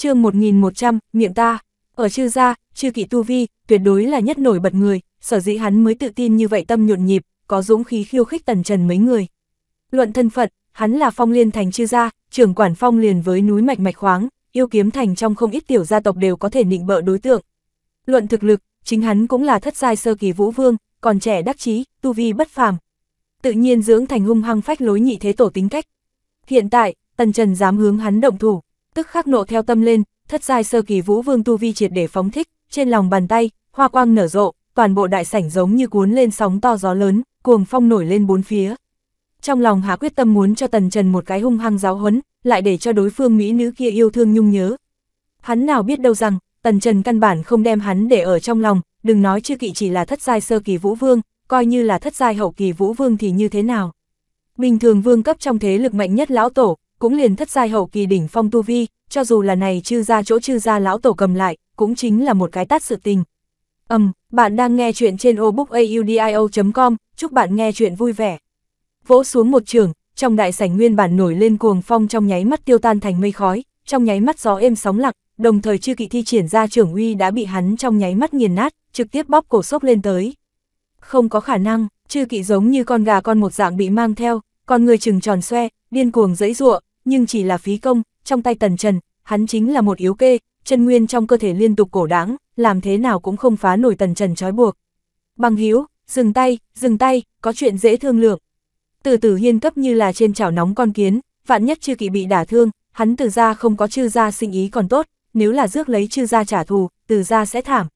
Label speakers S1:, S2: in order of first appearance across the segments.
S1: chương 1100, miệng ta, ở chư gia, chư kỵ tu vi, tuyệt đối là nhất nổi bật người, sở dĩ hắn mới tự tin như vậy tâm nhộn nhịp, có dũng khí khiêu khích tần trần mấy người. Luận thân phận, hắn là phong liên thành chư gia, trưởng quản phong liền với núi mạch mạch khoáng, yêu kiếm thành trong không ít tiểu gia tộc đều có thể nịnh bợ đối tượng. Luận thực lực, chính hắn cũng là thất giai sơ kỳ vũ vương, còn trẻ đắc chí, tu vi bất phàm. Tự nhiên dưỡng thành hung hăng phách lối nhị thế tổ tính cách. Hiện tại, Tần Trần dám hướng hắn động thủ, tức khắc nộ theo tâm lên, thất giai sơ kỳ vũ vương tu vi triệt để phóng thích, trên lòng bàn tay, hoa quang nở rộ, toàn bộ đại sảnh giống như cuốn lên sóng to gió lớn, cuồng phong nổi lên bốn phía. Trong lòng hạ quyết tâm muốn cho Tần Trần một cái hung hăng giáo huấn, lại để cho đối phương mỹ nữ kia yêu thương nhung nhớ. Hắn nào biết đâu rằng, Tần Trần căn bản không đem hắn để ở trong lòng, đừng nói chưa kỵ chỉ là thất giai sơ kỳ vũ vương, coi như là thất giai hậu kỳ vũ vương thì như thế nào. Bình thường vương cấp trong thế lực mạnh nhất lão tổ, cũng liền thất giai hậu kỳ đỉnh phong tu vi, cho dù là này chư ra chỗ chư ra lão tổ cầm lại, cũng chính là một cái tát sự tình. Ầm, um, bạn đang nghe chuyện trên obookaudio.com, chúc bạn nghe chuyện vui vẻ. Vỗ xuống một trường, trong đại sảnh nguyên bản nổi lên cuồng phong trong nháy mắt tiêu tan thành mây khói, trong nháy mắt gió êm sóng lặng, đồng thời chư kỵ thi triển ra trưởng uy đã bị hắn trong nháy mắt nghiền nát, trực tiếp bóp cổ sốc lên tới. Không có khả năng, chư kỵ giống như con gà con một dạng bị mang theo, con người trừng tròn xoe, điên cuồng dẫy giụa, nhưng chỉ là phí công, trong tay tần trần, hắn chính là một yếu kê, chân nguyên trong cơ thể liên tục cổ đáng, làm thế nào cũng không phá nổi tần trần trói buộc. Bằng hiếu, dừng tay, dừng tay, có chuyện dễ thương lượng. Từ từ hiên cấp như là trên chảo nóng con kiến, vạn nhất chư kỵ bị đả thương, hắn từ ra không có chư ra sinh ý còn tốt, nếu là rước lấy chư ra trả thù, từ ra sẽ thảm.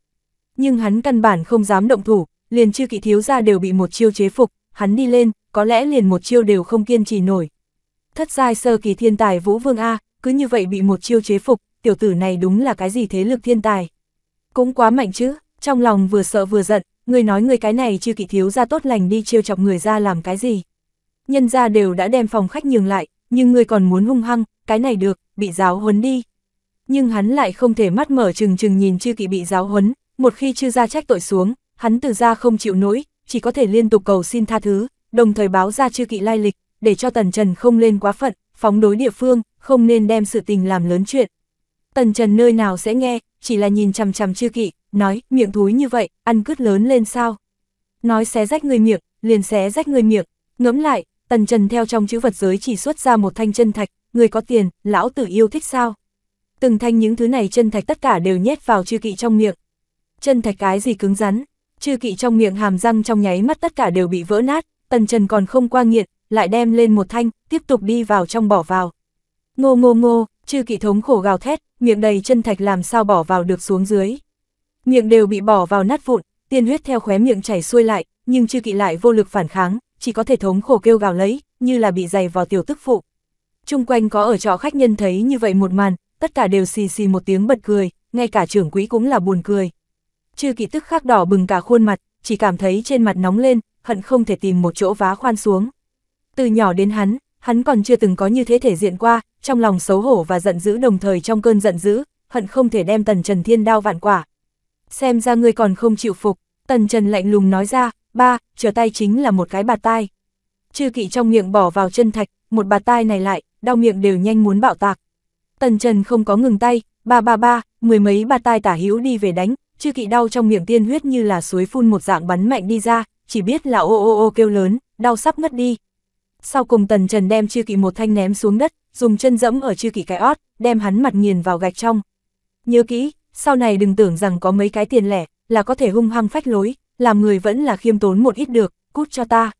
S1: Nhưng hắn căn bản không dám động thủ, liền chư kỵ thiếu ra đều bị một chiêu chế phục, hắn đi lên, có lẽ liền một chiêu đều không kiên trì nổi thất giai sơ kỳ thiên tài Vũ Vương A, cứ như vậy bị một chiêu chế phục, tiểu tử này đúng là cái gì thế lực thiên tài. Cũng quá mạnh chứ, trong lòng vừa sợ vừa giận, người nói người cái này chưa kỵ thiếu ra tốt lành đi chiêu chọc người ra làm cái gì. Nhân ra đều đã đem phòng khách nhường lại, nhưng người còn muốn hung hăng, cái này được, bị giáo huấn đi. Nhưng hắn lại không thể mắt mở chừng chừng nhìn chư kỵ bị giáo huấn, một khi chư ra trách tội xuống, hắn từ ra không chịu nổi, chỉ có thể liên tục cầu xin tha thứ, đồng thời báo ra chư kỵ lai lịch, để cho Tần Trần không lên quá phận, phóng đối địa phương, không nên đem sự tình làm lớn chuyện. Tần Trần nơi nào sẽ nghe, chỉ là nhìn chằm chằm chư kỵ, nói, miệng thúi như vậy, ăn cứt lớn lên sao. Nói xé rách người miệng, liền xé rách người miệng, ngẫm lại, Tần Trần theo trong chữ vật giới chỉ xuất ra một thanh chân thạch, người có tiền, lão tử yêu thích sao. Từng thanh những thứ này chân thạch tất cả đều nhét vào chư kỵ trong miệng. Chân thạch cái gì cứng rắn, chư kỵ trong miệng hàm răng trong nháy mắt tất cả đều bị vỡ nát, Tần Trần còn không qua nghiện, lại đem lên một thanh, tiếp tục đi vào trong bỏ vào. Ngô ngô ngô, chư kỵ thống khổ gào thét, miệng đầy chân thạch làm sao bỏ vào được xuống dưới. Miệng đều bị bỏ vào nát vụn, tiên huyết theo khóe miệng chảy xuôi lại, nhưng chư kỵ lại vô lực phản kháng, chỉ có thể thống khổ kêu gào lấy, như là bị dày vào tiểu tức phụ. Trung quanh có ở trọ khách nhân thấy như vậy một màn, tất cả đều xì xì một tiếng bật cười, ngay cả trưởng quỹ cũng là buồn cười. Chư kỵ tức khắc đỏ bừng cả khuôn mặt, chỉ cảm thấy trên mặt nóng lên, hận không thể tìm một chỗ vá khoan xuống từ nhỏ đến hắn, hắn còn chưa từng có như thế thể diện qua, trong lòng xấu hổ và giận dữ đồng thời trong cơn giận dữ, hận không thể đem tần trần thiên đao vạn quả. Xem ra ngươi còn không chịu phục, tần trần lạnh lùng nói ra, ba, trở tay chính là một cái bạt tai. Chư kỵ trong miệng bỏ vào chân thạch, một bạt tai này lại, đau miệng đều nhanh muốn bạo tạc. Tần trần không có ngừng tay, ba ba ba, mười mấy bạt tai tả hữu đi về đánh, chư kỵ đau trong miệng tiên huyết như là suối phun một dạng bắn mạnh đi ra, chỉ biết là ô ô ô kêu lớn, đau sắp ngất đi sau cùng tần trần đem chư kỵ một thanh ném xuống đất, dùng chân dẫm ở chư kỵ cái ót, đem hắn mặt nghiền vào gạch trong. Nhớ kỹ, sau này đừng tưởng rằng có mấy cái tiền lẻ, là có thể hung hăng phách lối, làm người vẫn là khiêm tốn một ít được, cút cho ta.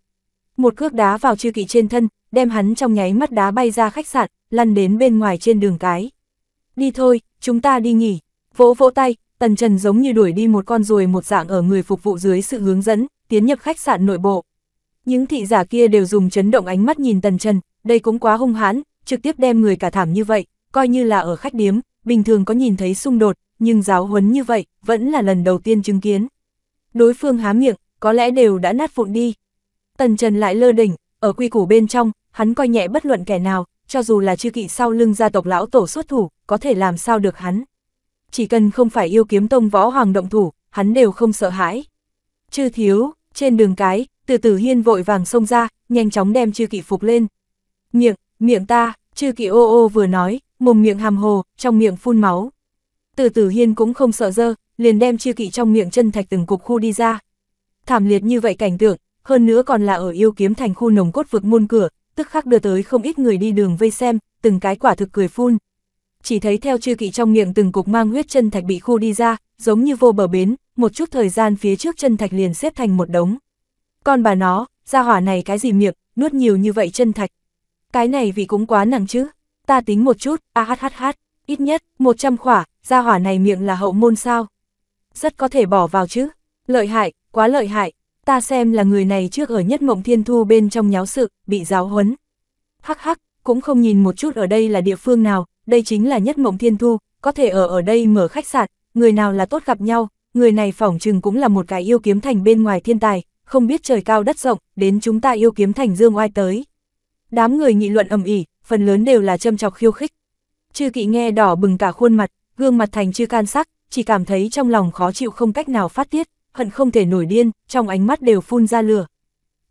S1: Một cước đá vào chư kỵ trên thân, đem hắn trong nháy mắt đá bay ra khách sạn, lăn đến bên ngoài trên đường cái. Đi thôi, chúng ta đi nghỉ. Vỗ vỗ tay, tần trần giống như đuổi đi một con ruồi một dạng ở người phục vụ dưới sự hướng dẫn, tiến nhập khách sạn nội bộ. Những thị giả kia đều dùng chấn động ánh mắt nhìn Tần Trần, đây cũng quá hung hãn, trực tiếp đem người cả thảm như vậy, coi như là ở khách điếm, bình thường có nhìn thấy xung đột, nhưng giáo huấn như vậy, vẫn là lần đầu tiên chứng kiến. Đối phương há miệng, có lẽ đều đã nát vụn đi. Tần Trần lại lơ đỉnh, ở quy củ bên trong, hắn coi nhẹ bất luận kẻ nào, cho dù là chư kỵ sau lưng gia tộc lão tổ xuất thủ, có thể làm sao được hắn. Chỉ cần không phải yêu kiếm tông võ hoàng động thủ, hắn đều không sợ hãi. Chư thiếu, trên đường cái, từ từ hiên vội vàng xông ra, nhanh chóng đem chư kỵ phục lên. Miệng, miệng ta, chư kỵ ô ô vừa nói, mồm miệng hàm hồ, trong miệng phun máu. Từ từ hiên cũng không sợ dơ, liền đem chư kỵ trong miệng chân thạch từng cục khu đi ra. Thảm liệt như vậy cảnh tượng, hơn nữa còn là ở yêu kiếm thành khu nồng cốt vực môn cửa, tức khắc đưa tới không ít người đi đường vây xem, từng cái quả thực cười phun. Chỉ thấy theo chư kỵ trong miệng từng cục mang huyết chân thạch bị khu đi ra, giống như vô bờ bến, một chút thời gian phía trước chân thạch liền xếp thành một đống. Con bà nó, ra hỏa này cái gì miệng, nuốt nhiều như vậy chân thạch. Cái này vì cũng quá nặng chứ, ta tính một chút, a ah hát hát, ít nhất, 100 khỏa, ra hỏa này miệng là hậu môn sao. Rất có thể bỏ vào chứ, lợi hại, quá lợi hại, ta xem là người này trước ở nhất mộng thiên thu bên trong nháo sự, bị giáo huấn. Hắc hắc, cũng không nhìn một chút ở đây là địa phương nào, đây chính là nhất mộng thiên thu, có thể ở ở đây mở khách sạn, người nào là tốt gặp nhau, người này phỏng chừng cũng là một cái yêu kiếm thành bên ngoài thiên tài, không biết trời cao đất rộng, đến chúng ta yêu kiếm thành dương oai tới. Đám người nghị luận ầm ỉ phần lớn đều là châm chọc khiêu khích. Chư kỵ nghe đỏ bừng cả khuôn mặt, gương mặt thành chư can sắc, chỉ cảm thấy trong lòng khó chịu không cách nào phát tiết, hận không thể nổi điên, trong ánh mắt đều phun ra lửa.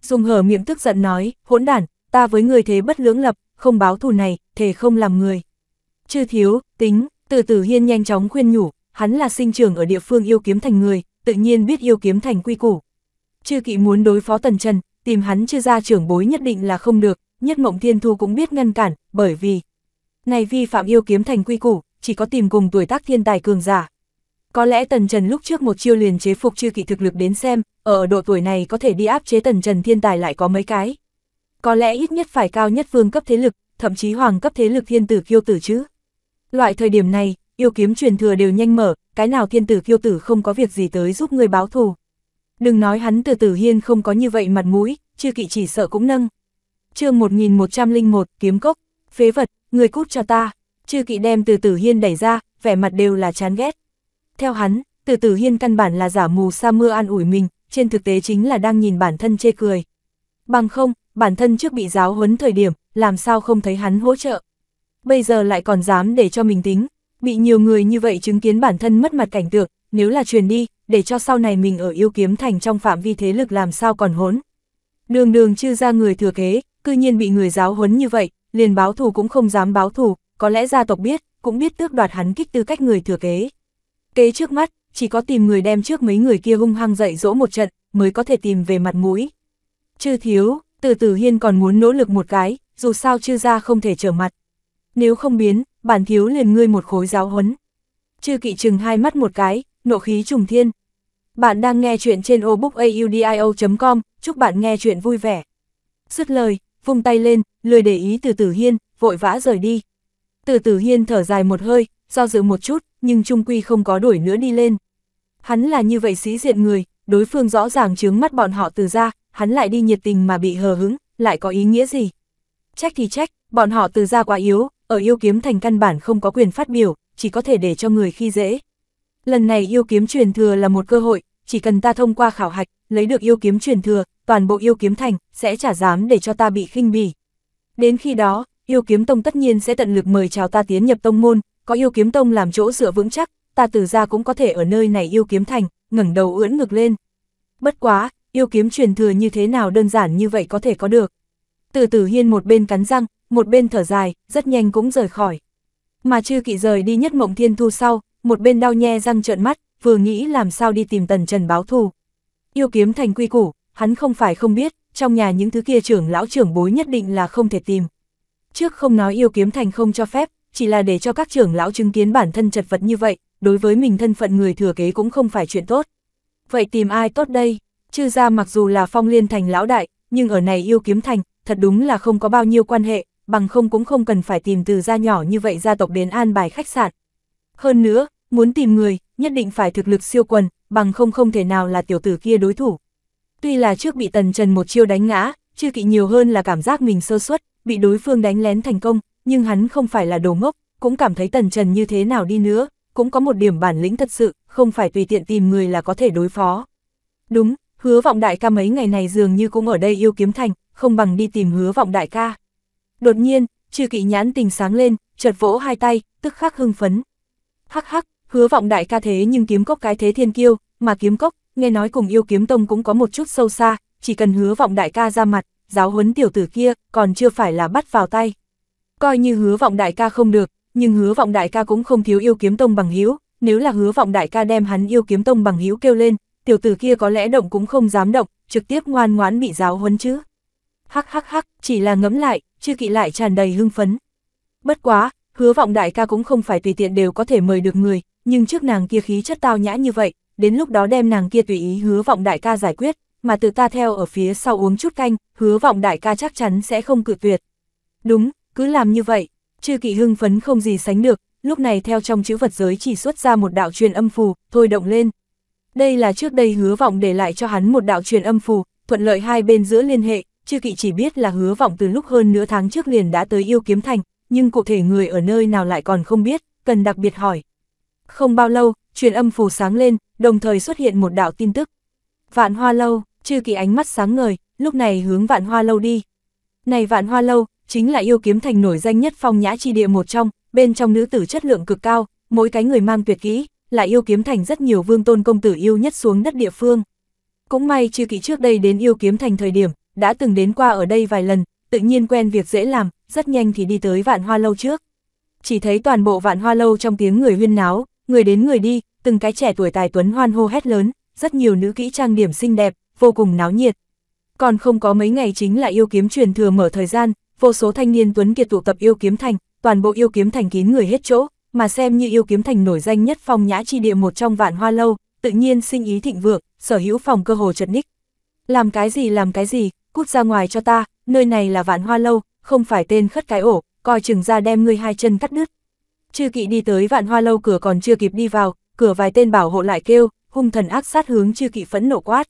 S1: Dung hở miệng tức giận nói, hỗn đản, ta với người thế bất lưỡng lập, không báo thù này, thề không làm người. Chư thiếu, tính, từ từ hiên nhanh chóng khuyên nhủ, hắn là sinh trưởng ở địa phương yêu kiếm thành người, tự nhiên biết yêu kiếm thành quy củ. Chư kỵ muốn đối phó Tần Trần, tìm hắn chưa ra trưởng bối nhất định là không được, nhất mộng thiên thu cũng biết ngăn cản, bởi vì này vi phạm yêu kiếm thành quy củ, chỉ có tìm cùng tuổi tác thiên tài cường giả. Có lẽ Tần Trần lúc trước một chiêu liền chế phục chư kỵ thực lực đến xem, ở độ tuổi này có thể đi áp chế Tần Trần thiên tài lại có mấy cái. Có lẽ ít nhất phải cao nhất vương cấp thế lực, thậm chí hoàng cấp thế lực thiên tử kiêu tử chứ. Loại thời điểm này, yêu kiếm truyền thừa đều nhanh mở, cái nào thiên tử kiêu tử không có việc gì tới giúp người báo thù. Đừng nói hắn từ tử hiên không có như vậy mặt mũi, chưa kỵ chỉ sợ cũng nâng. chương 1101, kiếm cốc, phế vật, người cút cho ta, chưa kỵ đem từ tử hiên đẩy ra, vẻ mặt đều là chán ghét. Theo hắn, từ tử hiên căn bản là giả mù sa mưa an ủi mình, trên thực tế chính là đang nhìn bản thân chê cười. Bằng không, bản thân trước bị giáo huấn thời điểm, làm sao không thấy hắn hỗ trợ. Bây giờ lại còn dám để cho mình tính, bị nhiều người như vậy chứng kiến bản thân mất mặt cảnh tượng, nếu là truyền đi, để cho sau này mình ở yêu kiếm thành trong phạm vi thế lực làm sao còn hốn. Đường đường chưa ra người thừa kế, cư nhiên bị người giáo huấn như vậy, liền báo thù cũng không dám báo thù, có lẽ gia tộc biết, cũng biết tước đoạt hắn kích tư cách người thừa kế. Kế trước mắt, chỉ có tìm người đem trước mấy người kia hung hăng dạy dỗ một trận, mới có thể tìm về mặt mũi. Chư thiếu, từ từ hiên còn muốn nỗ lực một cái, dù sao chư ra không thể trở mặt. Nếu không biến, bản thiếu liền ngươi một khối giáo huấn. Chư kỵ chừng hai mắt một cái, nộ khí trùng thiên. Bạn đang nghe chuyện trên obookaudio.com, chúc bạn nghe chuyện vui vẻ. Dứt lời, vung tay lên, lười để ý từ tử hiên, vội vã rời đi. Từ tử hiên thở dài một hơi, do dự một chút, nhưng trung quy không có đuổi nữa đi lên. Hắn là như vậy sĩ diện người, đối phương rõ ràng chướng mắt bọn họ từ ra, hắn lại đi nhiệt tình mà bị hờ hứng, lại có ý nghĩa gì? Trách thì trách, bọn họ từ ra quá yếu, ở yêu kiếm thành căn bản không có quyền phát biểu, chỉ có thể để cho người khi dễ. Lần này yêu kiếm truyền thừa là một cơ hội, chỉ cần ta thông qua khảo hạch, lấy được yêu kiếm truyền thừa, toàn bộ yêu kiếm thành sẽ chả dám để cho ta bị khinh bỉ. Đến khi đó, yêu kiếm tông tất nhiên sẽ tận lực mời chào ta tiến nhập tông môn, có yêu kiếm tông làm chỗ dựa vững chắc, ta từ ra cũng có thể ở nơi này yêu kiếm thành, ngẩng đầu ưỡn ngực lên. Bất quá, yêu kiếm truyền thừa như thế nào đơn giản như vậy có thể có được. Từ tử hiên một bên cắn răng, một bên thở dài, rất nhanh cũng rời khỏi. Mà chư kỵ rời đi nhất mộng thiên thu sau, một bên đau nhe răng trợn mắt, vừa nghĩ làm sao đi tìm tần trần báo thù. Yêu kiếm thành quy củ, hắn không phải không biết, trong nhà những thứ kia trưởng lão trưởng bối nhất định là không thể tìm. Trước không nói yêu kiếm thành không cho phép, chỉ là để cho các trưởng lão chứng kiến bản thân chật vật như vậy, đối với mình thân phận người thừa kế cũng không phải chuyện tốt. Vậy tìm ai tốt đây? Chư gia mặc dù là phong liên thành lão đại, nhưng ở này yêu kiếm thành, thật đúng là không có bao nhiêu quan hệ, bằng không cũng không cần phải tìm từ gia nhỏ như vậy gia tộc đến an bài khách sạn. Hơn nữa, muốn tìm người, nhất định phải thực lực siêu quần, bằng không không thể nào là tiểu tử kia đối thủ. Tuy là trước bị Tần Trần một chiêu đánh ngã, chưa kỵ nhiều hơn là cảm giác mình sơ suất, bị đối phương đánh lén thành công, nhưng hắn không phải là đồ ngốc, cũng cảm thấy Tần Trần như thế nào đi nữa, cũng có một điểm bản lĩnh thật sự, không phải tùy tiện tìm người là có thể đối phó. Đúng, hứa vọng đại ca mấy ngày này dường như cũng ở đây yêu kiếm thành, không bằng đi tìm hứa vọng đại ca. Đột nhiên, trừ kỵ nhãn tình sáng lên, chợt vỗ hai tay, tức khắc hưng phấn. Hắc hắc, hứa vọng đại ca thế nhưng kiếm cốc cái thế thiên kiêu, mà kiếm cốc, nghe nói cùng yêu kiếm tông cũng có một chút sâu xa, chỉ cần hứa vọng đại ca ra mặt, giáo huấn tiểu tử kia còn chưa phải là bắt vào tay. Coi như hứa vọng đại ca không được, nhưng hứa vọng đại ca cũng không thiếu yêu kiếm tông bằng hữu nếu là hứa vọng đại ca đem hắn yêu kiếm tông bằng hữu kêu lên, tiểu tử kia có lẽ động cũng không dám động, trực tiếp ngoan ngoãn bị giáo huấn chứ. Hắc hắc hắc, chỉ là ngẫm lại, chưa kỵ lại tràn đầy hưng phấn. Bất quá, hứa vọng đại ca cũng không phải tùy tiện đều có thể mời được người, nhưng trước nàng kia khí chất tao nhã như vậy, đến lúc đó đem nàng kia tùy ý hứa vọng đại ca giải quyết, mà từ ta theo ở phía sau uống chút canh, hứa vọng đại ca chắc chắn sẽ không cự tuyệt. Đúng, cứ làm như vậy, chưa kỵ hưng phấn không gì sánh được, lúc này theo trong chữ vật giới chỉ xuất ra một đạo truyền âm phù, thôi động lên. Đây là trước đây hứa vọng để lại cho hắn một đạo truyền âm phù, thuận lợi hai bên giữa liên hệ, chư kỵ chỉ biết là hứa vọng từ lúc hơn nửa tháng trước liền đã tới yêu kiếm thành, nhưng cụ thể người ở nơi nào lại còn không biết, cần đặc biệt hỏi. Không bao lâu, truyền âm phù sáng lên, đồng thời xuất hiện một đạo tin tức. Vạn hoa lâu, chư kỵ ánh mắt sáng ngời, lúc này hướng vạn hoa lâu đi. Này vạn hoa lâu, chính là yêu kiếm thành nổi danh nhất phong nhã chi địa một trong, bên trong nữ tử chất lượng cực cao, mỗi cái người mang tuyệt kỹ, lại yêu kiếm thành rất nhiều vương tôn công tử yêu nhất xuống đất địa phương. Cũng may chư kỵ trước đây đến yêu kiếm thành thời điểm, đã từng đến qua ở đây vài lần, tự nhiên quen việc dễ làm, rất nhanh thì đi tới vạn hoa lâu trước. Chỉ thấy toàn bộ vạn hoa lâu trong tiếng người huyên náo, người đến người đi, từng cái trẻ tuổi tài tuấn hoan hô hét lớn, rất nhiều nữ kỹ trang điểm xinh đẹp, vô cùng náo nhiệt. Còn không có mấy ngày chính là yêu kiếm truyền thừa mở thời gian, vô số thanh niên tuấn kiệt tụ tập yêu kiếm thành, toàn bộ yêu kiếm thành kín người hết chỗ, mà xem như yêu kiếm thành nổi danh nhất phong nhã chi địa một trong vạn hoa lâu, tự nhiên sinh ý thịnh vượng, sở hữu phòng cơ hồ chật ních. Làm cái gì làm cái gì, cút ra ngoài cho ta, nơi này là vạn hoa lâu, không phải tên khất cái ổ, coi chừng ra đem ngươi hai chân cắt đứt. Chư kỵ đi tới vạn hoa lâu cửa còn chưa kịp đi vào, cửa vài tên bảo hộ lại kêu, hung thần ác sát hướng chư kỵ phẫn nộ quát.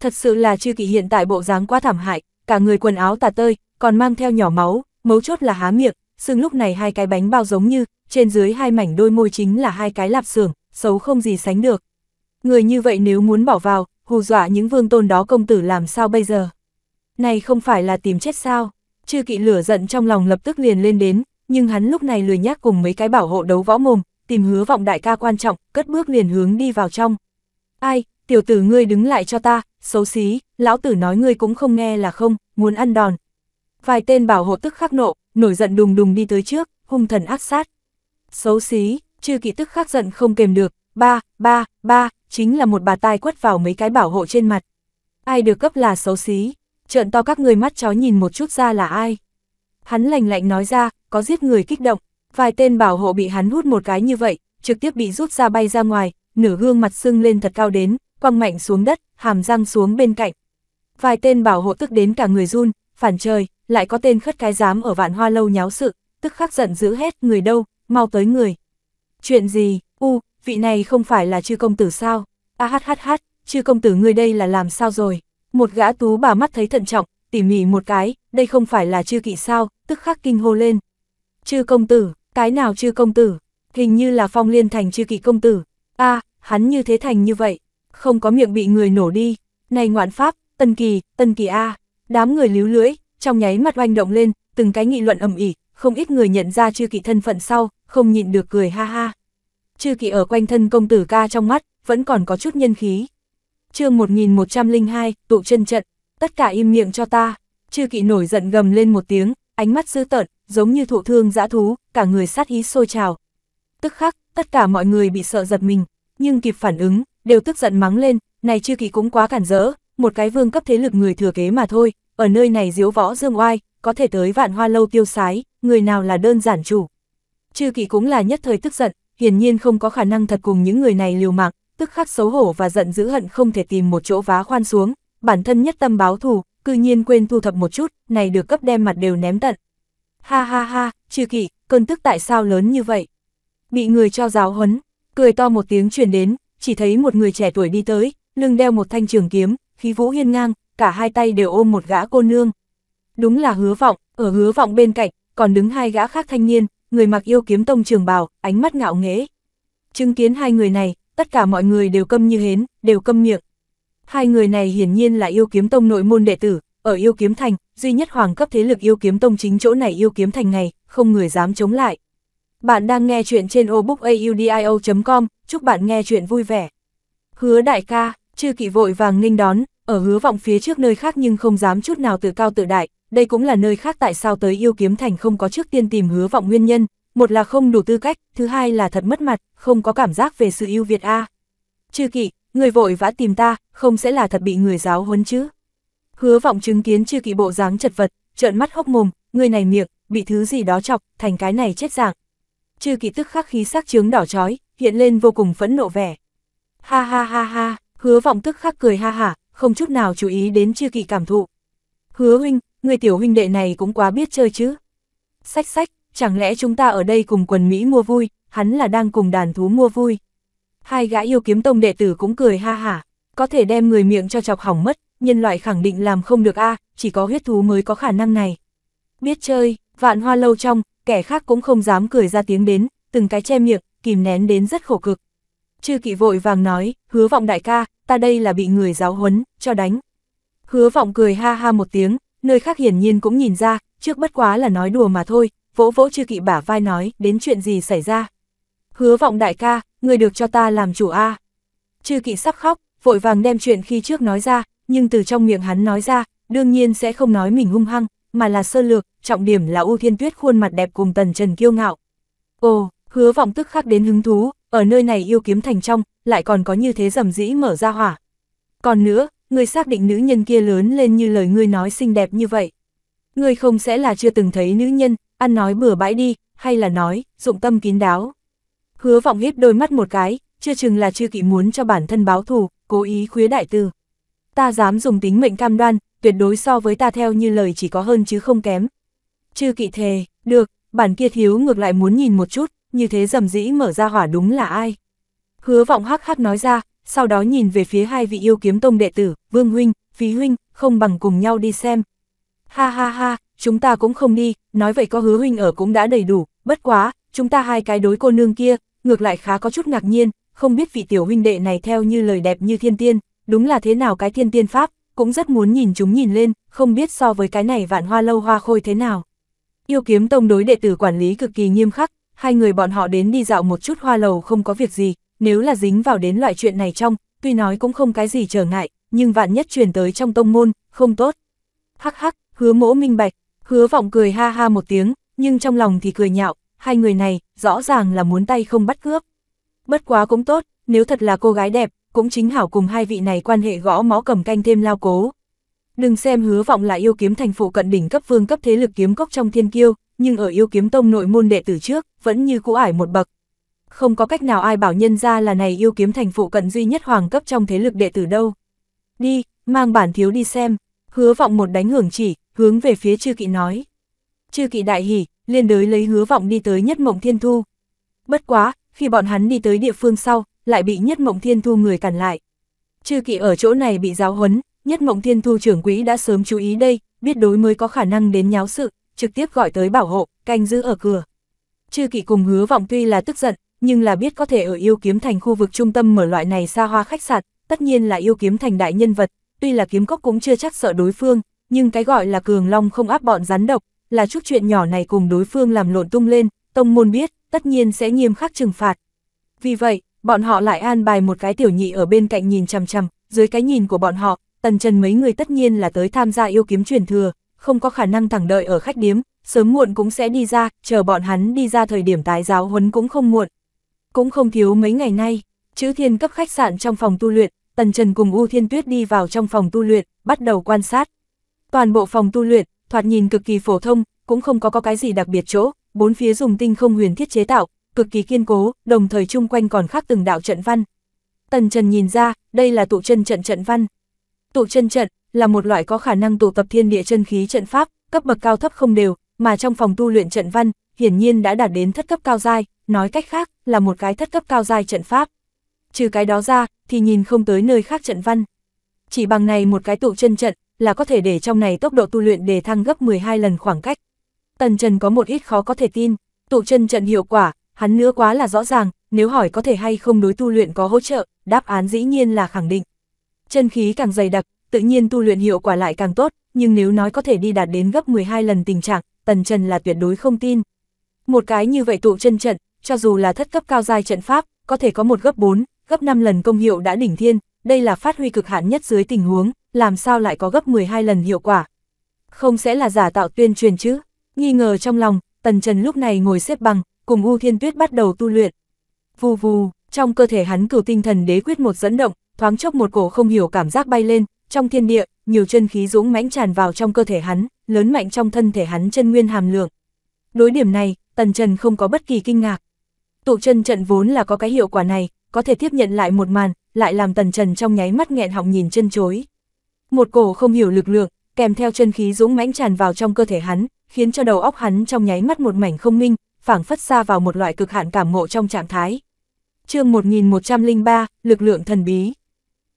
S1: Thật sự là chư kỵ hiện tại bộ dáng quá thảm hại, cả người quần áo tà tơi, còn mang theo nhỏ máu, mấu chốt là há miệng, xương lúc này hai cái bánh bao giống như, trên dưới hai mảnh đôi môi chính là hai cái lạp xưởng, xấu không gì sánh được. Người như vậy nếu muốn bỏ vào, hù dọa những vương tôn đó công tử làm sao bây giờ? này không phải là tìm chết sao, chư kỵ lửa giận trong lòng lập tức liền lên đến, nhưng hắn lúc này lười nhác cùng mấy cái bảo hộ đấu võ mồm, tìm hứa vọng đại ca quan trọng, cất bước liền hướng đi vào trong. Ai, tiểu tử ngươi đứng lại cho ta, xấu xí, lão tử nói ngươi cũng không nghe là không, muốn ăn đòn. Vài tên bảo hộ tức khắc nộ, nổi giận đùng đùng đi tới trước, hung thần ác sát. Xấu xí, chư kỵ tức khắc giận không kềm được, ba, ba, ba, chính là một bà tai quất vào mấy cái bảo hộ trên mặt. Ai được cấp là xấu xí trợn to các người mắt chó nhìn một chút ra là ai. Hắn lành lạnh nói ra, có giết người kích động, vài tên bảo hộ bị hắn hút một cái như vậy, trực tiếp bị rút ra bay ra ngoài, nửa gương mặt sưng lên thật cao đến, quăng mạnh xuống đất, hàm răng xuống bên cạnh. Vài tên bảo hộ tức đến cả người run, phản trời, lại có tên khất cái dám ở vạn hoa lâu nháo sự, tức khắc giận dữ hết người đâu, mau tới người. Chuyện gì, u, vị này không phải là chư công tử sao? A ah, hát hát hát, chư công tử ngươi đây là làm sao rồi? Một gã tú bà mắt thấy thận trọng, tỉ mỉ một cái, đây không phải là chư kỵ sao, tức khắc kinh hô lên. Chư công tử, cái nào chư công tử, hình như là phong liên thành chư kỵ công tử, a hắn như thế thành như vậy, không có miệng bị người nổ đi, này ngoạn pháp, tân kỳ, tân kỳ a đám người líu lưỡi, trong nháy mắt oanh động lên, từng cái nghị luận ầm ỉ, không ít người nhận ra chư kỵ thân phận sau, không nhịn được cười ha ha. Chư kỵ ở quanh thân công tử ca trong mắt, vẫn còn có chút nhân khí chương 1102, tụ chân trận, tất cả im miệng cho ta. Chư kỵ nổi giận gầm lên một tiếng, ánh mắt dư tợn, giống như thụ thương dã thú, cả người sát ý sôi trào. Tức khắc, tất cả mọi người bị sợ giật mình, nhưng kịp phản ứng, đều tức giận mắng lên, này chư kỵ cũng quá cản rỡ, một cái vương cấp thế lực người thừa kế mà thôi, ở nơi này diếu võ dương oai, có thể tới vạn hoa lâu tiêu sái, người nào là đơn giản chủ. Chư kỵ cũng là nhất thời tức giận, hiển nhiên không có khả năng thật cùng những người này liều mạng, tức khắc xấu hổ và giận dữ hận không thể tìm một chỗ vá khoan xuống, bản thân nhất tâm báo thù, cư nhiên quên thu thập một chút, này được cấp đem mặt đều ném tận. Ha ha ha, trừ kỷ, cơn tức tại sao lớn như vậy? Bị người cho giáo huấn, cười to một tiếng truyền đến, chỉ thấy một người trẻ tuổi đi tới, lưng đeo một thanh trường kiếm, khí vũ hiên ngang, cả hai tay đều ôm một gã cô nương. Đúng là hứa vọng, ở hứa vọng bên cạnh, còn đứng hai gã khác thanh niên, người mặc yêu kiếm tông trường bào, ánh mắt ngạo nghễ. Chứng kiến hai người này, tất cả mọi người đều câm như hến, đều câm miệng. Hai người này hiển nhiên là yêu kiếm tông nội môn đệ tử, ở yêu kiếm thành, duy nhất hoàng cấp thế lực yêu kiếm tông chính chỗ này yêu kiếm thành này, không người dám chống lại. Bạn đang nghe chuyện trên obookaudio.com, chúc bạn nghe chuyện vui vẻ. Hứa đại ca, chư kỵ vội vàng ninh đón, ở hứa vọng phía trước nơi khác nhưng không dám chút nào tự cao tự đại, đây cũng là nơi khác tại sao tới yêu kiếm thành không có trước tiên tìm hứa vọng nguyên nhân, một là không đủ tư cách, thứ hai là thật mất mặt, không có cảm giác về sự ưu việt a. À. Chư kỵ, người vội vã tìm ta, không sẽ là thật bị người giáo huấn chứ. Hứa vọng chứng kiến chư kỵ bộ dáng chật vật, trợn mắt hốc mồm, người này miệng, bị thứ gì đó chọc, thành cái này chết dạng. Chư kỵ tức khắc khí sắc chướng đỏ chói, hiện lên vô cùng phẫn nộ vẻ. Ha ha ha ha, hứa vọng tức khắc cười ha hả, không chút nào chú ý đến chư kỵ cảm thụ. Hứa huynh, người tiểu huynh đệ này cũng quá biết chơi chứ. Sách sách, chẳng lẽ chúng ta ở đây cùng quần Mỹ mua vui, hắn là đang cùng đàn thú mua vui. Hai gã yêu kiếm tông đệ tử cũng cười ha hả, có thể đem người miệng cho chọc hỏng mất, nhân loại khẳng định làm không được a chỉ có huyết thú mới có khả năng này. Biết chơi, vạn hoa lâu trong, kẻ khác cũng không dám cười ra tiếng đến, từng cái che miệng, kìm nén đến rất khổ cực. Chư kỵ vội vàng nói, hứa vọng đại ca, ta đây là bị người giáo huấn, cho đánh. Hứa vọng cười ha ha một tiếng, nơi khác hiển nhiên cũng nhìn ra, trước bất quá là nói đùa mà thôi, vỗ vỗ chư kỵ bả vai nói, đến chuyện gì xảy ra. Hứa vọng đại ca, người được cho ta làm chủ A. À. Chư kỵ sắp khóc, vội vàng đem chuyện khi trước nói ra, nhưng từ trong miệng hắn nói ra, đương nhiên sẽ không nói mình hung hăng, mà là sơ lược, trọng điểm là U Thiên Tuyết khuôn mặt đẹp cùng Tần Trần kiêu ngạo. Ồ, hứa vọng tức khắc đến hứng thú, ở nơi này yêu kiếm thành trong, lại còn có như thế rầm rĩ mở ra hỏa. Còn nữa, người xác định nữ nhân kia lớn lên như lời ngươi nói xinh đẹp như vậy. Ngươi không sẽ là chưa từng thấy nữ nhân, ăn nói bừa bãi đi, hay là nói, dụng tâm kín đáo. Hứa vọng híp đôi mắt một cái, chưa chừng là chưa kỵ muốn cho bản thân báo thù, cố ý khuya đại tư. Ta dám dùng tính mệnh cam đoan, tuyệt đối so với ta theo như lời chỉ có hơn chứ không kém. Chưa kỵ thề, được, bản kia thiếu ngược lại muốn nhìn một chút, như thế dầm dĩ mở ra hỏa đúng là ai. Hứa vọng hắc hắc nói ra, sau đó nhìn về phía hai vị yêu kiếm tông đệ tử, Vương Huynh, Phí Huynh, không bằng cùng nhau đi xem. Ha ha ha, chúng ta cũng không đi, nói vậy có hứa huynh ở cũng đã đầy đủ, bất quá, chúng ta hai cái đối cô nương kia, ngược lại khá có chút ngạc nhiên, không biết vị tiểu huynh đệ này theo như lời đẹp như thiên tiên, đúng là thế nào cái thiên tiên pháp, cũng rất muốn nhìn chúng nhìn lên, không biết so với cái này vạn hoa lâu hoa khôi thế nào. Yêu kiếm tông đối đệ tử quản lý cực kỳ nghiêm khắc, hai người bọn họ đến đi dạo một chút hoa lầu không có việc gì, nếu là dính vào đến loại chuyện này trong, tuy nói cũng không cái gì trở ngại, nhưng vạn nhất truyền tới trong tông môn, không tốt. Hắc hắc, hứa mỗ minh bạch, Hứa vọng cười ha ha một tiếng, nhưng trong lòng thì cười nhạo, hai người này, rõ ràng là muốn tay không bắt cướp. Bất quá cũng tốt, nếu thật là cô gái đẹp, cũng chính hảo cùng hai vị này quan hệ gõ mó cầm canh thêm lao cố. Đừng xem hứa vọng là yêu kiếm thành phụ cận đỉnh cấp vương cấp thế lực kiếm cốc trong thiên kiêu, nhưng ở yêu kiếm tông nội môn đệ tử trước, vẫn như cũ ải một bậc. Không có cách nào ai bảo nhân ra là này yêu kiếm thành phụ cận duy nhất hoàng cấp trong thế lực đệ tử đâu. Đi, mang bản thiếu đi xem, hứa vọng một đánh hưởng chỉ, hướng về phía chư kỵ nói. Chư kỵ đại hỉ, liên đới lấy hứa vọng đi tới nhất mộng thiên thu. Bất quá, khi bọn hắn đi tới địa phương sau, lại bị nhất mộng thiên thu người cản lại. Chư kỵ ở chỗ này bị giáo huấn, nhất mộng thiên thu trưởng quỹ đã sớm chú ý đây, biết đối mới có khả năng đến nháo sự, trực tiếp gọi tới bảo hộ, canh giữ ở cửa. Chư kỵ cùng hứa vọng tuy là tức giận, nhưng là biết có thể ở yêu kiếm thành khu vực trung tâm mở loại này xa hoa khách sạn, tất nhiên là yêu kiếm thành đại nhân vật, tuy là kiếm cốc cũng chưa chắc sợ đối phương, nhưng cái gọi là cường long không áp bọn rắn độc, là chút chuyện nhỏ này cùng đối phương làm lộn tung lên, tông môn biết, tất nhiên sẽ nghiêm khắc trừng phạt. Vì vậy, bọn họ lại an bài một cái tiểu nhị ở bên cạnh nhìn chằm chằm, dưới cái nhìn của bọn họ, tần trần mấy người tất nhiên là tới tham gia yêu kiếm truyền thừa, không có khả năng thẳng đợi ở khách điếm, sớm muộn cũng sẽ đi ra, chờ bọn hắn đi ra thời điểm tái giáo huấn cũng không muộn. Cũng không thiếu mấy ngày nay, chữ thiên cấp khách sạn trong phòng tu luyện, tần trần cùng U Thiên Tuyết đi vào trong phòng tu luyện, bắt đầu quan sát, Toàn bộ phòng tu luyện, thoạt nhìn cực kỳ phổ thông, cũng không có có cái gì đặc biệt chỗ, bốn phía dùng tinh không huyền thiết chế tạo, cực kỳ kiên cố, đồng thời chung quanh còn khác từng đạo trận văn. Tần Trần nhìn ra, đây là tụ chân trận trận văn. Tụ chân trận là một loại có khả năng tụ tập thiên địa chân khí trận pháp, cấp bậc cao thấp không đều, mà trong phòng tu luyện trận văn, hiển nhiên đã đạt đến thất cấp cao giai, nói cách khác, là một cái thất cấp cao giai trận pháp. Trừ cái đó ra, thì nhìn không tới nơi khác trận văn. Chỉ bằng này một cái tụ chân trận, là có thể để trong này tốc độ tu luyện đề thăng gấp 12 lần khoảng cách. Tần Trần có một ít khó có thể tin, tụ chân trận hiệu quả, hắn nữa quá là rõ ràng, nếu hỏi có thể hay không đối tu luyện có hỗ trợ, đáp án dĩ nhiên là khẳng định. Chân khí càng dày đặc, tự nhiên tu luyện hiệu quả lại càng tốt, nhưng nếu nói có thể đi đạt đến gấp 12 lần tình trạng, Tần Trần là tuyệt đối không tin. Một cái như vậy tụ chân trận, cho dù là thất cấp cao giai trận pháp, có thể có một gấp 4, gấp 5 lần công hiệu đã đỉnh thiên, đây là phát huy cực hạn nhất dưới tình huống, làm sao lại có gấp 12 lần hiệu quả. Không sẽ là giả tạo tuyên truyền chứ? Nghi ngờ trong lòng, Tần Trần lúc này ngồi xếp bằng, cùng U Thiên Tuyết bắt đầu tu luyện. Vù vù, trong cơ thể hắn cửu tinh thần đế quyết một dẫn động, thoáng chốc một cổ không hiểu cảm giác bay lên, trong thiên địa, nhiều chân khí dũng mãnh tràn vào trong cơ thể hắn, lớn mạnh trong thân thể hắn chân nguyên hàm lượng. Đối điểm này, Tần Trần không có bất kỳ kinh ngạc. Tụ chân trận vốn là có cái hiệu quả này, có thể tiếp nhận lại một màn, lại làm tần trần trong nháy mắt nghẹn họng nhìn chân chối. Một cổ không hiểu lực lượng, kèm theo chân khí dũng mãnh tràn vào trong cơ thể hắn, khiến cho đầu óc hắn trong nháy mắt một mảnh không minh, phảng phất xa vào một loại cực hạn cảm ngộ trong trạng thái. chương 1103, lực lượng thần bí.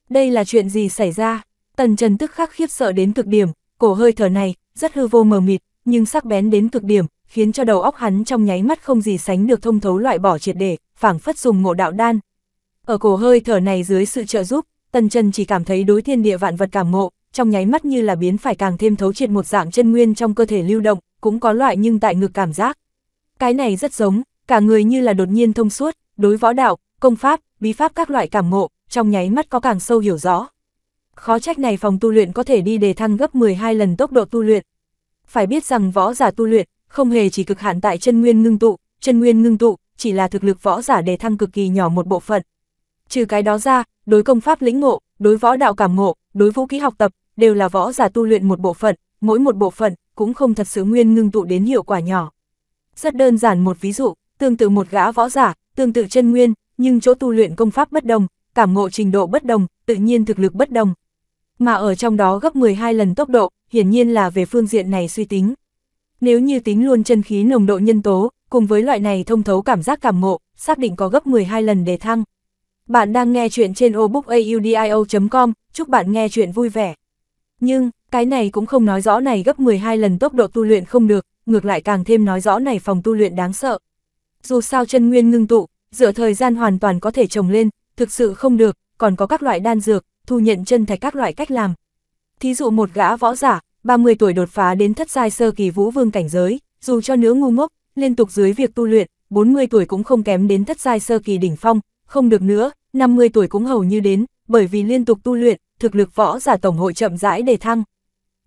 S1: Đây là chuyện gì xảy ra? Tần Trần tức khắc khiếp sợ đến cực điểm, cổ hơi thở này, rất hư vô mờ mịt, nhưng sắc bén đến cực điểm, khiến cho đầu óc hắn trong nháy mắt không gì sánh được thông thấu loại bỏ triệt để, phảng phất dùng ngộ đạo đan, ở cổ hơi thở này dưới sự trợ giúp, Tần Trần chỉ cảm thấy đối thiên địa vạn vật cảm ngộ, trong nháy mắt như là biến phải càng thêm thấu triệt một dạng chân nguyên trong cơ thể lưu động, cũng có loại nhưng tại ngược cảm giác. Cái này rất giống, cả người như là đột nhiên thông suốt, đối võ đạo, công pháp, bí pháp các loại cảm ngộ, trong nháy mắt có càng sâu hiểu rõ. Khó trách này phòng tu luyện có thể đi đề thăng gấp 12 lần tốc độ tu luyện. Phải biết rằng võ giả tu luyện không hề chỉ cực hạn tại chân nguyên ngưng tụ, chân nguyên ngưng tụ chỉ là thực lực võ giả đề thăng cực kỳ nhỏ một bộ phận, Trừ cái đó ra, đối công pháp lĩnh ngộ, đối võ đạo cảm ngộ, đối vũ khí học tập, đều là võ giả tu luyện một bộ phận, mỗi một bộ phận cũng không thật sự nguyên ngưng tụ đến hiệu quả nhỏ. Rất đơn giản một ví dụ, tương tự một gã võ giả, tương tự chân nguyên, nhưng chỗ tu luyện công pháp bất đồng, cảm ngộ trình độ bất đồng, tự nhiên thực lực bất đồng. Mà ở trong đó gấp 12 lần tốc độ, hiển nhiên là về phương diện này suy tính. Nếu như tính luôn chân khí nồng độ nhân tố, cùng với loại này thông thấu cảm giác cảm ngộ, xác định có gấp 12 lần đề thăng. Bạn đang nghe chuyện trên obookaudio.com, chúc bạn nghe chuyện vui vẻ. Nhưng, cái này cũng không nói rõ này gấp 12 lần tốc độ tu luyện không được, ngược lại càng thêm nói rõ này phòng tu luyện đáng sợ. Dù sao chân nguyên ngưng tụ, dựa thời gian hoàn toàn có thể trồng lên, thực sự không được, còn có các loại đan dược, thu nhận chân thạch các loại cách làm. Thí dụ một gã võ giả, 30 tuổi đột phá đến thất giai sơ kỳ vũ vương cảnh giới, dù cho nứa ngu ngốc, liên tục dưới việc tu luyện, 40 tuổi cũng không kém đến thất giai sơ kỳ đỉnh phong, không được nữa, 50 tuổi cũng hầu như đến, bởi vì liên tục tu luyện, thực lực võ giả tổng hội chậm rãi đề thăng.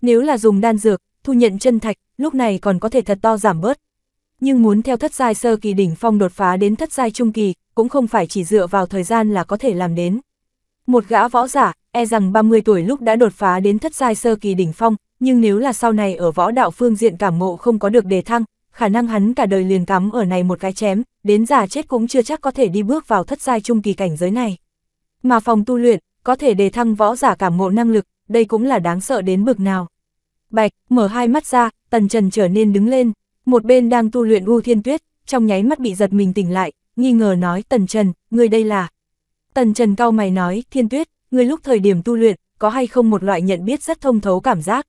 S1: Nếu là dùng đan dược, thu nhận chân thạch, lúc này còn có thể thật to giảm bớt. Nhưng muốn theo thất giai sơ kỳ đỉnh phong đột phá đến thất giai trung kỳ, cũng không phải chỉ dựa vào thời gian là có thể làm đến. Một gã võ giả, e rằng 30 tuổi lúc đã đột phá đến thất giai sơ kỳ đỉnh phong, nhưng nếu là sau này ở võ đạo phương diện cảm ngộ không có được đề thăng, khả năng hắn cả đời liền cắm ở này một cái chém, đến già chết cũng chưa chắc có thể đi bước vào thất giai trung kỳ cảnh giới này. Mà phòng tu luyện, có thể đề thăng võ giả cảm ngộ năng lực, đây cũng là đáng sợ đến bực nào. Bạch, mở hai mắt ra, tần trần trở nên đứng lên, một bên đang tu luyện U Thiên Tuyết, trong nháy mắt bị giật mình tỉnh lại, nghi ngờ nói tần trần, người đây là... Tần trần cao mày nói, Thiên Tuyết, người lúc thời điểm tu luyện, có hay không một loại nhận biết rất thông thấu cảm giác.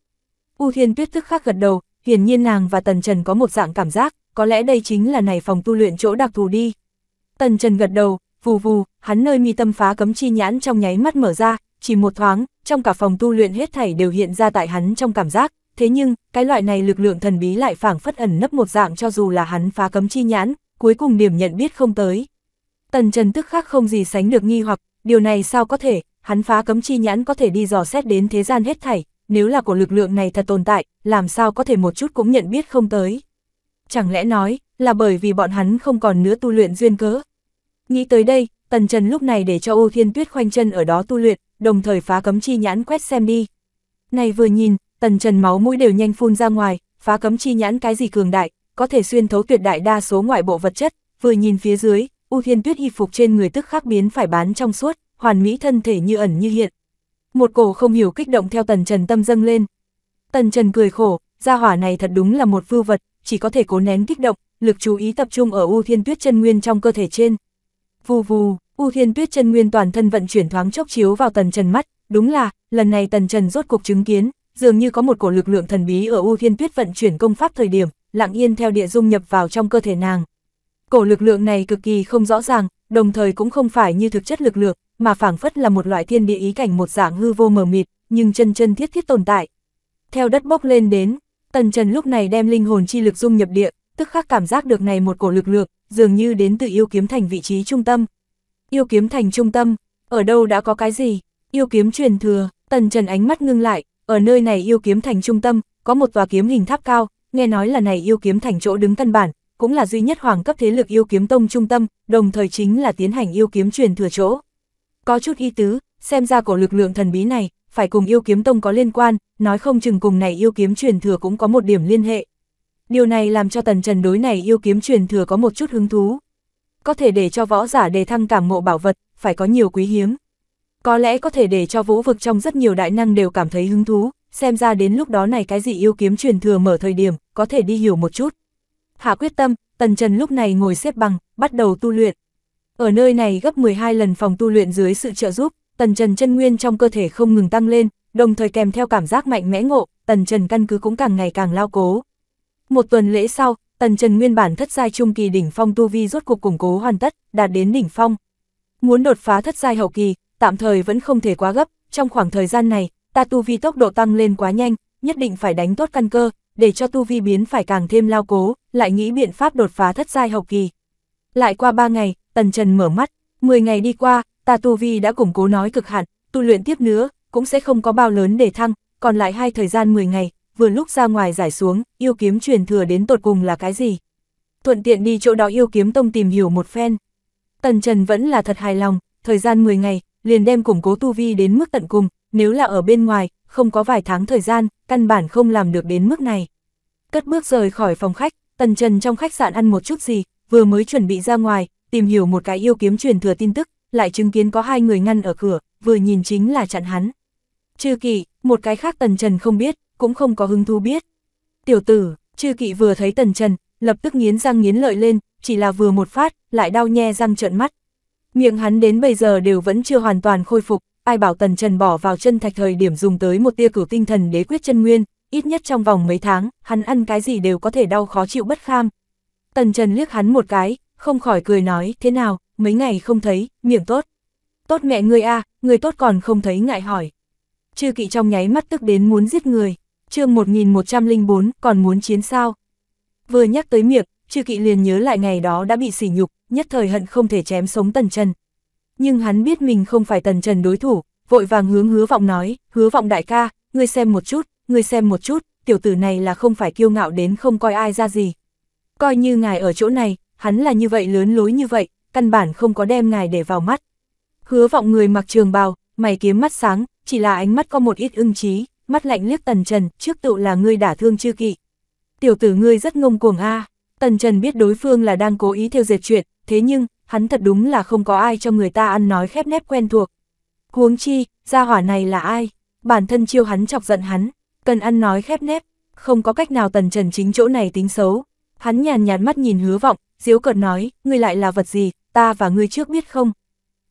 S1: U Thiên Tuyết tức khắc gật đầu, hiển nhiên nàng và Tần Trần có một dạng cảm giác, có lẽ đây chính là này phòng tu luyện chỗ đặc thù đi. Tần Trần gật đầu, vù vù, hắn nơi mi tâm phá cấm chi nhãn trong nháy mắt mở ra, chỉ một thoáng, trong cả phòng tu luyện hết thảy đều hiện ra tại hắn trong cảm giác, thế nhưng, cái loại này lực lượng thần bí lại phảng phất ẩn nấp một dạng cho dù là hắn phá cấm chi nhãn, cuối cùng điểm nhận biết không tới. Tần Trần tức khắc không gì sánh được nghi hoặc, điều này sao có thể, hắn phá cấm chi nhãn có thể đi dò xét đến thế gian hết thảy, nếu là của lực lượng này thật tồn tại, làm sao có thể một chút cũng nhận biết không tới. Chẳng lẽ nói, là bởi vì bọn hắn không còn nữa tu luyện duyên cớ. Nghĩ tới đây, Tần Trần lúc này để cho Ô Thiên Tuyết khoanh chân ở đó tu luyện, đồng thời phá cấm chi nhãn quét xem đi. Này vừa nhìn, Tần Trần máu mũi đều nhanh phun ra ngoài, phá cấm chi nhãn cái gì cường đại, có thể xuyên thấu tuyệt đại đa số ngoại bộ vật chất, vừa nhìn phía dưới, U Thiên Tuyết y phục trên người tức khắc biến phải bán trong suốt, hoàn mỹ thân thể như ẩn như hiện, một cổ không hiểu kích động theo tần trần tâm dâng lên. Tần trần cười khổ, gia hỏa này thật đúng là một vưu vật, chỉ có thể cố nén kích động, lực chú ý tập trung ở U Thiên Tuyết chân nguyên trong cơ thể trên. Vù vù, U Thiên Tuyết chân nguyên toàn thân vận chuyển thoáng chốc chiếu vào tần trần mắt, đúng là, lần này tần trần rốt cuộc chứng kiến, dường như có một cổ lực lượng thần bí ở U Thiên Tuyết vận chuyển công pháp thời điểm, lặng yên theo địa dung nhập vào trong cơ thể nàng. Cổ lực lượng này cực kỳ không rõ ràng, đồng thời cũng không phải như thực chất lực lượng, mà phảng phất là một loại thiên địa ý cảnh một dạng hư vô mờ mịt, nhưng chân chân thiết thiết tồn tại. Theo đất bốc lên đến, Tần Trần lúc này đem linh hồn chi lực dung nhập địa, tức khắc cảm giác được này một cổ lực lượng, dường như đến từ yêu kiếm thành vị trí trung tâm. Yêu kiếm thành trung tâm, ở đâu đã có cái gì? Yêu kiếm truyền thừa, Tần Trần ánh mắt ngưng lại, ở nơi này yêu kiếm thành trung tâm, có một tòa kiếm hình tháp cao, nghe nói là này yêu kiếm thành chỗ đứng căn bản, cũng là duy nhất hoàng cấp thế lực yêu kiếm tông trung tâm, đồng thời chính là tiến hành yêu kiếm truyền thừa chỗ có chút ý tứ, xem ra cổ lực lượng thần bí này, phải cùng yêu kiếm tông có liên quan, nói không chừng cùng này yêu kiếm truyền thừa cũng có một điểm liên hệ. Điều này làm cho tần trần đối này yêu kiếm truyền thừa có một chút hứng thú. Có thể để cho võ giả đề thăng cảm ngộ bảo vật, phải có nhiều quý hiếm. Có lẽ có thể để cho vũ vực trong rất nhiều đại năng đều cảm thấy hứng thú, xem ra đến lúc đó này cái gì yêu kiếm truyền thừa mở thời điểm, có thể đi hiểu một chút. Hạ quyết tâm, tần trần lúc này ngồi xếp bằng, bắt đầu tu luyện. Ở nơi này gấp 12 lần phòng tu luyện dưới sự trợ giúp, tần trần chân nguyên trong cơ thể không ngừng tăng lên, đồng thời kèm theo cảm giác mạnh mẽ ngộ, tần trần căn cứ cũng càng ngày càng lao cố. Một tuần lễ sau, tần trần nguyên bản thất giai trung kỳ đỉnh phong tu vi rốt cuộc củng cố hoàn tất, đạt đến đỉnh phong. Muốn đột phá thất giai hậu kỳ, tạm thời vẫn không thể quá gấp, trong khoảng thời gian này, ta tu vi tốc độ tăng lên quá nhanh, nhất định phải đánh tốt căn cơ, để cho tu vi biến phải càng thêm lao cố, lại nghĩ biện pháp đột phá thất giai hậu kỳ. Lại qua ba ngày, Tần Trần mở mắt, 10 ngày đi qua, ta tu vi đã củng cố nói cực hạn, tu luyện tiếp nữa, cũng sẽ không có bao lớn để thăng, còn lại hai thời gian 10 ngày, vừa lúc ra ngoài giải xuống, yêu kiếm truyền thừa đến tột cùng là cái gì. Thuận tiện đi chỗ đó yêu kiếm tông tìm hiểu một phen. Tần Trần vẫn là thật hài lòng, thời gian 10 ngày, liền đem củng cố tu vi đến mức tận cùng, nếu là ở bên ngoài, không có vài tháng thời gian, căn bản không làm được đến mức này. Cất bước rời khỏi phòng khách, Tần Trần trong khách sạn ăn một chút gì, vừa mới chuẩn bị ra ngoài, tìm hiểu một cái yêu kiếm truyền thừa tin tức, lại chứng kiến có hai người ngăn ở cửa, vừa nhìn chính là chặn hắn. Chư kỵ, một cái khác Tần Trần không biết, cũng không có hứng thú biết. Tiểu tử, chư kỵ vừa thấy Tần Trần, lập tức nghiến răng nghiến lợi lên, chỉ là vừa một phát, lại đau nhe răng trợn mắt. Miệng hắn đến bây giờ đều vẫn chưa hoàn toàn khôi phục, ai bảo Tần Trần bỏ vào chân thạch thời điểm dùng tới một tia cửu tinh thần đế quyết chân nguyên, ít nhất trong vòng mấy tháng, hắn ăn cái gì đều có thể đau khó chịu bất kham. Tần Trần liếc hắn một cái, không khỏi cười nói, thế nào, mấy ngày không thấy, miệng tốt. Tốt mẹ ngươi a à, người tốt còn không thấy ngại hỏi. Chư kỵ trong nháy mắt tức đến muốn giết người, chương 1104 còn muốn chiến sao. Vừa nhắc tới miệng, chư kỵ liền nhớ lại ngày đó đã bị sỉ nhục, nhất thời hận không thể chém sống tần trần. Nhưng hắn biết mình không phải tần trần đối thủ, vội vàng hướng hứa vọng nói, hứa vọng đại ca, ngươi xem một chút, ngươi xem một chút, tiểu tử này là không phải kiêu ngạo đến không coi ai ra gì. Coi như ngài ở chỗ này, hắn là như vậy lớn lối như vậy, căn bản không có đem ngài để vào mắt. Hứa vọng người mặc trường bào, mày kiếm mắt sáng, chỉ là ánh mắt có một ít ưng trí, mắt lạnh liếc Tần Trần, trước tựu là ngươi đả thương chư kỵ. Tiểu tử ngươi rất ngông cuồng a. Tần Trần biết đối phương là đang cố ý theo dệt chuyện, thế nhưng, hắn thật đúng là không có ai cho người ta ăn nói khép nép quen thuộc. Huống chi, gia hỏa này là ai? Bản thân chiêu hắn chọc giận hắn, cần ăn nói khép nép, không có cách nào Tần Trần chính chỗ này tính xấu. Hắn nhàn nhạt mắt nhìn hứa vọng, diếu cợt nói, ngươi lại là vật gì, ta và ngươi trước biết không?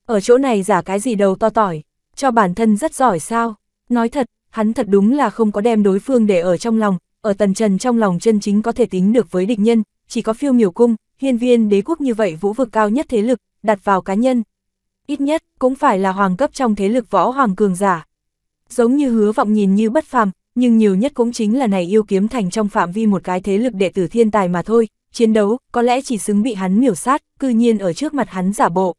S1: Ở chỗ này giả cái gì đầu to tỏi, cho bản thân rất giỏi sao? Nói thật, hắn thật đúng là không có đem đối phương để ở trong lòng, ở tần trần trong lòng chân chính có thể tính được với địch nhân, chỉ có phiêu miểu cung, hiên viên đế quốc như vậy vũ vực cao nhất thế lực, đặt vào cá nhân. Ít nhất, cũng phải là hoàng cấp trong thế lực võ hoàng cường giả. Giống như hứa vọng nhìn như bất phàm, nhưng nhiều nhất cũng chính là này yêu kiếm thành trong phạm vi một cái thế lực đệ tử thiên tài mà thôi, chiến đấu, có lẽ chỉ xứng bị hắn miểu sát, cư nhiên ở trước mặt hắn giả bộ.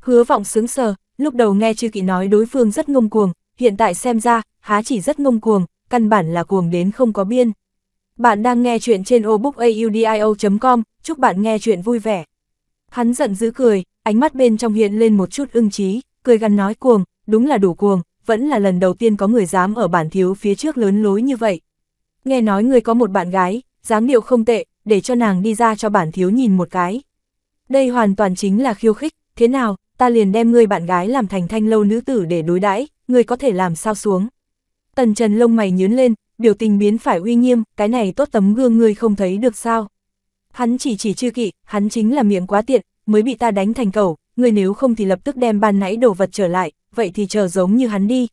S1: Hứa vọng sướng sờ, lúc đầu nghe chư kỵ nói đối phương rất ngông cuồng, hiện tại xem ra, há chỉ rất ngông cuồng, căn bản là cuồng đến không có biên. Bạn đang nghe chuyện trên obookaudio.com, chúc bạn nghe chuyện vui vẻ. Hắn giận dữ cười, ánh mắt bên trong hiện lên một chút ưng trí, cười gắn nói cuồng, đúng là đủ cuồng, vẫn là lần đầu tiên có người dám ở bản thiếu phía trước lớn lối như vậy. Nghe nói người có một bạn gái, dáng điệu không tệ, để cho nàng đi ra cho bản thiếu nhìn một cái. Đây hoàn toàn chính là khiêu khích, thế nào, ta liền đem ngươi bạn gái làm thành thanh lâu nữ tử để đối đãi, ngươi có thể làm sao xuống. Tần Trần lông mày nhướn lên, biểu tình biến phải uy nghiêm, cái này tốt tấm gương ngươi không thấy được sao. Hắn chỉ chỉ chư kỵ, hắn chính là miệng quá tiện, mới bị ta đánh thành cầu, ngươi nếu không thì lập tức đem ban nãy đồ vật trở lại, vậy thì chờ giống như hắn đi.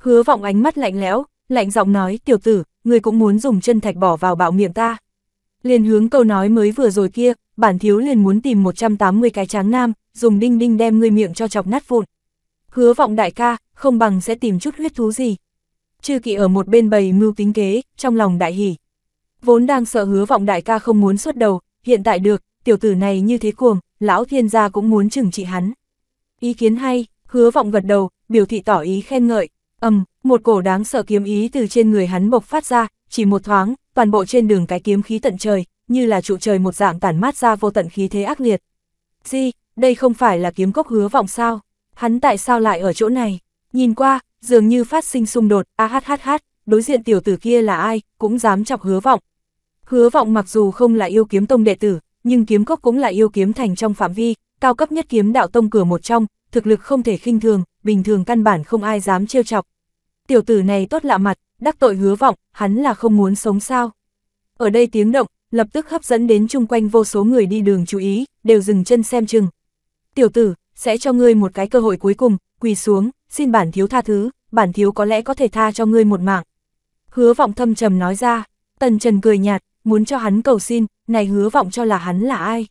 S1: Hứa vọng ánh mắt lạnh lẽo, lạnh giọng nói, tiểu tử, ngươi cũng muốn dùng chân thạch bỏ vào bạo miệng ta liền hướng câu nói mới vừa rồi kia, bản thiếu liền muốn tìm 180 cái tráng nam, dùng đinh đinh đem ngươi miệng cho chọc nát vụn. Hứa vọng đại ca, không bằng sẽ tìm chút huyết thú gì. Chư kỵ ở một bên bầy mưu tính kế, trong lòng đại hỉ. Vốn đang sợ hứa vọng đại ca không muốn xuất đầu, hiện tại được, tiểu tử này như thế cuồng, lão thiên gia cũng muốn chừng trị hắn. Ý kiến hay, hứa vọng gật đầu, biểu thị tỏ ý khen ngợi, ầm, um, một cổ đáng sợ kiếm ý từ trên người hắn bộc phát ra, chỉ một thoáng, toàn bộ trên đường cái kiếm khí tận trời, như là trụ trời một dạng tản mát ra vô tận khí thế ác liệt. Gì, đây không phải là kiếm cốc hứa vọng sao? Hắn tại sao lại ở chỗ này? Nhìn qua, dường như phát sinh xung đột, a hát hát hát, đối diện tiểu tử kia là ai, cũng dám chọc hứa vọng. Hứa vọng mặc dù không là yêu kiếm tông đệ tử, nhưng kiếm cốc cũng là yêu kiếm thành trong phạm vi, cao cấp nhất kiếm đạo tông cửa một trong, thực lực không thể khinh thường, bình thường căn bản không ai dám trêu chọc. Tiểu tử này tốt lạ mặt, đắc tội hứa vọng, hắn là không muốn sống sao. Ở đây tiếng động, lập tức hấp dẫn đến chung quanh vô số người đi đường chú ý, đều dừng chân xem chừng. Tiểu tử, sẽ cho ngươi một cái cơ hội cuối cùng, quỳ xuống, xin bản thiếu tha thứ, bản thiếu có lẽ có thể tha cho ngươi một mạng. Hứa vọng thâm trầm nói ra, tần trần cười nhạt, muốn cho hắn cầu xin, này hứa vọng cho là hắn là ai.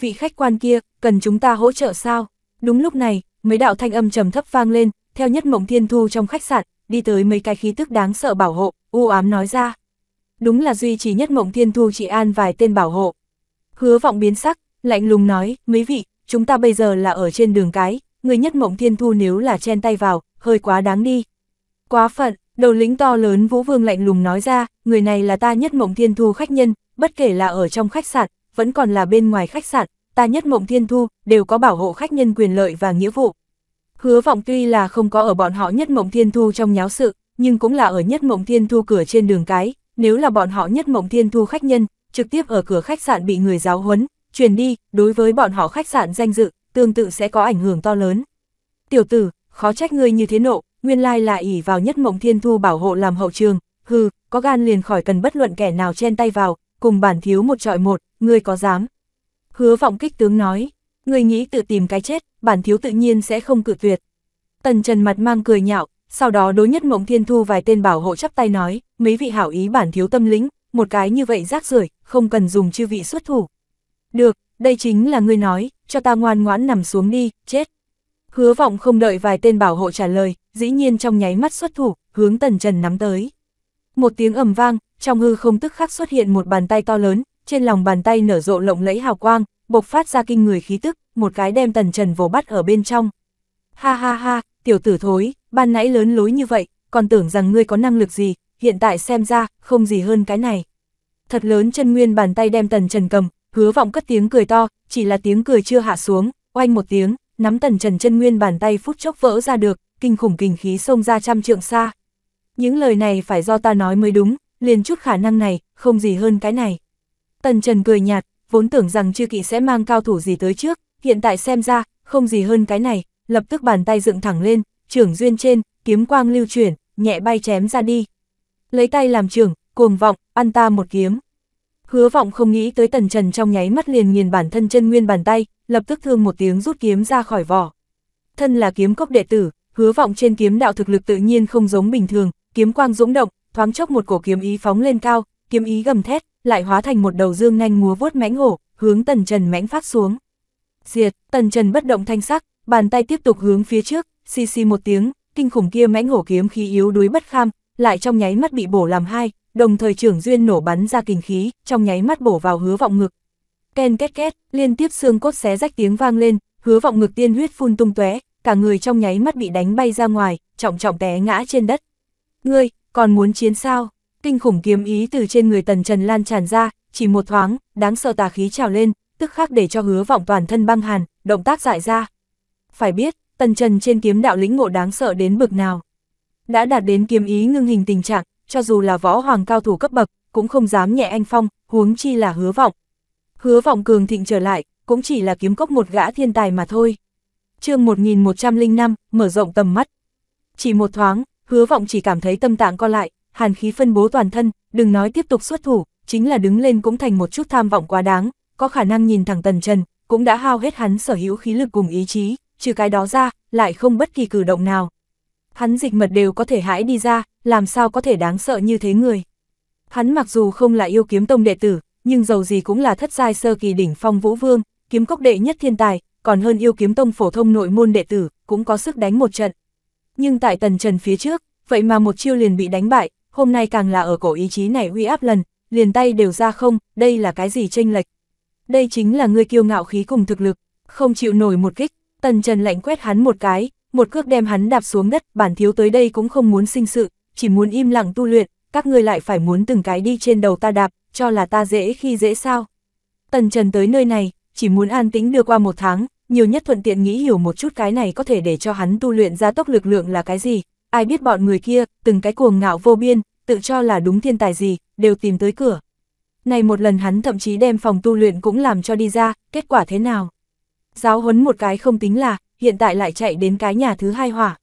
S1: Vị khách quan kia, cần chúng ta hỗ trợ sao? Đúng lúc này, mấy đạo thanh âm trầm thấp vang lên, theo nhất mộng thiên thu trong khách sạn, đi tới mấy cái khí tức đáng sợ bảo hộ, u ám nói ra. Đúng là duy trì nhất mộng thiên thu chỉ an vài tên bảo hộ. Hứa vọng biến sắc, lạnh lùng nói, mấy vị, chúng ta bây giờ là ở trên đường cái, người nhất mộng thiên thu nếu là chen tay vào, hơi quá đáng đi. Quá phận, đầu lĩnh to lớn Vũ Vương lạnh lùng nói ra, người này là ta nhất mộng thiên thu khách nhân, bất kể là ở trong khách sạn, vẫn còn là bên ngoài khách sạn, ta nhất mộng thiên thu, đều có bảo hộ khách nhân quyền lợi và nghĩa vụ. Hứa vọng tuy là không có ở bọn họ nhất mộng thiên thu trong nháo sự, nhưng cũng là ở nhất mộng thiên thu cửa trên đường cái, nếu là bọn họ nhất mộng thiên thu khách nhân, trực tiếp ở cửa khách sạn bị người giáo huấn, truyền đi, đối với bọn họ khách sạn danh dự, tương tự sẽ có ảnh hưởng to lớn. Tiểu tử, khó trách người như thế nộ, nguyên lai là ỷ vào nhất mộng thiên thu bảo hộ làm hậu trường, hừ, có gan liền khỏi cần bất luận kẻ nào chen tay vào, cùng bản thiếu một trọi một, người có dám. Hứa vọng kích tướng nói người nghĩ tự tìm cái chết, bản thiếu tự nhiên sẽ không cự tuyệt. Tần Trần mặt mang cười nhạo, sau đó đối nhất Mộng Thiên Thu vài tên bảo hộ chắp tay nói, mấy vị hảo ý bản thiếu tâm lĩnh, một cái như vậy rác rưởi, không cần dùng chư vị xuất thủ. Được, đây chính là ngươi nói, cho ta ngoan ngoãn nằm xuống đi, chết. Hứa vọng không đợi vài tên bảo hộ trả lời, dĩ nhiên trong nháy mắt xuất thủ, hướng Tần Trần nắm tới. Một tiếng ầm vang, trong hư không tức khắc xuất hiện một bàn tay to lớn, trên lòng bàn tay nở rộ lộng lẫy hào quang, bộc phát ra kinh người khí tức, một cái đem tần trần vồ bắt ở bên trong. Ha ha ha, tiểu tử thối, ban nãy lớn lối như vậy, còn tưởng rằng ngươi có năng lực gì, hiện tại xem ra, không gì hơn cái này. Thật lớn chân nguyên bàn tay đem tần trần cầm, hứa vọng cất tiếng cười to, chỉ là tiếng cười chưa hạ xuống, oanh một tiếng, nắm tần trần chân nguyên bàn tay phút chốc vỡ ra được, kinh khủng kinh khí xông ra trăm trượng xa. Những lời này phải do ta nói mới đúng, liền chút khả năng này, không gì hơn cái này. Tần Trần cười nhạt, vốn tưởng rằng chư kỵ sẽ mang cao thủ gì tới trước, hiện tại xem ra, không gì hơn cái này, lập tức bàn tay dựng thẳng lên, trưởng duyên trên, kiếm quang lưu chuyển, nhẹ bay chém ra đi. Lấy tay làm trưởng, cuồng vọng, ăn ta một kiếm. Hứa vọng không nghĩ tới tần trần trong nháy mắt liền nghiền bản thân chân nguyên bàn tay, lập tức thương một tiếng rút kiếm ra khỏi vỏ. Thân là kiếm cốc đệ tử, hứa vọng trên kiếm đạo thực lực tự nhiên không giống bình thường, kiếm quang dũng động, thoáng chốc một cổ kiếm ý phóng lên cao, kiếm ý gầm thét, lại hóa thành một đầu dương nhanh múa vuốt mãnh hổ, hướng Tần Trần mãnh phát xuống. Diệt, Tần Trần bất động thanh sắc, bàn tay tiếp tục hướng phía trước, xì xì một tiếng, kinh khủng kia mãnh hổ kiếm khí yếu đuối bất kham, lại trong nháy mắt bị bổ làm hai, đồng thời trưởng duyên nổ bắn ra kình khí, trong nháy mắt bổ vào hứa vọng ngực. Ken két két, liên tiếp xương cốt xé rách tiếng vang lên, hứa vọng ngực tiên huyết phun tung tóe, cả người trong nháy mắt bị đánh bay ra ngoài, trọng trọng té ngã trên đất. Ngươi, còn muốn chiến sao? kinh khủng kiếm ý từ trên người tần trần lan tràn ra, chỉ một thoáng, đáng sợ tà khí trào lên, tức khắc để cho hứa vọng toàn thân băng hàn, động tác dại ra. Phải biết, tần trần trên kiếm đạo lĩnh ngộ đáng sợ đến bực nào. Đã đạt đến kiếm ý ngưng hình tình trạng, cho dù là võ hoàng cao thủ cấp bậc, cũng không dám nhẹ anh phong, huống chi là hứa vọng. Hứa vọng cường thịnh trở lại, cũng chỉ là kiếm cốc một gã thiên tài mà thôi. chương 1105, mở rộng tầm mắt. Chỉ một thoáng, hứa vọng chỉ cảm thấy tâm tạng co lại, hàn khí phân bố toàn thân, đừng nói tiếp tục xuất thủ, chính là đứng lên cũng thành một chút tham vọng quá đáng, có khả năng nhìn thẳng tần trần, cũng đã hao hết hắn sở hữu khí lực cùng ý chí, trừ cái đó ra, lại không bất kỳ cử động nào. Hắn dịch mật đều có thể hãi đi ra, làm sao có thể đáng sợ như thế người. Hắn mặc dù không là yêu kiếm tông đệ tử, nhưng dầu gì cũng là thất giai sơ kỳ đỉnh phong vũ vương, kiếm cốc đệ nhất thiên tài, còn hơn yêu kiếm tông phổ thông nội môn đệ tử, cũng có sức đánh một trận. Nhưng tại tần trần phía trước, vậy mà một chiêu liền bị đánh bại, hôm nay càng là ở cổ ý chí này uy áp lần, liền tay đều ra không, đây là cái gì chênh lệch. Đây chính là ngươi kiêu ngạo khí cùng thực lực, không chịu nổi một kích, tần trần lạnh quét hắn một cái, một cước đem hắn đạp xuống đất, bản thiếu tới đây cũng không muốn sinh sự, chỉ muốn im lặng tu luyện, các ngươi lại phải muốn từng cái đi trên đầu ta đạp, cho là ta dễ khi dễ sao. Tần Trần tới nơi này, chỉ muốn an tĩnh đưa qua một tháng, nhiều nhất thuận tiện nghĩ hiểu một chút cái này có thể để cho hắn tu luyện ra tốc lực lượng là cái gì, ai biết bọn người kia, từng cái cuồng ngạo vô biên, tự cho là đúng thiên tài gì, đều tìm tới cửa. Này một lần hắn thậm chí đem phòng tu luyện cũng làm cho đi ra, kết quả thế nào? Giáo huấn một cái không tính là, hiện tại lại chạy đến cái nhà thứ hai hỏa.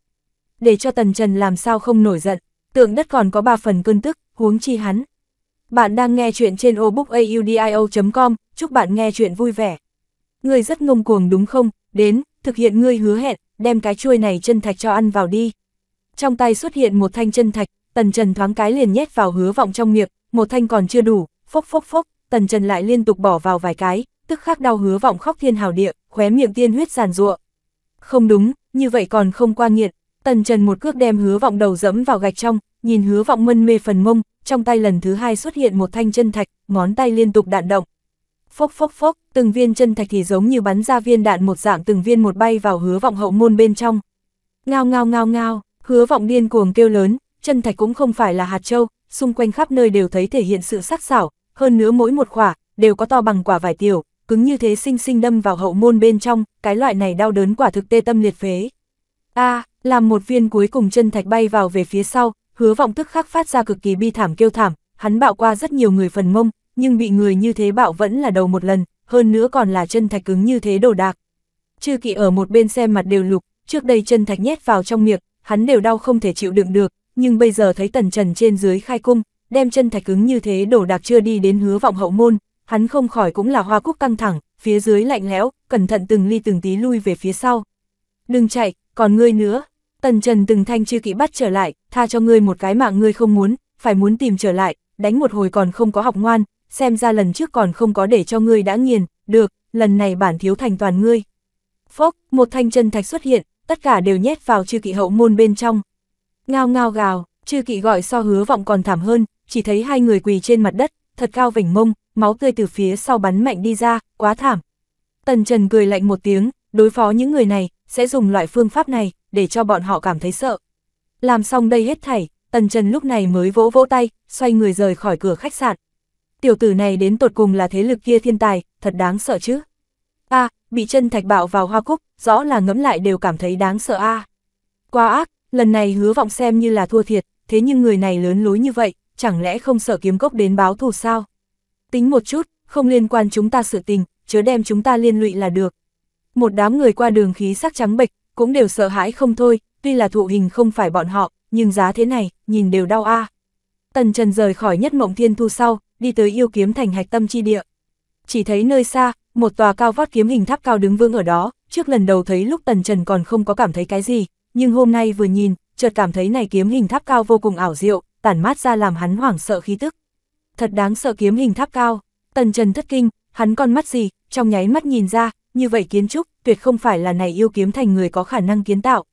S1: Để cho Tần Trần làm sao không nổi giận, tượng đất còn có ba phần cơn tức, huống chi hắn. Bạn đang nghe chuyện trên obookaudio.com, chúc bạn nghe chuyện vui vẻ. Ngươi rất ngông cuồng đúng không, đến, thực hiện ngươi hứa hẹn, đem cái chuôi này chân thạch cho ăn vào đi trong tay xuất hiện một thanh chân thạch, tần trần thoáng cái liền nhét vào hứa vọng trong miệng, một thanh còn chưa đủ, phốc phốc phốc, tần trần lại liên tục bỏ vào vài cái, tức khắc đau hứa vọng khóc thiên hào địa, khóe miệng tiên huyết giàn giụa. Không đúng, như vậy còn không qua nghiệt, tần trần một cước đem hứa vọng đầu dẫm vào gạch trong, nhìn hứa vọng mân mê phần mông, trong tay lần thứ hai xuất hiện một thanh chân thạch, ngón tay liên tục đạn động. Phốc phốc phốc, từng viên chân thạch thì giống như bắn ra viên đạn một dạng từng viên một bay vào hứa vọng hậu môn bên trong. Ngao ngao ngao ngao, Hứa vọng điên cuồng kêu lớn, chân thạch cũng không phải là hạt châu, xung quanh khắp nơi đều thấy thể hiện sự sắc sảo, hơn nữa mỗi một quả đều có to bằng quả vải tiểu, cứng như thế sinh sinh đâm vào hậu môn bên trong, cái loại này đau đớn quả thực tê tâm liệt phế. A, làm một viên cuối cùng chân thạch bay vào về phía sau, hứa vọng tức khắc phát ra cực kỳ bi thảm kêu thảm, hắn bạo qua rất nhiều người phần mông, nhưng bị người như thế bạo vẫn là đầu một lần, hơn nữa còn là chân thạch cứng như thế đồ đạc. Chư kỵ ở một bên xem mặt đều lục, trước đây chân thạch nhét vào trong miệng, hắn đều đau không thể chịu đựng được, nhưng bây giờ thấy tần trần trên dưới khai cung, đem chân thạch cứng như thế đổ đạc chưa đi đến hứa vọng hậu môn, hắn không khỏi cũng là hoa quốc căng thẳng, phía dưới lạnh lẽo, cẩn thận từng ly từng tí lui về phía sau. Đừng chạy, còn ngươi nữa. Tần Trần từng thanh chưa kỵ bắt trở lại, tha cho ngươi một cái mạng ngươi không muốn, phải muốn tìm trở lại, đánh một hồi còn không có học ngoan, xem ra lần trước còn không có để cho ngươi đã nghiền, được, lần này bản thiếu thành toàn ngươi. Phốc, một thanh chân thạch xuất hiện, tất cả đều nhét vào chư kỵ hậu môn bên trong. Ngao ngao gào, chư kỵ gọi so hứa vọng còn thảm hơn, chỉ thấy hai người quỳ trên mặt đất, thật cao vảnh mông, máu tươi từ phía sau bắn mạnh đi ra, quá thảm. Tần Trần cười lạnh một tiếng, đối phó những người này, sẽ dùng loại phương pháp này, để cho bọn họ cảm thấy sợ. Làm xong đây hết thảy, Tần Trần lúc này mới vỗ vỗ tay, xoay người rời khỏi cửa khách sạn. Tiểu tử này đến tột cùng là thế lực kia thiên tài, thật đáng sợ chứ. a à, bị chân thạch bạo vào hoa cúc, rõ là ngấm lại đều cảm thấy đáng sợ a. À. Quá ác, lần này hứa vọng xem như là thua thiệt, thế nhưng người này lớn lối như vậy, chẳng lẽ không sợ kiếm cốc đến báo thù sao? Tính một chút, không liên quan chúng ta sự tình, chớ đem chúng ta liên lụy là được. Một đám người qua đường khí sắc trắng bệch, cũng đều sợ hãi không thôi, tuy là thụ hình không phải bọn họ, nhưng giá thế này, nhìn đều đau a. Tần Trần rời khỏi nhất mộng thiên thu sau, đi tới yêu kiếm thành hạch tâm chi địa. Chỉ thấy nơi xa, một tòa cao vót kiếm hình tháp cao đứng vương ở đó, trước lần đầu thấy lúc Tần Trần còn không có cảm thấy cái gì, nhưng hôm nay vừa nhìn, chợt cảm thấy này kiếm hình tháp cao vô cùng ảo diệu, tản mát ra làm hắn hoảng sợ khí tức. Thật đáng sợ kiếm hình tháp cao, Tần Trần thất kinh, hắn con mắt gì, trong nháy mắt nhìn ra, như vậy kiến trúc, tuyệt không phải là này yêu kiếm thành người có khả năng kiến tạo.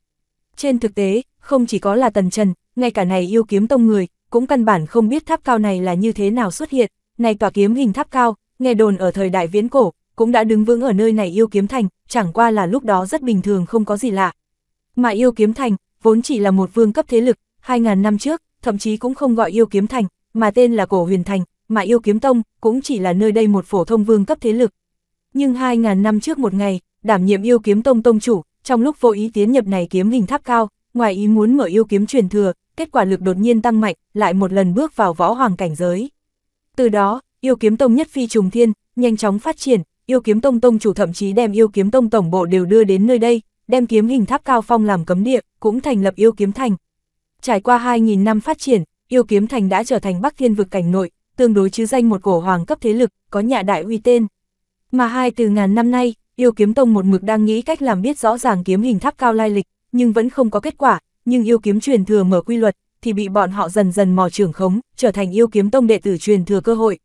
S1: Trên thực tế, không chỉ có là Tần Trần, ngay cả này yêu kiếm tông người, cũng căn bản không biết tháp cao này là như thế nào xuất hiện, này tòa kiếm hình tháp cao, nghe đồn ở thời đại viễn cổ, cũng đã đứng vững ở nơi này yêu kiếm thành, chẳng qua là lúc đó rất bình thường không có gì lạ. Mà yêu kiếm thành, vốn chỉ là một vương cấp thế lực, 2.000 năm trước, thậm chí cũng không gọi yêu kiếm thành, mà tên là cổ huyền thành, mà yêu kiếm tông, cũng chỉ là nơi đây một phổ thông vương cấp thế lực. Nhưng 2.000 năm trước một ngày, đảm nhiệm yêu kiếm tông tông chủ, trong lúc vô ý tiến nhập này kiếm hình tháp cao, ngoài ý muốn mở yêu kiếm truyền thừa, kết quả lực đột nhiên tăng mạnh, lại một lần bước vào võ hoàng cảnh giới. Từ đó, yêu kiếm tông nhất phi trùng thiên, nhanh chóng phát triển, yêu kiếm tông tông chủ thậm chí đem yêu kiếm tông tổng bộ đều đưa đến nơi đây, đem kiếm hình tháp cao phong làm cấm địa, cũng thành lập yêu kiếm thành. Trải qua 2.000 năm phát triển, yêu kiếm thành đã trở thành Bắc Thiên vực cảnh nội, tương đối chứ danh một cổ hoàng cấp thế lực, có nhà đại uy tên. Mà hai từ ngàn năm nay, yêu kiếm tông một mực đang nghĩ cách làm biết rõ ràng kiếm hình tháp cao lai lịch, nhưng vẫn không có kết quả, nhưng yêu kiếm truyền thừa mở quy luật, thì bị bọn họ dần dần mò trưởng khống, trở thành yêu kiếm tông đệ tử truyền thừa cơ hội.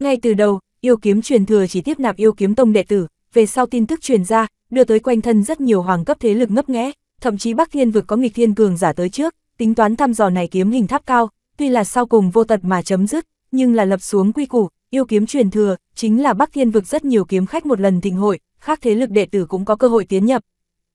S1: Ngay từ đầu, yêu kiếm truyền thừa chỉ tiếp nạp yêu kiếm tông đệ tử, về sau tin tức truyền ra, đưa tới quanh thân rất nhiều hoàng cấp thế lực ngấp nghé, thậm chí Bắc Thiên vực có nghịch thiên cường giả tới trước, tính toán thăm dò này kiếm hình tháp cao, tuy là sau cùng vô tật mà chấm dứt, nhưng là lập xuống quy củ, yêu kiếm truyền thừa, chính là Bắc Thiên vực rất nhiều kiếm khách một lần thịnh hội, khác thế lực đệ tử cũng có cơ hội tiến nhập.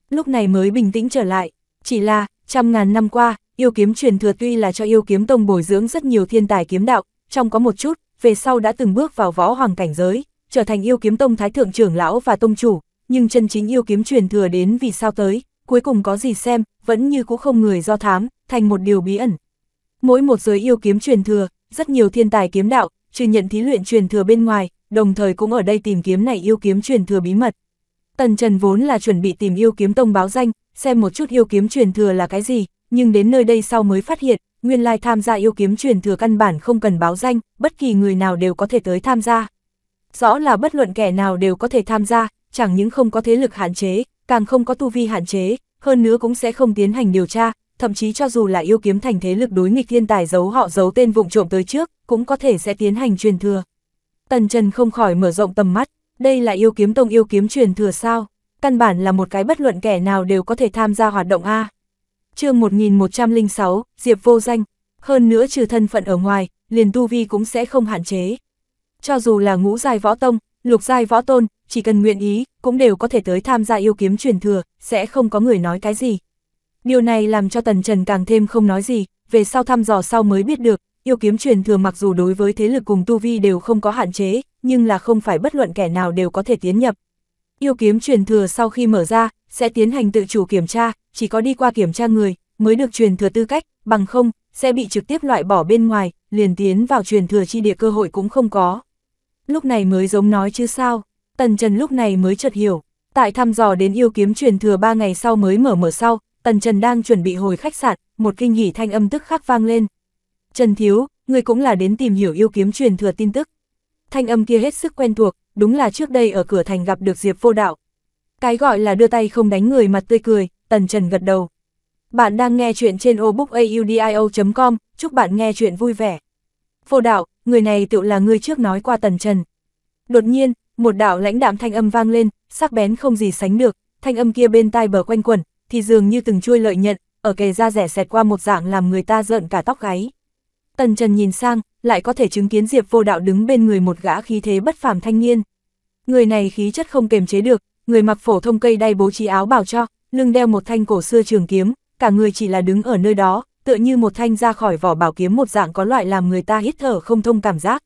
S1: Lúc này mới bình tĩnh trở lại, chỉ là, trăm ngàn năm qua, yêu kiếm truyền thừa tuy là cho yêu kiếm tông bồi dưỡng rất nhiều thiên tài kiếm đạo, trong có một chút, về sau đã từng bước vào võ hoàng cảnh giới, trở thành yêu kiếm tông thái thượng trưởng lão và tông chủ, nhưng chân chính yêu kiếm truyền thừa đến vì sao tới, cuối cùng có gì xem, vẫn như cũ không người do thám, thành một điều bí ẩn. Mỗi một giới yêu kiếm truyền thừa, rất nhiều thiên tài kiếm đạo, trừ nhận thí luyện truyền thừa bên ngoài, đồng thời cũng ở đây tìm kiếm này yêu kiếm truyền thừa bí mật. Tần Trần vốn là chuẩn bị tìm yêu kiếm tông báo danh, xem một chút yêu kiếm truyền thừa là cái gì, nhưng đến nơi đây sau mới phát hiện, nguyên lai tham gia yêu kiếm truyền thừa căn bản không cần báo danh, bất kỳ người nào đều có thể tới tham gia. Rõ là bất luận kẻ nào đều có thể tham gia, chẳng những không có thế lực hạn chế, càng không có tu vi hạn chế, hơn nữa cũng sẽ không tiến hành điều tra, thậm chí cho dù là yêu kiếm thành thế lực đối nghịch thiên tài giấu họ giấu tên vụng trộm tới trước, cũng có thể sẽ tiến hành truyền thừa. Tần Trần không khỏi mở rộng tầm mắt, đây là yêu kiếm tông yêu kiếm truyền thừa sao? Căn bản là một cái bất luận kẻ nào đều có thể tham gia hoạt động A chương 1106, Diệp vô danh, hơn nữa trừ thân phận ở ngoài, liền tu vi cũng sẽ không hạn chế. Cho dù là ngũ giai võ tông, lục giai võ tôn, chỉ cần nguyện ý, cũng đều có thể tới tham gia yêu kiếm truyền thừa, sẽ không có người nói cái gì. Điều này làm cho Tần Trần càng thêm không nói gì, về sau thăm dò sau mới biết được, yêu kiếm truyền thừa mặc dù đối với thế lực cùng tu vi đều không có hạn chế, nhưng là không phải bất luận kẻ nào đều có thể tiến nhập. Yêu kiếm truyền thừa sau khi mở ra, sẽ tiến hành tự chủ kiểm tra, chỉ có đi qua kiểm tra người, mới được truyền thừa tư cách, bằng không, sẽ bị trực tiếp loại bỏ bên ngoài, liền tiến vào truyền thừa chi địa cơ hội cũng không có. Lúc này mới giống nói chứ sao, Tần Trần lúc này mới chợt hiểu, tại thăm dò đến yêu kiếm truyền thừa 3 ngày sau mới mở mở sau, Tần Trần đang chuẩn bị hồi khách sạn, một kinh nghỉ thanh âm tức khắc vang lên. Trần Thiếu, người cũng là đến tìm hiểu yêu kiếm truyền thừa tin tức. Thanh âm kia hết sức quen thuộc, đúng là trước đây ở cửa thành gặp được Diệp Vô Đạo, cái gọi là đưa tay không đánh người mặt tươi cười, Tần Trần gật đầu. Bạn đang nghe chuyện trên obookaudio.com, chúc bạn nghe chuyện vui vẻ. phô đạo, người này tự là người trước nói qua Tần Trần. Đột nhiên, một đạo lãnh đạm thanh âm vang lên, sắc bén không gì sánh được, thanh âm kia bên tai bờ quanh quẩn, thì dường như từng chui lợi nhận, ở kề da rẻ xẹt qua một dạng làm người ta giận cả tóc gáy. Tần Trần nhìn sang, lại có thể chứng kiến Diệp Vô Đạo đứng bên người một gã khí thế bất phàm thanh niên. Người này khí chất không kềm chế được, người mặc phổ thông cây đay bố trí áo bảo cho, lưng đeo một thanh cổ xưa trường kiếm, cả người chỉ là đứng ở nơi đó, tựa như một thanh ra khỏi vỏ bảo kiếm một dạng có loại làm người ta hít thở không thông cảm giác.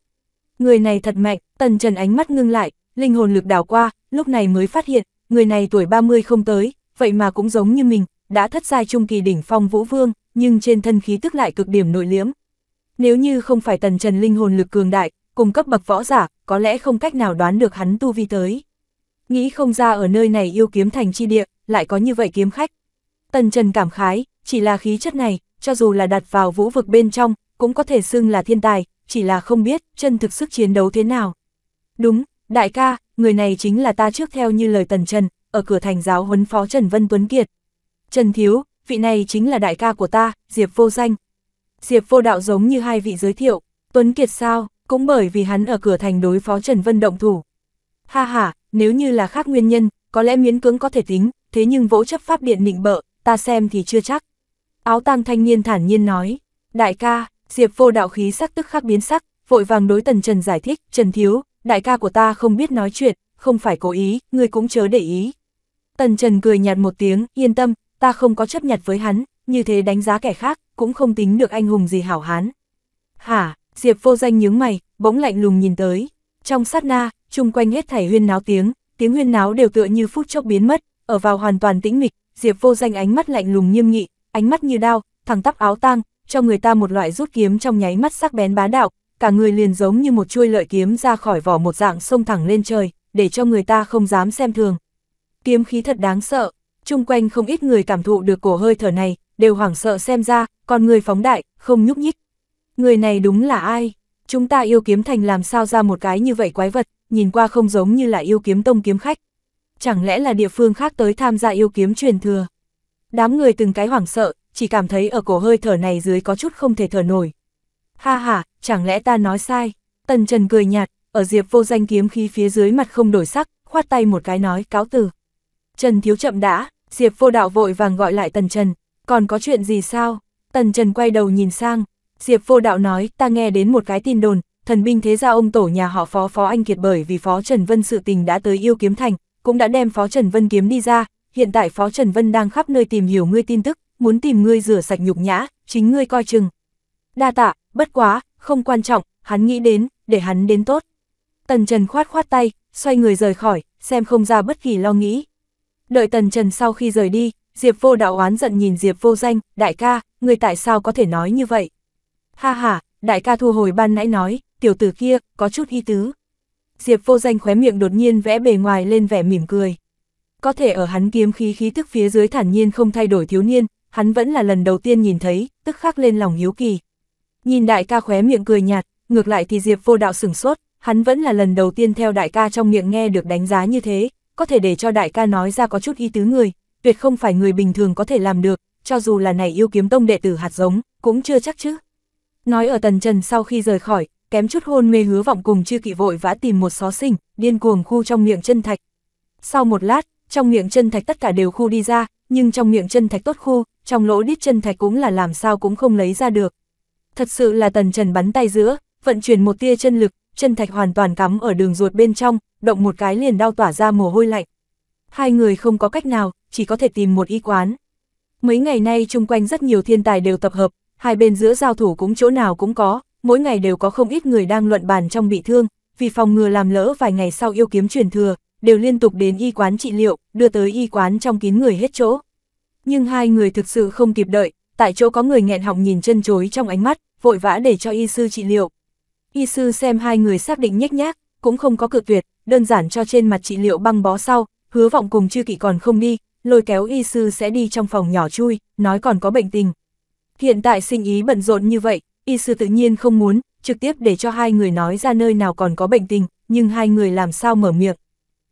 S1: Người này thật mạnh, tần trần ánh mắt ngưng lại, linh hồn lực đảo qua, lúc này mới phát hiện, người này tuổi 30 không tới, vậy mà cũng giống như mình, đã thất giai trung kỳ đỉnh phong vũ vương, nhưng trên thân khí tức lại cực điểm nội liếm. Nếu như không phải tần trần linh hồn lực cường đại, cùng cấp bậc võ giả, có lẽ không cách nào đoán được hắn tu vi tới nghĩ không ra ở nơi này yêu kiếm thành chi địa, lại có như vậy kiếm khách. Tần Trần cảm khái, chỉ là khí chất này, cho dù là đặt vào vũ vực bên trong, cũng có thể xưng là thiên tài, chỉ là không biết chân thực sức chiến đấu thế nào. Đúng, đại ca, người này chính là ta trước theo như lời Tần Trần, ở cửa thành giáo huấn phó Trần Vân Tuấn Kiệt. Trần Thiếu, vị này chính là đại ca của ta, Diệp Vô Danh. Diệp Vô Đạo giống như hai vị giới thiệu, Tuấn Kiệt sao, cũng bởi vì hắn ở cửa thành đối phó Trần Vân động thủ. Ha ha, nếu như là khác nguyên nhân, có lẽ miễn cưỡng có thể tính, thế nhưng vỗ chấp pháp điện nịnh bợ, ta xem thì chưa chắc. Áo tang thanh niên thản nhiên nói, đại ca, Diệp vô đạo khí sắc tức khắc biến sắc, vội vàng đối Tần Trần giải thích, Trần Thiếu, đại ca của ta không biết nói chuyện, không phải cố ý, ngươi cũng chớ để ý. Tần Trần cười nhạt một tiếng, yên tâm, ta không có chấp nhặt với hắn, như thế đánh giá kẻ khác, cũng không tính được anh hùng gì hảo hán. Hả, Diệp vô danh nhướng mày, bỗng lạnh lùng nhìn tới, trong sát na, chung quanh hết thảy huyên náo tiếng, tiếng huyên náo đều tựa như phút chốc biến mất, ở vào hoàn toàn tĩnh mịch, Diệp Vô Danh ánh mắt lạnh lùng nghiêm nghị, ánh mắt như đao, thẳng tắp áo tang, cho người ta một loại rút kiếm trong nháy mắt sắc bén bá đạo, cả người liền giống như một chuôi lợi kiếm ra khỏi vỏ một dạng sông thẳng lên trời, để cho người ta không dám xem thường. Kiếm khí thật đáng sợ, chung quanh không ít người cảm thụ được cổ hơi thở này, đều hoảng sợ xem ra, còn người phóng đại, không nhúc nhích. Người này đúng là ai? chúng ta yêu kiếm thành làm sao ra một cái như vậy quái vật, nhìn qua không giống như là yêu kiếm tông kiếm khách. Chẳng lẽ là địa phương khác tới tham gia yêu kiếm truyền thừa? Đám người từng cái hoảng sợ, chỉ cảm thấy ở cổ hơi thở này dưới có chút không thể thở nổi. Ha ha, chẳng lẽ ta nói sai? Tần Trần cười nhạt, ở diệp vô danh kiếm khí phía dưới mặt không đổi sắc, khoát tay một cái nói cáo từ. Trần thiếu chậm đã, diệp vô đạo vội vàng gọi lại Tần Trần, còn có chuyện gì sao? Tần Trần quay đầu nhìn sang, Diệp vô đạo nói, ta nghe đến một cái tin đồn, thần binh thế gia ông tổ nhà họ phó phó anh kiệt bởi vì phó Trần Vân sự tình đã tới yêu kiếm thành, cũng đã đem phó Trần Vân kiếm đi ra, hiện tại phó Trần Vân đang khắp nơi tìm hiểu ngươi tin tức, muốn tìm ngươi rửa sạch nhục nhã, chính ngươi coi chừng. Đa tạ, bất quá, không quan trọng, hắn nghĩ đến, để hắn đến tốt. Tần Trần khoát khoát tay, xoay người rời khỏi, xem không ra bất kỳ lo nghĩ. Đợi Tần Trần sau khi rời đi, Diệp vô đạo oán giận nhìn Diệp vô danh, đại ca, người tại sao có thể nói như vậy? Ha ha, đại ca thu hồi ban nãy nói, tiểu tử kia, có chút hy tứ. Diệp vô danh khóe miệng đột nhiên vẽ bề ngoài lên vẻ mỉm cười. Có thể ở hắn kiếm khí khí tức phía dưới thản nhiên không thay đổi thiếu niên, hắn vẫn là lần đầu tiên nhìn thấy, tức khắc lên lòng hiếu kỳ. Nhìn đại ca khóe miệng cười nhạt, ngược lại thì Diệp vô đạo sửng sốt, hắn vẫn là lần đầu tiên theo đại ca trong miệng nghe được đánh giá như thế, có thể để cho đại ca nói ra có chút ý tứ người, tuyệt không phải người bình thường có thể làm được, cho dù là này yêu kiếm tông đệ tử hạt giống, cũng chưa chắc chứ. Nói ở tần trần sau khi rời khỏi, kém chút hôn mê hứa vọng cùng chư kỵ vội vã tìm một xó sinh điên cuồng khu trong miệng chân thạch. Sau một lát, trong miệng chân thạch tất cả đều khu đi ra, nhưng trong miệng chân thạch tốt khu, trong lỗ đít chân thạch cũng là làm sao cũng không lấy ra được. Thật sự là tần trần bắn tay giữa, vận chuyển một tia chân lực, chân thạch hoàn toàn cắm ở đường ruột bên trong, động một cái liền đau tỏa ra mồ hôi lạnh. Hai người không có cách nào, chỉ có thể tìm một y quán. Mấy ngày nay chung quanh rất nhiều thiên tài đều tập hợp, hai bên giữa giao thủ cũng chỗ nào cũng có, mỗi ngày đều có không ít người đang luận bàn trong bị thương, vì phòng ngừa làm lỡ vài ngày sau yêu kiếm truyền thừa, đều liên tục đến y quán trị liệu, đưa tới y quán trong kín người hết chỗ. Nhưng hai người thực sự không kịp đợi, tại chỗ có người nghẹn họng nhìn chân chối trong ánh mắt, vội vã để cho y sư trị liệu. Y sư xem hai người xác định nhếch nhác, cũng không có cự tuyệt, đơn giản cho trên mặt trị liệu băng bó sau, hứa vọng cùng chư kỵ còn không đi, lôi kéo y sư sẽ đi trong phòng nhỏ chui, nói còn có bệnh tình. Hiện tại sinh ý bận rộn như vậy, y sư tự nhiên không muốn, trực tiếp để cho hai người nói ra nơi nào còn có bệnh tình, nhưng hai người làm sao mở miệng.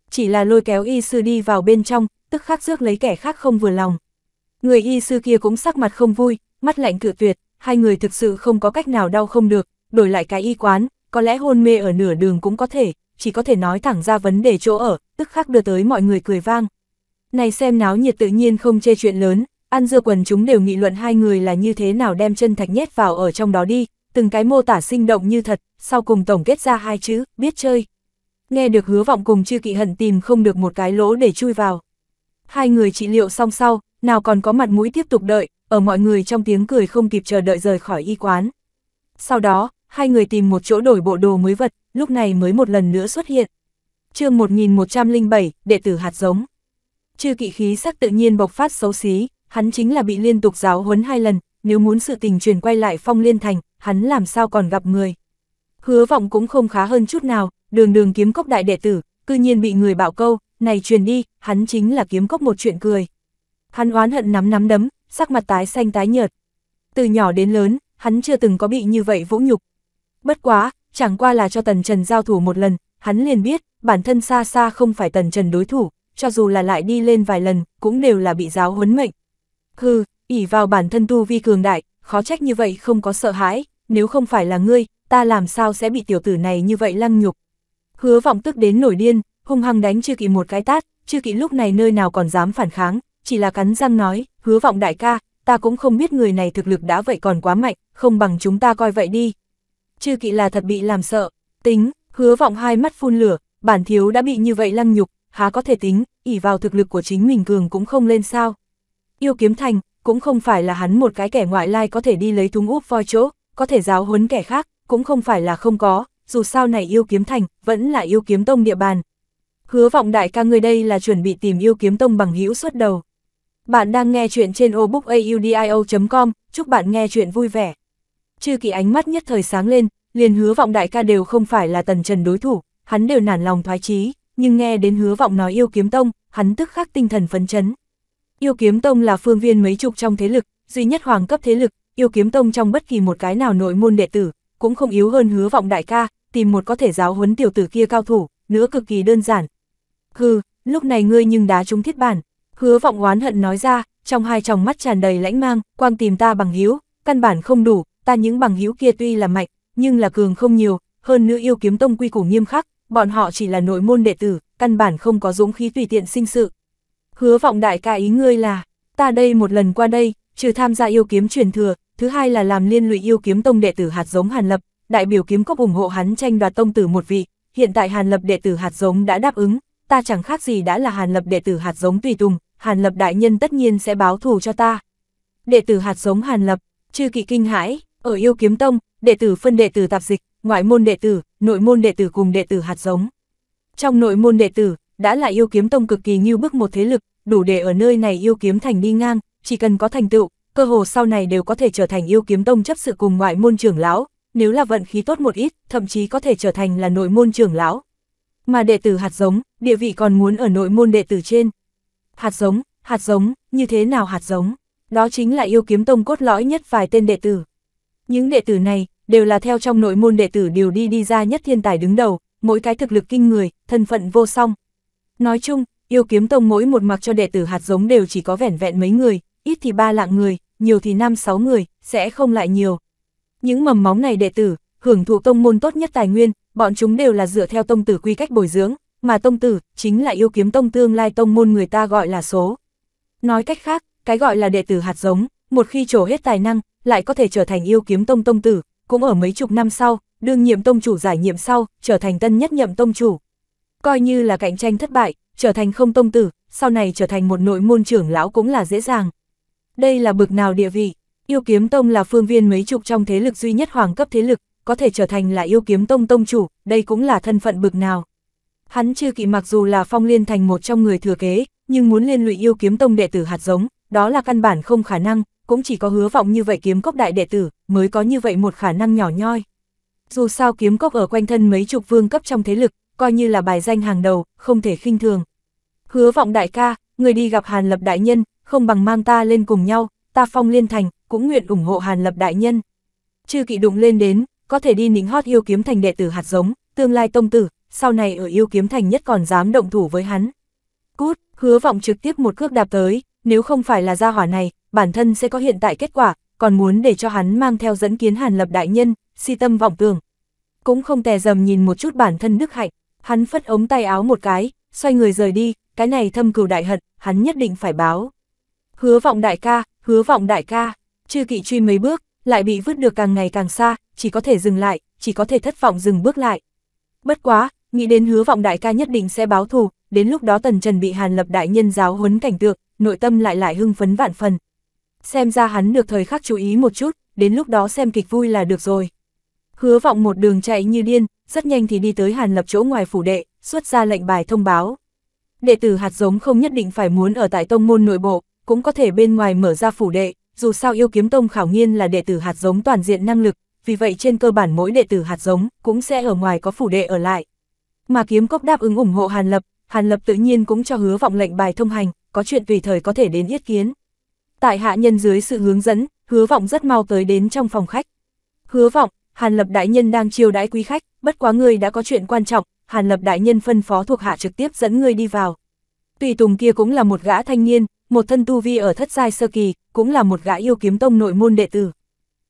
S1: Chỉ là lôi kéo y sư đi vào bên trong, tức khắc rước lấy kẻ khác không vừa lòng. Người y sư kia cũng sắc mặt không vui, mắt lạnh cự tuyệt, hai người thực sự không có cách nào đau không được, đổi lại cái y quán, có lẽ hôn mê ở nửa đường cũng có thể, chỉ có thể nói thẳng ra vấn đề chỗ ở, tức khắc đưa tới mọi người cười vang. Này xem náo nhiệt tự nhiên không chê chuyện lớn, An dưa quần chúng đều nghị luận hai người là như thế nào đem chân thạch nhét vào ở trong đó đi, từng cái mô tả sinh động như thật, sau cùng tổng kết ra hai chữ, biết chơi. Nghe được hứa vọng cùng chư kỵ hận tìm không được một cái lỗ để chui vào. Hai người trị liệu song sau, nào còn có mặt mũi tiếp tục đợi, ở mọi người trong tiếng cười không kịp chờ đợi rời khỏi y quán. Sau đó, hai người tìm một chỗ đổi bộ đồ mới vật, lúc này mới một lần nữa xuất hiện. chương 1107, đệ tử hạt giống. Chư kỵ khí sắc tự nhiên bộc phát xấu xí, hắn chính là bị liên tục giáo huấn hai lần, nếu muốn sự tình truyền quay lại phong liên thành, hắn làm sao còn gặp người. Hứa vọng cũng không khá hơn chút nào, đường đường kiếm cốc đại đệ tử, cư nhiên bị người bảo câu, này truyền đi, hắn chính là kiếm cốc một chuyện cười. Hắn oán hận nắm nắm đấm, sắc mặt tái xanh tái nhợt. Từ nhỏ đến lớn, hắn chưa từng có bị như vậy vũ nhục. Bất quá, chẳng qua là cho Tần Trần giao thủ một lần, hắn liền biết, bản thân xa xa không phải Tần Trần đối thủ, cho dù là lại đi lên vài lần, cũng đều là bị giáo huấn mệnh, hừ, ỉ vào bản thân tu vi cường đại, khó trách như vậy không có sợ hãi, nếu không phải là ngươi, ta làm sao sẽ bị tiểu tử này như vậy lăng nhục. Hứa vọng tức đến nổi điên, hung hăng đánh chư kỵ một cái tát, chư kỵ lúc này nơi nào còn dám phản kháng, chỉ là cắn răng nói, hứa vọng đại ca, ta cũng không biết người này thực lực đã vậy còn quá mạnh, không bằng chúng ta coi vậy đi. Chư kỵ là thật bị làm sợ, tính, hứa vọng hai mắt phun lửa, bản thiếu đã bị như vậy lăng nhục, há có thể tính, ỉ vào thực lực của chính mình cường cũng không lên sao yêu kiếm thành, cũng không phải là hắn một cái kẻ ngoại lai có thể đi lấy thúng úp voi chỗ, có thể giáo huấn kẻ khác, cũng không phải là không có, dù sao này yêu kiếm thành, vẫn là yêu kiếm tông địa bàn. Hứa vọng đại ca người đây là chuẩn bị tìm yêu kiếm tông bằng hữu xuất đầu. Bạn đang nghe chuyện trên obookaudio.com, chúc bạn nghe chuyện vui vẻ. Chư kỳ ánh mắt nhất thời sáng lên, liền hứa vọng đại ca đều không phải là tần trần đối thủ, hắn đều nản lòng thoái chí nhưng nghe đến hứa vọng nói yêu kiếm tông, hắn tức khắc tinh thần phấn chấn, Yêu kiếm tông là phương viên mấy chục trong thế lực, duy nhất hoàng cấp thế lực, yêu kiếm tông trong bất kỳ một cái nào nội môn đệ tử, cũng không yếu hơn hứa vọng đại ca, tìm một có thể giáo huấn tiểu tử kia cao thủ, nữa cực kỳ đơn giản. Hừ, lúc này ngươi nhưng đá trúng thiết bản, hứa vọng oán hận nói ra, trong hai tròng mắt tràn đầy lãnh mang, quang tìm ta bằng hiếu, căn bản không đủ, ta những bằng hiếu kia tuy là mạnh, nhưng là cường không nhiều, hơn nữa yêu kiếm tông quy củ nghiêm khắc, bọn họ chỉ là nội môn đệ tử, căn bản không có dũng khí tùy tiện sinh sự hứa vọng đại ca ý ngươi là, ta đây một lần qua đây, trừ tham gia yêu kiếm truyền thừa, thứ hai là làm liên lụy yêu kiếm tông đệ tử hạt giống Hàn Lập, đại biểu kiếm cốc ủng hộ hắn tranh đoạt tông tử một vị, hiện tại Hàn Lập đệ tử hạt giống đã đáp ứng, ta chẳng khác gì đã là Hàn Lập đệ tử hạt giống tùy tùng, Hàn Lập đại nhân tất nhiên sẽ báo thù cho ta. Đệ tử hạt giống Hàn Lập, chư kỳ kinh hãi, ở yêu kiếm tông, đệ tử phân đệ tử tạp dịch, ngoại môn đệ tử, nội môn đệ tử cùng đệ tử hạt giống. Trong nội môn đệ tử, đã là yêu kiếm tông cực kỳ như bước một thế lực, đủ để ở nơi này yêu kiếm thành đi ngang, chỉ cần có thành tựu, cơ hồ sau này đều có thể trở thành yêu kiếm tông chấp sự cùng ngoại môn trưởng lão, nếu là vận khí tốt một ít, thậm chí có thể trở thành là nội môn trưởng lão. Mà đệ tử hạt giống, địa vị còn muốn ở nội môn đệ tử trên. Hạt giống, hạt giống, như thế nào hạt giống? Đó chính là yêu kiếm tông cốt lõi nhất vài tên đệ tử. Những đệ tử này, đều là theo trong nội môn đệ tử đều đi đi ra nhất thiên tài đứng đầu, mỗi cái thực lực kinh người, thân phận vô song. Nói chung, Yêu kiếm tông mỗi một mặc cho đệ tử hạt giống đều chỉ có vẻn vẹn mấy người, ít thì ba lạng người, nhiều thì năm sáu người, sẽ không lại nhiều. Những mầm móng này đệ tử, hưởng thụ tông môn tốt nhất tài nguyên, bọn chúng đều là dựa theo tông tử quy cách bồi dưỡng, mà tông tử chính là yêu kiếm tông tương lai tông môn người ta gọi là số. Nói cách khác, cái gọi là đệ tử hạt giống, một khi trổ hết tài năng, lại có thể trở thành yêu kiếm tông tông tử, cũng ở mấy chục năm sau, đương nhiệm tông chủ giải nhiệm sau, trở thành tân nhất nhậm tông chủ coi như là cạnh tranh thất bại, trở thành không tông tử, sau này trở thành một nội môn trưởng lão cũng là dễ dàng. Đây là bực nào địa vị, yêu kiếm tông là phương viên mấy chục trong thế lực duy nhất hoàng cấp thế lực, có thể trở thành là yêu kiếm tông tông chủ, đây cũng là thân phận bực nào. Hắn chưa kỵ mặc dù là phong liên thành một trong người thừa kế, nhưng muốn liên lụy yêu kiếm tông đệ tử hạt giống, đó là căn bản không khả năng, cũng chỉ có hứa vọng như vậy kiếm cốc đại đệ tử, mới có như vậy một khả năng nhỏ nhoi. Dù sao kiếm cốc ở quanh thân mấy chục vương cấp trong thế lực, coi như là bài danh hàng đầu, không thể khinh thường. Hứa vọng đại ca, người đi gặp Hàn Lập Đại Nhân, không bằng mang ta lên cùng nhau, ta phong liên thành, cũng nguyện ủng hộ Hàn Lập Đại Nhân. Chư kỵ đụng lên đến, có thể đi nính hót yêu kiếm thành đệ tử hạt giống, tương lai tông tử, sau này ở yêu kiếm thành nhất còn dám động thủ với hắn. Cút, hứa vọng trực tiếp một cước đạp tới, nếu không phải là gia hỏa này, bản thân sẽ có hiện tại kết quả, còn muốn để cho hắn mang theo dẫn kiến Hàn Lập Đại Nhân, si tâm vọng tưởng. Cũng không tè dầm nhìn một chút bản thân đức hạnh, Hắn phất ống tay áo một cái, xoay người rời đi, cái này thâm cừu đại hận, hắn nhất định phải báo. Hứa vọng đại ca, hứa vọng đại ca, chư kỵ truy mấy bước, lại bị vứt được càng ngày càng xa, chỉ có thể dừng lại, chỉ có thể thất vọng dừng bước lại. Bất quá, nghĩ đến hứa vọng đại ca nhất định sẽ báo thù, đến lúc đó tần trần bị hàn lập đại nhân giáo huấn cảnh tượng, nội tâm lại lại hưng phấn vạn phần. Xem ra hắn được thời khắc chú ý một chút, đến lúc đó xem kịch vui là được rồi. Hứa vọng một đường chạy như điên, rất nhanh thì đi tới Hàn Lập chỗ ngoài phủ đệ, xuất ra lệnh bài thông báo. Đệ tử hạt giống không nhất định phải muốn ở tại tông môn nội bộ, cũng có thể bên ngoài mở ra phủ đệ, dù sao yêu kiếm tông khảo nghiên là đệ tử hạt giống toàn diện năng lực, vì vậy trên cơ bản mỗi đệ tử hạt giống cũng sẽ ở ngoài có phủ đệ ở lại. Mà kiếm cốc đáp ứng ủng hộ Hàn Lập, Hàn Lập tự nhiên cũng cho hứa vọng lệnh bài thông hành, có chuyện tùy thời có thể đến yết kiến. Tại hạ nhân dưới sự hướng dẫn, hứa vọng rất mau tới đến trong phòng khách. Hứa vọng, Hàn Lập Đại Nhân đang chiêu đãi quý khách, bất quá người đã có chuyện quan trọng, Hàn Lập Đại Nhân phân phó thuộc hạ trực tiếp dẫn người đi vào. Tùy Tùng kia cũng là một gã thanh niên, một thân tu vi ở thất giai sơ kỳ, cũng là một gã yêu kiếm tông nội môn đệ tử.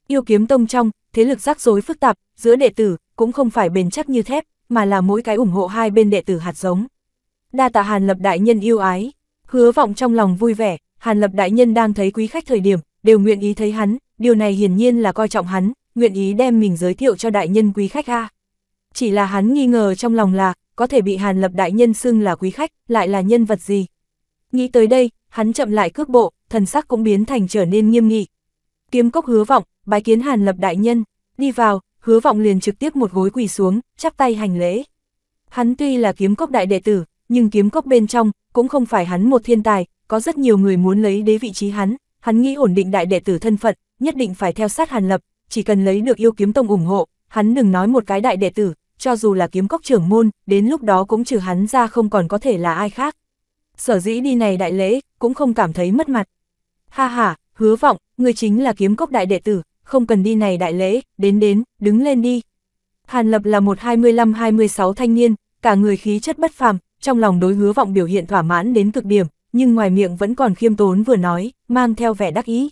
S1: Yêu kiếm tông trong, thế lực rắc rối phức tạp, giữa đệ tử cũng không phải bền chắc như thép, mà là mỗi cái ủng hộ hai bên đệ tử hạt giống. Đa tạ Hàn Lập Đại Nhân yêu ái, hứa vọng trong lòng vui vẻ, Hàn Lập Đại Nhân đang thấy quý khách thời điểm, đều nguyện ý thấy hắn, điều này hiển nhiên là coi trọng hắn, nguyện ý đem mình giới thiệu cho đại nhân quý khách a. Chỉ là hắn nghi ngờ trong lòng là, có thể bị Hàn Lập đại nhân xưng là quý khách, lại là nhân vật gì. Nghĩ tới đây, hắn chậm lại cước bộ, thần sắc cũng biến thành trở nên nghiêm nghị. Kiếm cốc hứa vọng, bái kiến Hàn Lập đại nhân, đi vào, hứa vọng liền trực tiếp một gối quỳ xuống, chắp tay hành lễ. Hắn tuy là kiếm cốc đại đệ tử, nhưng kiếm cốc bên trong cũng không phải hắn một thiên tài, có rất nhiều người muốn lấy đế vị trí hắn, hắn nghĩ ổn định đại đệ tử thân phận, nhất định phải theo sát Hàn Lập, chỉ cần lấy được yêu kiếm tông ủng hộ, hắn đừng nói một cái đại đệ tử, cho dù là kiếm cốc trưởng môn, đến lúc đó cũng trừ hắn ra không còn có thể là ai khác. Sở dĩ đi này đại lễ, cũng không cảm thấy mất mặt. Ha ha, hứa vọng, người chính là kiếm cốc đại đệ tử, không cần đi này đại lễ, đến đến, đứng lên đi. Hàn Lập là một 25-26 thanh niên, cả người khí chất bất phàm, trong lòng đối hứa vọng biểu hiện thỏa mãn đến cực điểm, nhưng ngoài miệng vẫn còn khiêm tốn vừa nói, mang theo vẻ đắc ý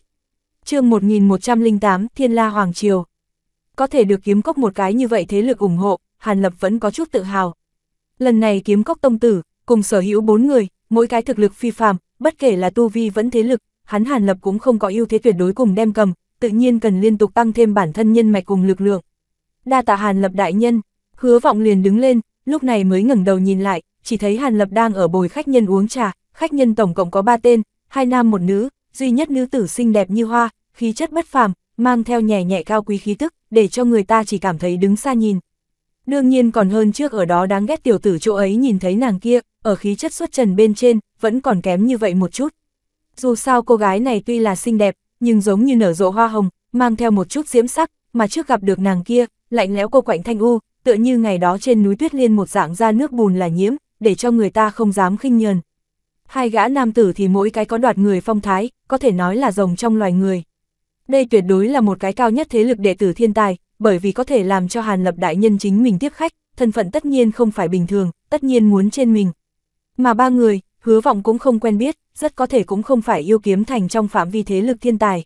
S1: chương 1108 Thiên La Hoàng Triều. Có thể được kiếm cốc một cái như vậy thế lực ủng hộ, Hàn Lập vẫn có chút tự hào. Lần này kiếm cốc tông tử, cùng sở hữu bốn người, mỗi cái thực lực phi phàm, bất kể là tu vi vẫn thế lực, hắn Hàn Lập cũng không có ưu thế tuyệt đối cùng đem cầm, tự nhiên cần liên tục tăng thêm bản thân nhân mạch cùng lực lượng. Đa tạ Hàn Lập đại nhân, hứa vọng liền đứng lên, lúc này mới ngẩng đầu nhìn lại, chỉ thấy Hàn Lập đang ở bồi khách nhân uống trà, khách nhân tổng cộng có ba tên, hai nam một nữ, duy nhất nữ tử xinh đẹp như hoa, khí chất bất phàm, mang theo nhẹ nhẹ cao quý khí tức, để cho người ta chỉ cảm thấy đứng xa nhìn. Đương nhiên còn hơn trước ở đó đáng ghét tiểu tử chỗ ấy nhìn thấy nàng kia, ở khí chất xuất trần bên trên, vẫn còn kém như vậy một chút. Dù sao cô gái này tuy là xinh đẹp, nhưng giống như nở rộ hoa hồng, mang theo một chút diễm sắc, mà trước gặp được nàng kia, lạnh lẽo cô quạnh thanh u, tựa như ngày đó trên núi tuyết liên một dạng ra nước bùn là nhiễm, để cho người ta không dám khinh nhờn. Hai gã nam tử thì mỗi cái có đoạt người phong thái, có thể nói là rồng trong loài người đây tuyệt đối là một cái cao nhất thế lực đệ tử thiên tài, bởi vì có thể làm cho Hàn Lập Đại Nhân chính mình tiếp khách, thân phận tất nhiên không phải bình thường, tất nhiên muốn trên mình. Mà ba người, hứa vọng cũng không quen biết, rất có thể cũng không phải yêu kiếm thành trong phạm vi thế lực thiên tài.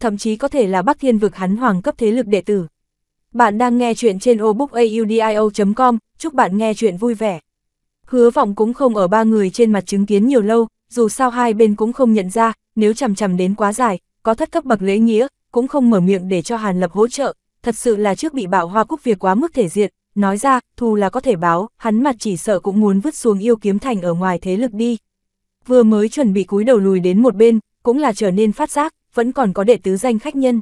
S1: Thậm chí có thể là Bắc Thiên vực hắn hoàng cấp thế lực đệ tử. Bạn đang nghe chuyện trên obookaudio.com, chúc bạn nghe chuyện vui vẻ. Hứa vọng cũng không ở ba người trên mặt chứng kiến nhiều lâu, dù sao hai bên cũng không nhận ra, nếu chằm chằm đến quá dài, có thất cấp bậc lễ nghĩa, cũng không mở miệng để cho Hàn Lập hỗ trợ, thật sự là trước bị bạo hoa quốc việc quá mức thể diện, nói ra, thù là có thể báo, hắn mặt chỉ sợ cũng muốn vứt xuống yêu kiếm thành ở ngoài thế lực đi. Vừa mới chuẩn bị cúi đầu lùi đến một bên, cũng là trở nên phát giác, vẫn còn có đệ tứ danh khách nhân.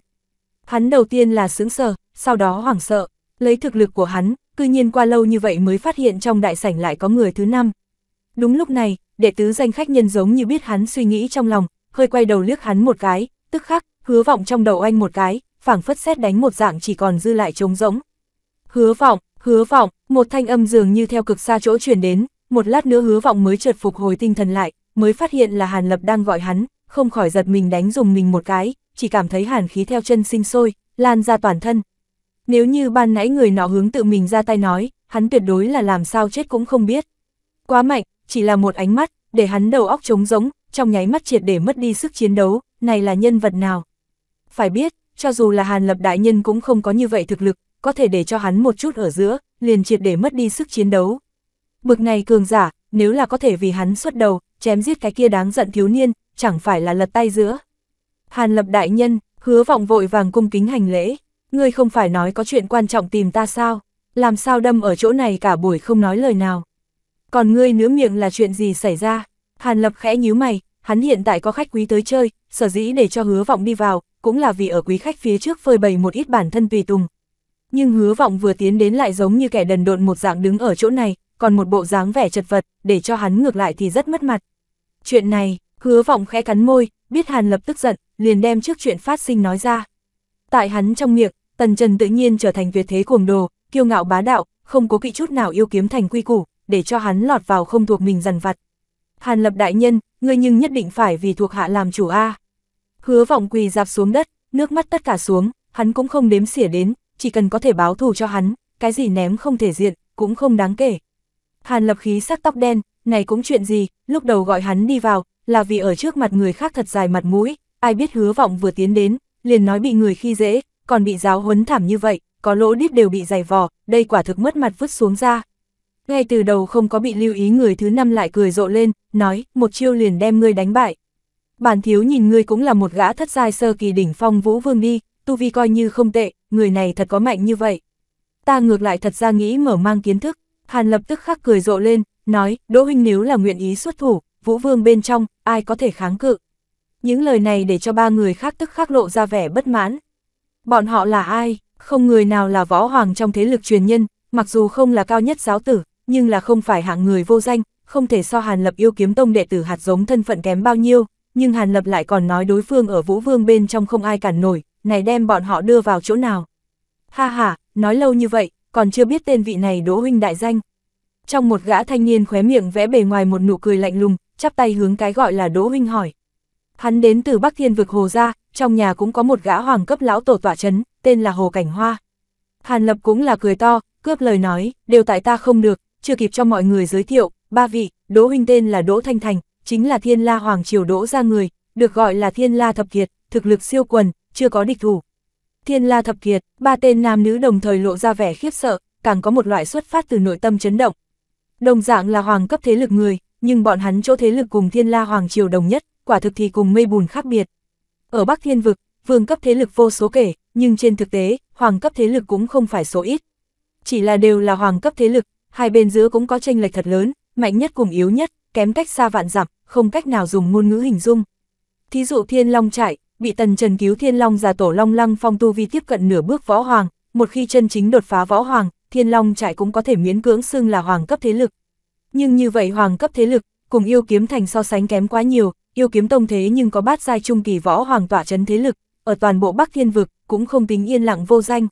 S1: Hắn đầu tiên là sướng sờ, sau đó hoảng sợ, lấy thực lực của hắn, cư nhiên qua lâu như vậy mới phát hiện trong đại sảnh lại có người thứ năm. Đúng lúc này, đệ tứ danh khách nhân giống như biết hắn suy nghĩ trong lòng, hơi quay đầu liếc hắn một cái, tức khắc, hứa vọng trong đầu anh một cái, phảng phất xét đánh một dạng chỉ còn dư lại trống rỗng. Hứa vọng, hứa vọng, một thanh âm dường như theo cực xa chỗ truyền đến, một lát nữa hứa vọng mới chợt phục hồi tinh thần lại, mới phát hiện là Hàn Lập đang gọi hắn, không khỏi giật mình đánh dùng mình một cái, chỉ cảm thấy hàn khí theo chân sinh sôi, lan ra toàn thân. Nếu như ban nãy người nọ hướng tự mình ra tay nói, hắn tuyệt đối là làm sao chết cũng không biết. Quá mạnh, chỉ là một ánh mắt, để hắn đầu óc trống rỗng, trong nháy mắt triệt để mất đi sức chiến đấu, này là nhân vật nào? Phải biết, cho dù là Hàn Lập Đại Nhân cũng không có như vậy thực lực, có thể để cho hắn một chút ở giữa, liền triệt để mất đi sức chiến đấu. Bực này cường giả, nếu là có thể vì hắn xuất đầu, chém giết cái kia đáng giận thiếu niên, chẳng phải là lật tay giữa. Hàn Lập Đại Nhân, hứa vọng vội vàng cung kính hành lễ, ngươi không phải nói có chuyện quan trọng tìm ta sao, làm sao đâm ở chỗ này cả buổi không nói lời nào. Còn ngươi nứa miệng là chuyện gì xảy ra? Hàn Lập khẽ nhíu mày, hắn hiện tại có khách quý tới chơi, sở dĩ để cho hứa vọng đi vào, cũng là vì ở quý khách phía trước phơi bày một ít bản thân tùy tùng. Nhưng hứa vọng vừa tiến đến lại giống như kẻ đần độn một dạng đứng ở chỗ này, còn một bộ dáng vẻ chật vật, để cho hắn ngược lại thì rất mất mặt. Chuyện này, hứa vọng khẽ cắn môi, biết Hàn Lập tức giận, liền đem trước chuyện phát sinh nói ra. Tại hắn trong miệng, Tần Trần tự nhiên trở thành việt thế cuồng đồ, kiêu ngạo bá đạo, không có kỵ chút nào yêu kiếm thành quy củ, để cho hắn lọt vào không thuộc mình dằn vặt. Hàn lập đại nhân, ngươi nhưng nhất định phải vì thuộc hạ làm chủ A. Hứa vọng quỳ dạp xuống đất, nước mắt tất cả xuống, hắn cũng không đếm xỉa đến, chỉ cần có thể báo thù cho hắn, cái gì ném không thể diện, cũng không đáng kể. Hàn lập khí sắc tóc đen, này cũng chuyện gì, lúc đầu gọi hắn đi vào, là vì ở trước mặt người khác thật dài mặt mũi, ai biết hứa vọng vừa tiến đến, liền nói bị người khi dễ, còn bị giáo huấn thảm như vậy, có lỗ đít đều bị dày vò, đây quả thực mất mặt vứt xuống ra, ngay từ đầu không có bị lưu ý người thứ năm lại cười rộ lên, nói, một chiêu liền đem ngươi đánh bại. Bản thiếu nhìn ngươi cũng là một gã thất giai sơ kỳ đỉnh phong vũ vương đi, tu vi coi như không tệ, người này thật có mạnh như vậy. Ta ngược lại thật ra nghĩ mở mang kiến thức, Hàn lập tức khắc cười rộ lên, nói, Đỗ Huynh nếu là nguyện ý xuất thủ, vũ vương bên trong, ai có thể kháng cự. Những lời này để cho ba người khác tức khắc lộ ra vẻ bất mãn. Bọn họ là ai, không người nào là võ hoàng trong thế lực truyền nhân, mặc dù không là cao nhất giáo tử, nhưng là không phải hạng người vô danh, không thể so Hàn Lập yêu kiếm tông đệ tử hạt giống thân phận kém bao nhiêu, nhưng Hàn Lập lại còn nói đối phương ở Vũ Vương bên trong không ai cản nổi, này đem bọn họ đưa vào chỗ nào. Ha ha, nói lâu như vậy, còn chưa biết tên vị này Đỗ huynh đại danh. Trong một gã thanh niên khóe miệng vẽ bề ngoài một nụ cười lạnh lùng, chắp tay hướng cái gọi là Đỗ huynh hỏi. Hắn đến từ Bắc Thiên vực Hồ gia, trong nhà cũng có một gã hoàng cấp lão tổ tọa chấn, tên là Hồ Cảnh Hoa. Hàn Lập cũng là cười to, cướp lời nói, đều tại ta không được, chưa kịp cho mọi người giới thiệu, ba vị, Đỗ huynh tên là Đỗ Thanh Thành, chính là Thiên La Hoàng Triều Đỗ ra người, được gọi là Thiên La Thập Kiệt, thực lực siêu quần, chưa có địch thủ. Thiên La Thập Kiệt, ba tên nam nữ đồng thời lộ ra vẻ khiếp sợ, càng có một loại xuất phát từ nội tâm chấn động. Đồng dạng là hoàng cấp thế lực người, nhưng bọn hắn chỗ thế lực cùng Thiên La Hoàng Triều đồng nhất, quả thực thì cùng mây bùn khác biệt. Ở Bắc Thiên Vực, vương cấp thế lực vô số kể, nhưng trên thực tế, hoàng cấp thế lực cũng không phải số ít. Chỉ là đều là hoàng cấp thế lực, hai bên giữa cũng có tranh lệch thật lớn, mạnh nhất cùng yếu nhất, kém cách xa vạn dặm, không cách nào dùng ngôn ngữ hình dung. Thí dụ Thiên Long trại, bị Tần Trần cứu Thiên Long già tổ Long Lăng Phong tu vi tiếp cận nửa bước võ hoàng, một khi chân chính đột phá võ hoàng, Thiên Long trại cũng có thể miễn cưỡng xưng là hoàng cấp thế lực. Nhưng như vậy hoàng cấp thế lực, cùng yêu kiếm thành so sánh kém quá nhiều, yêu kiếm tông thế nhưng có bát giai trung kỳ võ hoàng tỏa trấn thế lực, ở toàn bộ Bắc Thiên vực cũng không tính yên lặng vô danh.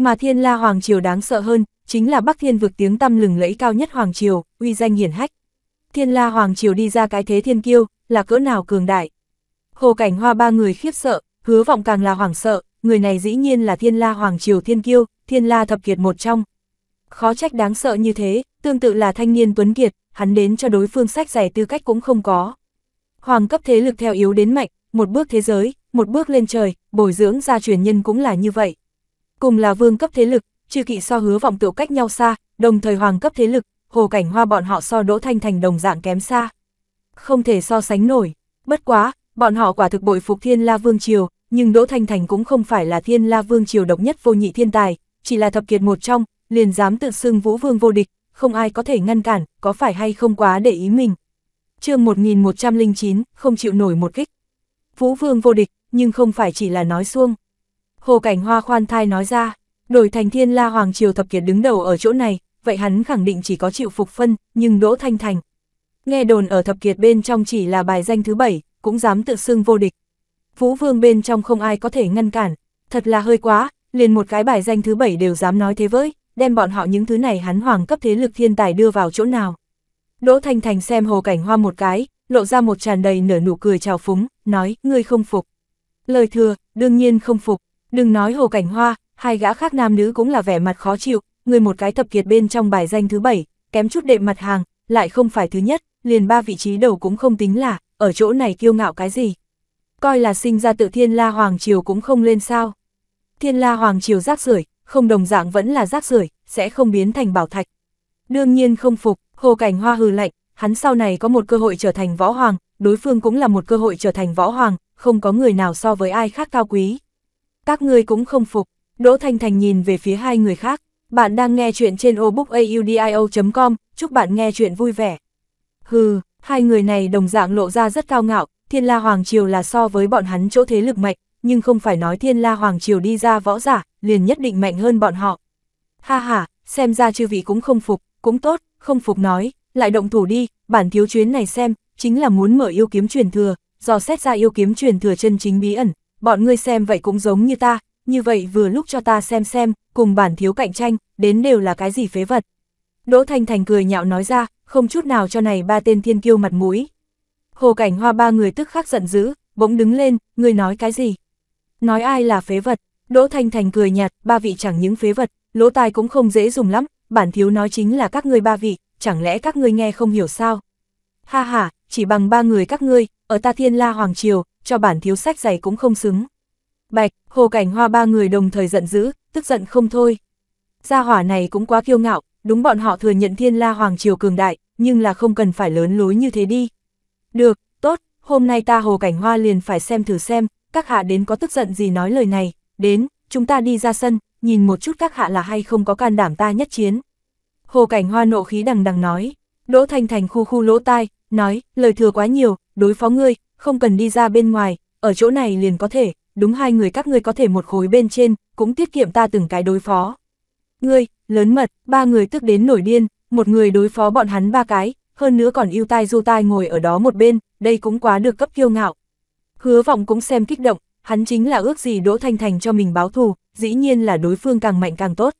S1: Mà thiên la Hoàng Triều đáng sợ hơn, chính là Bắc Thiên vực tiếng tăm lừng lẫy cao nhất Hoàng Triều, uy danh hiển hách. Thiên la Hoàng Triều đi ra cái thế thiên kiêu, là cỡ nào cường đại. Hồ cảnh hoa ba người khiếp sợ, hứa vọng càng là hoảng sợ, người này dĩ nhiên là thiên la Hoàng Triều thiên kiêu, thiên la thập kiệt một trong. Khó trách đáng sợ như thế, tương tự là thanh niên tuấn kiệt, hắn đến cho đối phương sách giải tư cách cũng không có. Hoàng cấp thế lực theo yếu đến mạnh, một bước thế giới, một bước lên trời, bồi dưỡng gia truyền nhân cũng là như vậy. Cùng là vương cấp thế lực, chư kỵ so hứa vọng tựu cách nhau xa, đồng thời hoàng cấp thế lực, hồ cảnh hoa bọn họ so đỗ thanh thành đồng dạng kém xa. Không thể so sánh nổi, bất quá, bọn họ quả thực bội phục thiên la vương triều, nhưng đỗ thanh thành cũng không phải là thiên la vương triều độc nhất vô nhị thiên tài, chỉ là thập kiệt một trong, liền dám tự xưng vũ vương vô địch, không ai có thể ngăn cản, có phải hay không quá để ý mình. chương 1109, không chịu nổi một kích. Vũ vương vô địch, nhưng không phải chỉ là nói xuông. Hồ Cảnh Hoa khoan thai nói ra, đổi thành thiên la hoàng triều thập kiệt đứng đầu ở chỗ này, vậy hắn khẳng định chỉ có chịu phục phân, nhưng Đỗ Thanh Thành. Nghe đồn ở thập kiệt bên trong chỉ là bài danh thứ bảy, cũng dám tự xưng vô địch. Phú Vương bên trong không ai có thể ngăn cản, thật là hơi quá, liền một cái bài danh thứ bảy đều dám nói thế với, đem bọn họ những thứ này hắn hoàng cấp thế lực thiên tài đưa vào chỗ nào. Đỗ Thanh Thành xem hồ cảnh hoa một cái, lộ ra một tràn đầy nở nụ cười trào phúng, nói, ngươi không phục. Lời thừa, đương nhiên không phục, Đừng nói Hồ Cảnh Hoa, hai gã khác nam nữ cũng là vẻ mặt khó chịu, người một cái thập kiệt bên trong bài danh thứ bảy, kém chút đệm mặt hàng, lại không phải thứ nhất, liền ba vị trí đầu cũng không tính là, ở chỗ này kiêu ngạo cái gì. Coi là sinh ra tự Thiên La Hoàng Triều cũng không lên sao. Thiên La Hoàng Triều rác rưởi không đồng dạng vẫn là rác rưởi sẽ không biến thành bảo thạch. Đương nhiên không phục, Hồ Cảnh Hoa hừ lạnh, hắn sau này có một cơ hội trở thành võ hoàng, đối phương cũng là một cơ hội trở thành võ hoàng, không có người nào so với ai khác cao quý các ngươi cũng không phục. Đỗ Thanh Thành nhìn về phía hai người khác, bạn đang nghe chuyện trên obookaudio.com, chúc bạn nghe chuyện vui vẻ. Hừ, hai người này đồng dạng lộ ra rất cao ngạo, Thiên La Hoàng Triều là so với bọn hắn chỗ thế lực mạnh, nhưng không phải nói Thiên La Hoàng Triều đi ra võ giả, liền nhất định mạnh hơn bọn họ. Ha ha, xem ra chư vị cũng không phục, cũng tốt, không phục nói, lại động thủ đi, bản thiếu chuyến này xem, chính là muốn mở yêu kiếm truyền thừa, do xét ra yêu kiếm truyền thừa chân chính bí ẩn, bọn ngươi xem vậy cũng giống như ta, như vậy vừa lúc cho ta xem xem, cùng bản thiếu cạnh tranh, đến đều là cái gì phế vật. Đỗ Thanh Thành cười nhạo nói ra, không chút nào cho này ba tên thiên kiêu mặt mũi. Hồ Cảnh Hoa ba người tức khắc giận dữ, bỗng đứng lên, ngươi nói cái gì? Nói ai là phế vật? Đỗ Thanh Thành cười nhạt, ba vị chẳng những phế vật, lỗ tai cũng không dễ dùng lắm, bản thiếu nói chính là các ngươi ba vị, chẳng lẽ các ngươi nghe không hiểu sao? Ha ha, chỉ bằng ba người các ngươi, ở ta thiên la hoàng triều, cho bản thiếu sách giày cũng không xứng. Bạch, hồ cảnh hoa ba người đồng thời giận dữ, tức giận không thôi. Gia hỏa này cũng quá kiêu ngạo, đúng bọn họ thừa nhận thiên la hoàng triều cường đại, nhưng là không cần phải lớn lối như thế đi. Được, tốt, hôm nay ta hồ cảnh hoa liền phải xem thử xem, các hạ đến có tức giận gì nói lời này, đến, chúng ta đi ra sân, nhìn một chút các hạ là hay không có can đảm ta nhất chiến. Hồ cảnh hoa nộ khí đằng đằng nói, Đỗ Thanh Thành khu khu lỗ tai, nói, lời thừa quá nhiều, đối phó ngươi, không cần đi ra bên ngoài, ở chỗ này liền có thể, đúng hai người các ngươi có thể một khối bên trên, cũng tiết kiệm ta từng cái đối phó. Ngươi, lớn mật, ba người tức đến nổi điên, một người đối phó bọn hắn ba cái, hơn nữa còn yêu tai du tai ngồi ở đó một bên, đây cũng quá được cấp kiêu ngạo. Hứa vọng cũng xem kích động, hắn chính là ước gì Đỗ Thanh Thành cho mình báo thù, dĩ nhiên là đối phương càng mạnh càng tốt.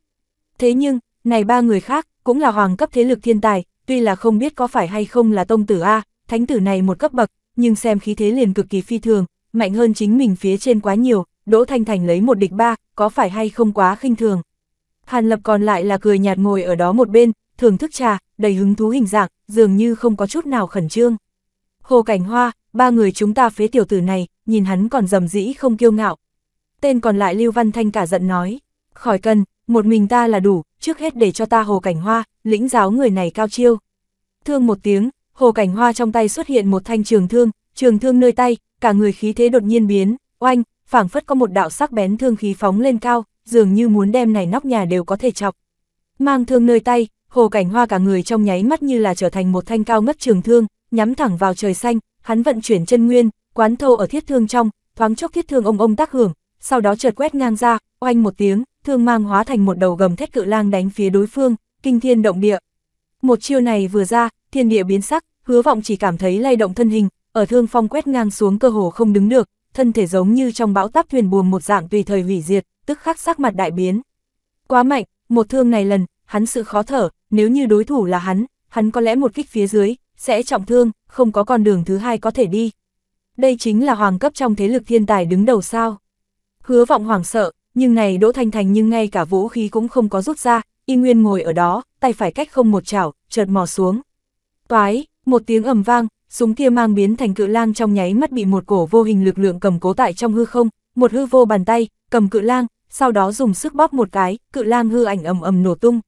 S1: Thế nhưng, này ba người khác, cũng là hoàng cấp thế lực thiên tài, tuy là không biết có phải hay không là tông tử A, thánh tử này một cấp bậc, nhưng xem khí thế liền cực kỳ phi thường, mạnh hơn chính mình phía trên quá nhiều, Đỗ Thanh Thành lấy một địch ba, có phải hay không quá khinh thường. Hàn Lập còn lại là cười nhạt ngồi ở đó một bên, thưởng thức trà, đầy hứng thú hình dạng, dường như không có chút nào khẩn trương. Hồ Cảnh Hoa, ba người chúng ta phế tiểu tử này, nhìn hắn còn dầm dĩ không kiêu ngạo. Tên còn lại Lưu Văn Thanh cả giận nói, khỏi cần, một mình ta là đủ, trước hết để cho ta Hồ Cảnh Hoa, lĩnh giáo người này cao chiêu. Thương một tiếng, Hồ Cảnh Hoa trong tay xuất hiện một thanh trường thương, trường thương nơi tay, cả người khí thế đột nhiên biến, oanh, phảng phất có một đạo sắc bén thương khí phóng lên cao, dường như muốn đem này nóc nhà đều có thể chọc. Mang thương nơi tay, Hồ Cảnh Hoa cả người trong nháy mắt như là trở thành một thanh cao ngất trường thương, nhắm thẳng vào trời xanh, hắn vận chuyển chân nguyên, quán thâu ở thiết thương trong, thoáng chốc thiết thương ông ông tác hưởng, sau đó chợt quét ngang ra, oanh một tiếng, thương mang hóa thành một đầu gầm thét cự lang đánh phía đối phương, kinh thiên động địa. Một chiêu này vừa ra, thiên địa biến sắc, hứa vọng chỉ cảm thấy lay động thân hình, ở thương phong quét ngang xuống cơ hồ không đứng được, thân thể giống như trong bão táp thuyền buồm một dạng tùy thời hủy diệt, tức khắc sắc mặt đại biến. Quá mạnh, một thương này lần, hắn sự khó thở, nếu như đối thủ là hắn, hắn có lẽ một kích phía dưới, sẽ trọng thương, không có con đường thứ hai có thể đi. Đây chính là hoàng cấp trong thế lực thiên tài đứng đầu sao. Hứa vọng hoảng sợ, nhưng này Đỗ Thanh Thành nhưng ngay cả vũ khí cũng không có rút ra, y nguyên ngồi ở đó, tay phải cách không một chảo, chợt mò xuống. Toái, một tiếng ầm vang, súng kia mang biến thành cự lang trong nháy mắt bị một cổ vô hình lực lượng cầm cố tại trong hư không, một hư vô bàn tay, cầm cự lang, sau đó dùng sức bóp một cái, cự lang hư ảnh ầm ầm nổ tung.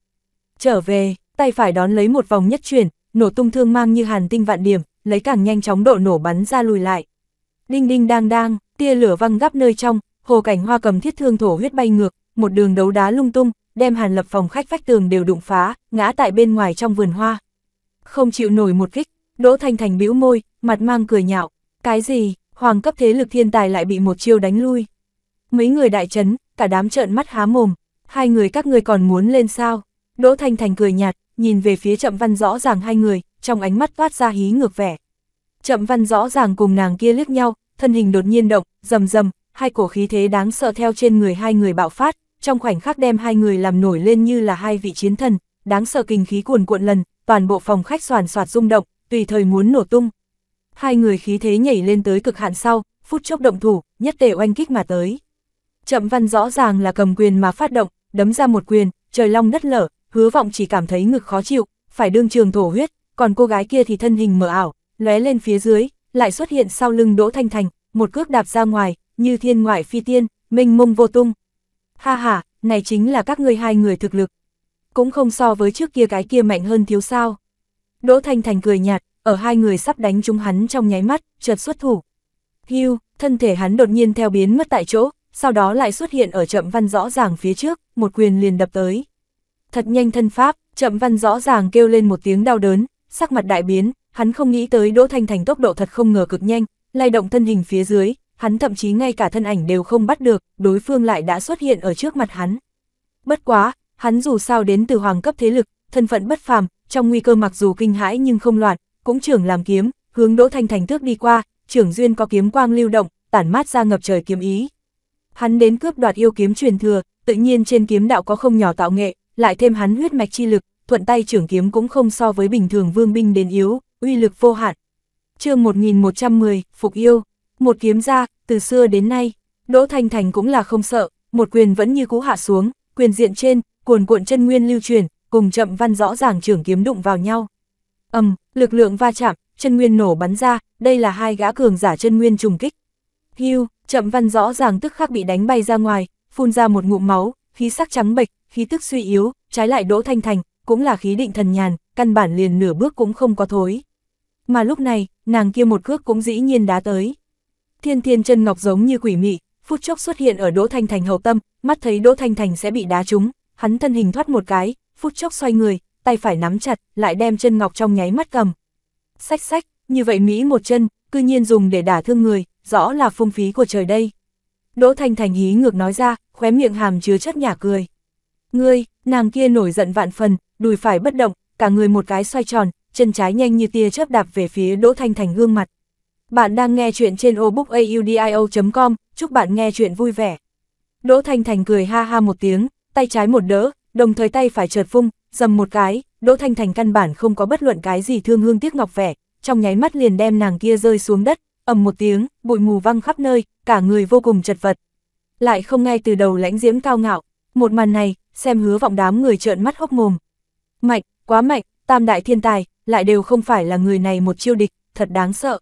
S1: Trở về, tay phải đón lấy một vòng nhất chuyển, nổ tung thương mang như hàn tinh vạn điểm, lấy càng nhanh chóng độ nổ bắn ra lùi lại. Đinh đinh đang đang, tia lửa văng gắp nơi trong, Hồ Cảnh Hoa cầm thiết thương thổ huyết bay ngược, một đường đấu đá lung tung, đem Hàn Lập phòng khách vách tường đều đụng phá, ngã tại bên ngoài trong vườn hoa. Không chịu nổi một kích, Đỗ Thanh Thành bĩu môi, mặt mang cười nhạo, cái gì, hoàng cấp thế lực thiên tài lại bị một chiêu đánh lui. Mấy người đại chấn, cả đám trợn mắt há mồm, hai người các ngươi còn muốn lên sao? Đỗ Thanh Thành cười nhạt, nhìn về phía Trậm Văn rõ ràng hai người, trong ánh mắt toát ra hí ngược vẻ. Trậm Văn rõ ràng cùng nàng kia liếc nhau, thân hình đột nhiên động, rầm rầm, hai cổ khí thế đáng sợ theo trên người hai người bạo phát, trong khoảnh khắc đem hai người làm nổi lên như là hai vị chiến thần, đáng sợ kinh khí cuồn cuộn lần, toàn bộ phòng khách soàn soạt rung động, tùy thời muốn nổ tung. Hai người khí thế nhảy lên tới cực hạn sau, phút chốc động thủ, nhất tề oanh kích mà tới. Chậm văn rõ ràng là cầm quyền mà phát động, đấm ra một quyền, trời long đất lở, hứa vọng chỉ cảm thấy ngực khó chịu, phải đương trường thổ huyết, còn cô gái kia thì thân hình mờ ảo, lóe lên phía dưới, lại xuất hiện sau lưng Đỗ Thanh Thành, một cước đạp ra ngoài, như thiên ngoại phi tiên, minh mông vô tung. Ha ha, này chính là các ngươi hai người thực lực. Cũng không so với trước kia cái kia mạnh hơn thiếu sao. Đỗ Thanh Thành cười nhạt, ở hai người sắp đánh chúng hắn trong nháy mắt, chợt xuất thủ. Hưu, thân thể hắn đột nhiên theo biến mất tại chỗ, sau đó lại xuất hiện ở chậm văn rõ ràng phía trước, một quyền liền đập tới. Thật nhanh thân pháp, chậm văn rõ ràng kêu lên một tiếng đau đớn, sắc mặt đại biến, hắn không nghĩ tới Đỗ Thanh Thành tốc độ thật không ngờ cực nhanh, lay động thân hình phía dưới, hắn thậm chí ngay cả thân ảnh đều không bắt được, đối phương lại đã xuất hiện ở trước mặt hắn. Bất quá, hắn dù sao đến từ hoàng cấp thế lực, thân phận bất phàm, trong nguy cơ mặc dù kinh hãi nhưng không loạn, cũng trưởng làm kiếm, hướng Đỗ Thanh Thành thước đi qua, trưởng duyên có kiếm quang lưu động, tản mát ra ngập trời kiếm ý. Hắn đến cướp đoạt yêu kiếm truyền thừa, tự nhiên trên kiếm đạo có không nhỏ tạo nghệ, lại thêm hắn huyết mạch chi lực, thuận tay trưởng kiếm cũng không so với bình thường vương binh đến yếu, uy lực vô hạn. Chương 1110, Phục yêu một kiếm ra, từ xưa đến nay, Đỗ Thành Thành cũng là không sợ, một quyền vẫn như cú hạ xuống, quyền diện trên, cuồn cuộn chân nguyên lưu truyền, cùng chậm văn rõ ràng trưởng kiếm đụng vào nhau. Ầm, lực lượng va chạm, chân nguyên nổ bắn ra, đây là hai gã cường giả chân nguyên trùng kích. Hưu, chậm văn rõ ràng tức khắc bị đánh bay ra ngoài, phun ra một ngụm máu, khí sắc trắng bệch, khí tức suy yếu, trái lại Đỗ Thanh Thành, cũng là khí định thần nhàn, căn bản liền nửa bước cũng không có thối. Mà lúc này, nàng kia một cước cũng dĩ nhiên đá tới. Thiên Thiên chân ngọc giống như quỷ mị, phút chốc xuất hiện ở Đỗ Thanh Thành hậu tâm, mắt thấy Đỗ Thanh Thành sẽ bị đá trúng, hắn thân hình thoát một cái, phút chốc xoay người, tay phải nắm chặt, lại đem chân ngọc trong nháy mắt cầm. Xách xách, như vậy Mỹ một chân, cư nhiên dùng để đả thương người, rõ là phung phí của trời đây. Đỗ Thanh Thành hí ngược nói ra, khóe miệng hàm chứa chất nhả cười. Ngươi, nàng kia nổi giận vạn phần, đùi phải bất động, cả người một cái xoay tròn, chân trái nhanh như tia chớp đạp về phía Đỗ Thanh Thành gương mặt. Bạn đang nghe chuyện trên obookaudio.com, chúc bạn nghe chuyện vui vẻ. Đỗ Thanh Thành cười ha ha một tiếng, tay trái một đỡ, đồng thời tay phải trượt vung, dầm một cái, Đỗ Thanh Thành căn bản không có bất luận cái gì thương hương tiếc ngọc vẻ, trong nháy mắt liền đem nàng kia rơi xuống đất, ầm một tiếng, bụi mù văng khắp nơi, cả người vô cùng chật vật. Lại không ngay từ đầu lãnh diễm cao ngạo, một màn này, xem hứa vọng đám người trợn mắt hốc mồm. Mạnh, quá mạnh, tam đại thiên tài, lại đều không phải là người này một chiêu địch, thật đáng sợ.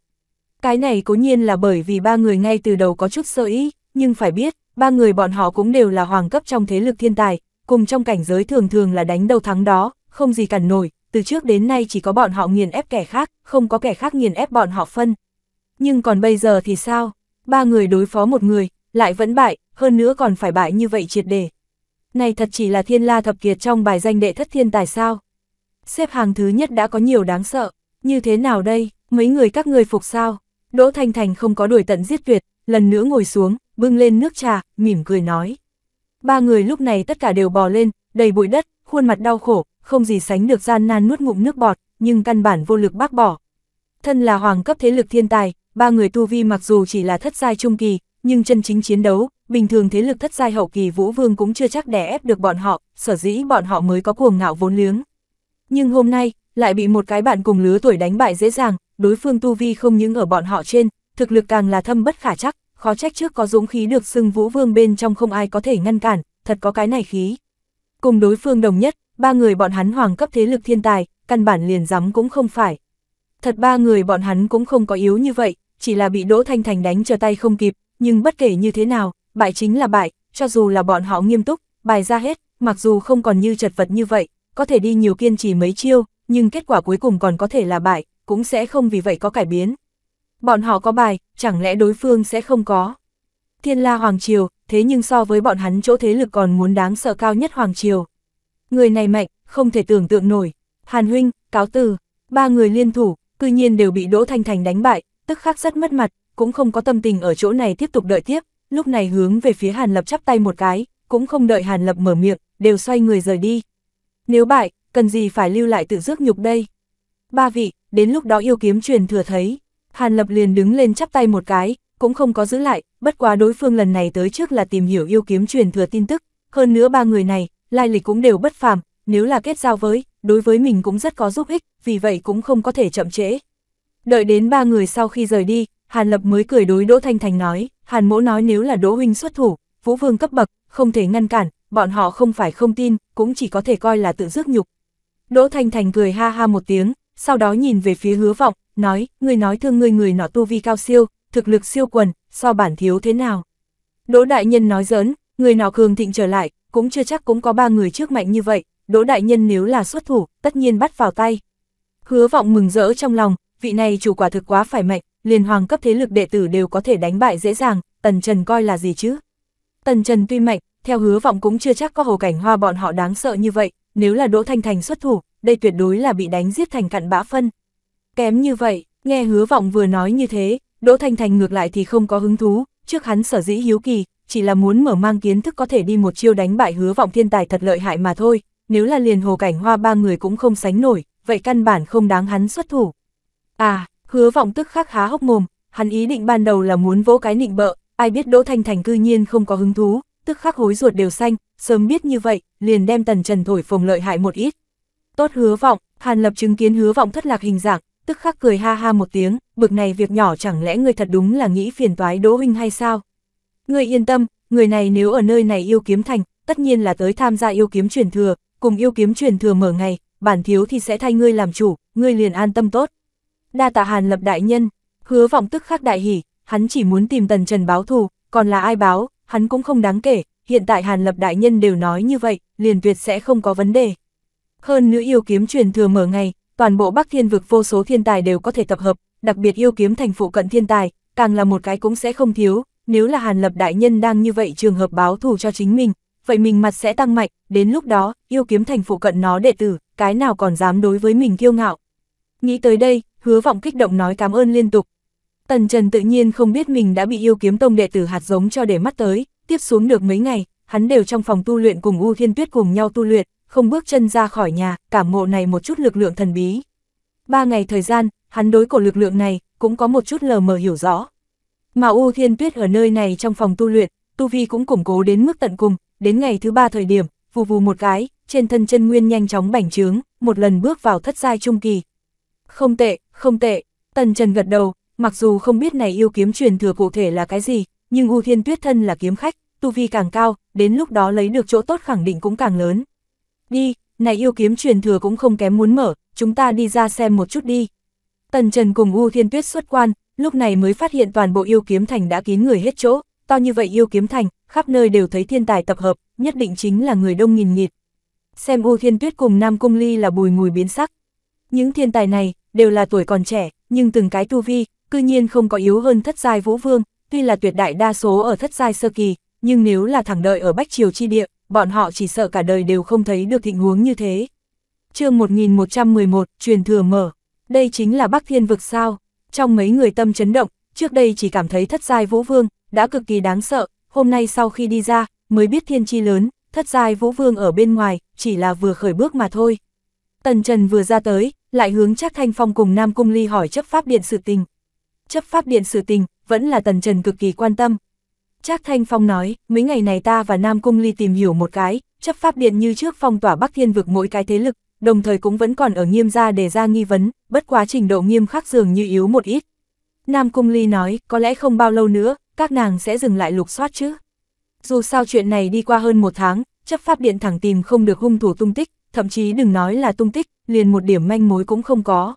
S1: Cái này cố nhiên là bởi vì ba người ngay từ đầu có chút sơ ý, nhưng phải biết, ba người bọn họ cũng đều là hoàng cấp trong thế lực thiên tài, cùng trong cảnh giới thường thường là đánh đầu thắng đó, không gì cản nổi, từ trước đến nay chỉ có bọn họ nghiền ép kẻ khác, không có kẻ khác nghiền ép bọn họ phân. Nhưng còn bây giờ thì sao? Ba người đối phó một người, lại vẫn bại, hơn nữa còn phải bại như vậy triệt đề. Này thật chỉ là thiên la thập kiệt trong bài danh đệ thất thiên tài sao? Xếp hàng thứ nhất đã có nhiều đáng sợ, như thế nào đây, mấy người các người phục sao? Đỗ Thanh Thành không có đuổi tận giết tuyệt, lần nữa ngồi xuống, bưng lên nước trà, mỉm cười nói. Ba người lúc này tất cả đều bò lên, đầy bụi đất, khuôn mặt đau khổ, không gì sánh được gian nan nuốt ngụm nước bọt, nhưng căn bản vô lực bác bỏ. Thân là hoàng cấp thế lực thiên tài, ba người tu vi mặc dù chỉ là thất giai trung kỳ, nhưng chân chính chiến đấu, bình thường thế lực thất giai hậu kỳ Vũ Vương cũng chưa chắc đè ép được bọn họ, sở dĩ bọn họ mới có cuồng ngạo vốn liếng. Nhưng hôm nay, lại bị một cái bạn cùng lứa tuổi đánh bại dễ dàng, đối phương tu vi không những ở bọn họ trên, thực lực càng là thâm bất khả chắc, khó trách trước có dũng khí được xưng vũ vương bên trong không ai có thể ngăn cản, thật có cái này khí. Cùng đối phương đồng nhất, ba người bọn hắn hoàng cấp thế lực thiên tài, căn bản liền dám cũng không phải. Thật ba người bọn hắn cũng không có yếu như vậy, chỉ là bị Đỗ Thanh Thành đánh trở tay không kịp, nhưng bất kể như thế nào, bại chính là bại, cho dù là bọn họ nghiêm túc, bài ra hết, mặc dù không còn như chật vật như vậy, có thể đi nhiều kiên trì mấy chiêu, nhưng kết quả cuối cùng còn có thể là bại cũng sẽ không vì vậy có cải biến. Bọn họ có bài, chẳng lẽ đối phương sẽ không có. Thiên la Hoàng Triều, thế nhưng so với bọn hắn chỗ thế lực còn muốn đáng sợ cao nhất Hoàng Triều. Người này mạnh, không thể tưởng tượng nổi. Hàn Huynh, Cáo Từ, ba người liên thủ, cư nhiên đều bị Đỗ Thanh Thành đánh bại, tức khắc rất mất mặt, cũng không có tâm tình ở chỗ này tiếp tục đợi tiếp, lúc này hướng về phía Hàn Lập chắp tay một cái, cũng không đợi Hàn Lập mở miệng, đều xoay người rời đi. Nếu bại, cần gì phải lưu lại tự rước nhục đây? ba vị, đến lúc đó yêu kiếm truyền thừa thấy. Hàn Lập liền đứng lên chắp tay một cái, cũng không có giữ lại, bất quá đối phương lần này tới trước là tìm hiểu yêu kiếm truyền thừa tin tức, hơn nữa ba người này, lai lịch cũng đều bất phàm, nếu là kết giao với, đối với mình cũng rất có giúp ích, vì vậy cũng không có thể chậm trễ. Đợi đến ba người sau khi rời đi, Hàn Lập mới cười đối Đỗ Thanh Thành nói, Hàn Mỗ nói nếu là Đỗ Huynh xuất thủ, Vũ Vương cấp bậc, không thể ngăn cản, bọn họ không phải không tin, cũng chỉ có thể coi là tự rước nhục. Đỗ Thanh Thành cười ha ha một tiếng, sau đó nhìn về phía hứa vọng, nói, người nói thương người người nọ tu vi cao siêu, thực lực siêu quần, so bản thiếu thế nào. Đỗ đại nhân nói giỡn, người nọ cường thịnh trở lại, cũng chưa chắc cũng có ba người trước mạnh như vậy, đỗ đại nhân nếu là xuất thủ, tất nhiên bắt vào tay. Hứa vọng mừng rỡ trong lòng, vị này chủ quả thực quá phải mạnh, liền hoàng cấp thế lực đệ tử đều có thể đánh bại dễ dàng, tần trần coi là gì chứ. Tần trần tuy mạnh, theo hứa vọng cũng chưa chắc có hồ cảnh hoa bọn họ đáng sợ như vậy, nếu là đỗ thanh thành xuất thủ, đây tuyệt đối là bị đánh giết thành cặn bã phân. Kém như vậy, nghe hứa vọng vừa nói như thế, Đỗ Thanh Thành ngược lại thì không có hứng thú, trước hắn sở dĩ hiếu kỳ, chỉ là muốn mở mang kiến thức có thể đi một chiêu đánh bại hứa vọng thiên tài thật lợi hại mà thôi, nếu là liền hồ cảnh hoa ba người cũng không sánh nổi, vậy căn bản không đáng hắn xuất thủ. À, hứa vọng tức khắc há hốc mồm, hắn ý định ban đầu là muốn vỗ cái nịnh bợ, ai biết Đỗ Thanh Thành cư nhiên không có hứng thú, tức khắc hối ruột đều xanh, sớm biết như vậy, liền đem tần trần thổi phồng lợi hại một ít, Tốt hứa vọng, Hàn Lập chứng kiến hứa vọng thất lạc hình dạng, tức khắc cười ha ha một tiếng, bực này việc nhỏ chẳng lẽ người thật đúng là nghĩ phiền toái Đỗ Huynh hay sao? Người yên tâm, người này nếu ở nơi này yêu kiếm thành, tất nhiên là tới tham gia yêu kiếm truyền thừa, cùng yêu kiếm truyền thừa mở ngày, bản thiếu thì sẽ thay ngươi làm chủ, ngươi liền an tâm tốt. Đa tạ Hàn Lập đại nhân, hứa vọng tức khắc đại hỉ, hắn chỉ muốn tìm Tần Trần báo thù, còn là ai báo, hắn cũng không đáng kể, hiện tại Hàn Lập đại nhân đều nói như vậy, liền tuyệt sẽ không có vấn đề. Hơn nữa yêu kiếm truyền thừa mở ngày, toàn bộ Bắc Thiên vực vô số thiên tài đều có thể tập hợp, đặc biệt yêu kiếm thành phụ cận thiên tài, càng là một cái cũng sẽ không thiếu, nếu là Hàn Lập đại nhân đang như vậy trường hợp báo thù cho chính mình, vậy mình mặt sẽ tăng mạnh, đến lúc đó, yêu kiếm thành phụ cận nó đệ tử, cái nào còn dám đối với mình kiêu ngạo. Nghĩ tới đây, hứa vọng kích động nói cảm ơn liên tục. Tần Trần tự nhiên không biết mình đã bị yêu kiếm tông đệ tử hạt giống cho để mắt tới, tiếp xuống được mấy ngày, hắn đều trong phòng tu luyện cùng U Thiên Tuyết cùng nhau tu luyện, không bước chân ra khỏi nhà, cảm ngộ này một chút lực lượng thần bí. Ba ngày thời gian, hắn đối cổ lực lượng này, cũng có một chút lờ mờ hiểu rõ. Mà U Thiên Tuyết ở nơi này trong phòng tu luyện, tu vi cũng củng cố đến mức tận cùng, đến ngày thứ ba thời điểm, vù vù một cái, trên thân chân nguyên nhanh chóng bành trướng, một lần bước vào thất giai trung kỳ. Không tệ, không tệ, Tần Trần gật đầu, mặc dù không biết này yêu kiếm truyền thừa cụ thể là cái gì, nhưng U Thiên Tuyết thân là kiếm khách, tu vi càng cao, đến lúc đó lấy được chỗ tốt khẳng định cũng càng lớn. Đi, này yêu kiếm truyền thừa cũng không kém muốn mở, chúng ta đi ra xem một chút đi. Tần Trần cùng U Thiên Tuyết xuất quan, lúc này mới phát hiện toàn bộ yêu kiếm thành đã kín người hết chỗ, to như vậy yêu kiếm thành, khắp nơi đều thấy thiên tài tập hợp, nhất định chính là người đông nghìn nghịt. Xem U Thiên Tuyết cùng Nam Cung Ly là bùi ngùi biến sắc. Những thiên tài này, đều là tuổi còn trẻ, nhưng từng cái tu vi, cư nhiên không có yếu hơn thất giai vũ vương, tuy là tuyệt đại đa số ở thất giai sơ kỳ, nhưng nếu là thẳng đợi ở Bách Triều chi địa, bọn họ chỉ sợ cả đời đều không thấy được thịnh huống như thế. chương 1111, truyền thừa mở, đây chính là Bắc Thiên vực sao, trong mấy người tâm chấn động, trước đây chỉ cảm thấy thất giai vũ vương, đã cực kỳ đáng sợ, hôm nay sau khi đi ra, mới biết thiên chi lớn, thất giai vũ vương ở bên ngoài, chỉ là vừa khởi bước mà thôi. Tần Trần vừa ra tới, lại hướng chắc Thanh Phong cùng Nam Cung Ly hỏi chấp pháp điện sự tình. Chấp pháp điện sự tình, vẫn là Tần Trần cực kỳ quan tâm, Trác Thanh Phong nói, mấy ngày này ta và Nam Cung Ly tìm hiểu một cái, chấp pháp điện như trước phong tỏa Bắc Thiên vực mỗi cái thế lực, đồng thời cũng vẫn còn ở nghiêm gia để ra nghi vấn, bất quá trình độ nghiêm khắc dường như yếu một ít. Nam Cung Ly nói, có lẽ không bao lâu nữa, các nàng sẽ dừng lại lục soát chứ. Dù sao chuyện này đi qua hơn một tháng, chấp pháp điện thẳng tìm không được hung thủ tung tích, thậm chí đừng nói là tung tích, liền một điểm manh mối cũng không có.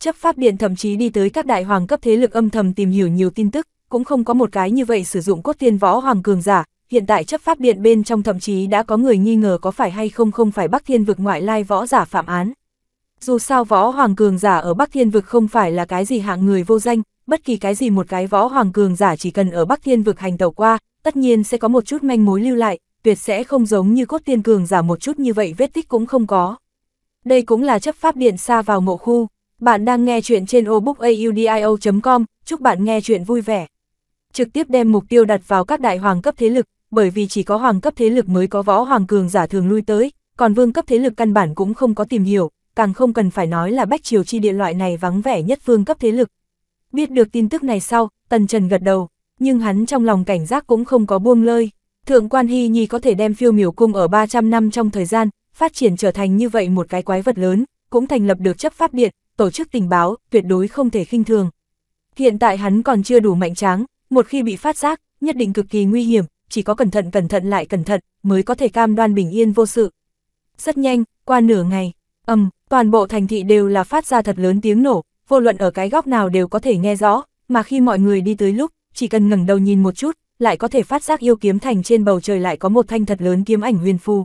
S1: Chấp pháp điện thậm chí đi tới các đại hoàng cấp thế lực âm thầm tìm hiểu nhiều tin tức, cũng không có một cái như vậy sử dụng cốt tiên võ hoàng cường giả, hiện tại chấp pháp điện bên trong thậm chí đã có người nghi ngờ có phải hay không không phải Bắc Thiên vực ngoại lai võ giả phạm án. Dù sao võ hoàng cường giả ở Bắc Thiên vực không phải là cái gì hạng người vô danh, bất kỳ cái gì một cái võ hoàng cường giả chỉ cần ở Bắc Thiên vực hành tàu qua, tất nhiên sẽ có một chút manh mối lưu lại, tuyệt sẽ không giống như cốt tiên cường giả một chút như vậy vết tích cũng không có. Đây cũng là chấp pháp điện xa vào ngộ khu. Bạn đang nghe chuyện trên obookaudio.com, chúc bạn nghe chuyện vui vẻ trực tiếp đem mục tiêu đặt vào các đại hoàng cấp thế lực, bởi vì chỉ có hoàng cấp thế lực mới có võ hoàng cường giả thường lui tới, còn vương cấp thế lực căn bản cũng không có tìm hiểu, càng không cần phải nói là bách triều chi địa loại này vắng vẻ nhất vương cấp thế lực. Biết được tin tức này sau, Tần Trần gật đầu, nhưng hắn trong lòng cảnh giác cũng không có buông lơi. Thượng quan Hy Nhi có thể đem phiêu miểu cung ở 300 năm trong thời gian, phát triển trở thành như vậy một cái quái vật lớn, cũng thành lập được chấp pháp điện, tổ chức tình báo, tuyệt đối không thể khinh thường. Hiện tại hắn còn chưa đủ mạnh tráng, một khi bị phát giác, nhất định cực kỳ nguy hiểm, chỉ có cẩn thận cẩn thận lại cẩn thận, mới có thể cam đoan bình yên vô sự. Rất nhanh, qua nửa ngày, ầm, toàn bộ thành thị đều là phát ra thật lớn tiếng nổ, vô luận ở cái góc nào đều có thể nghe rõ, mà khi mọi người đi tới lúc, chỉ cần ngẩng đầu nhìn một chút, lại có thể phát giác yêu kiếm thành trên bầu trời lại có một thanh thật lớn kiếm ảnh huyền phù.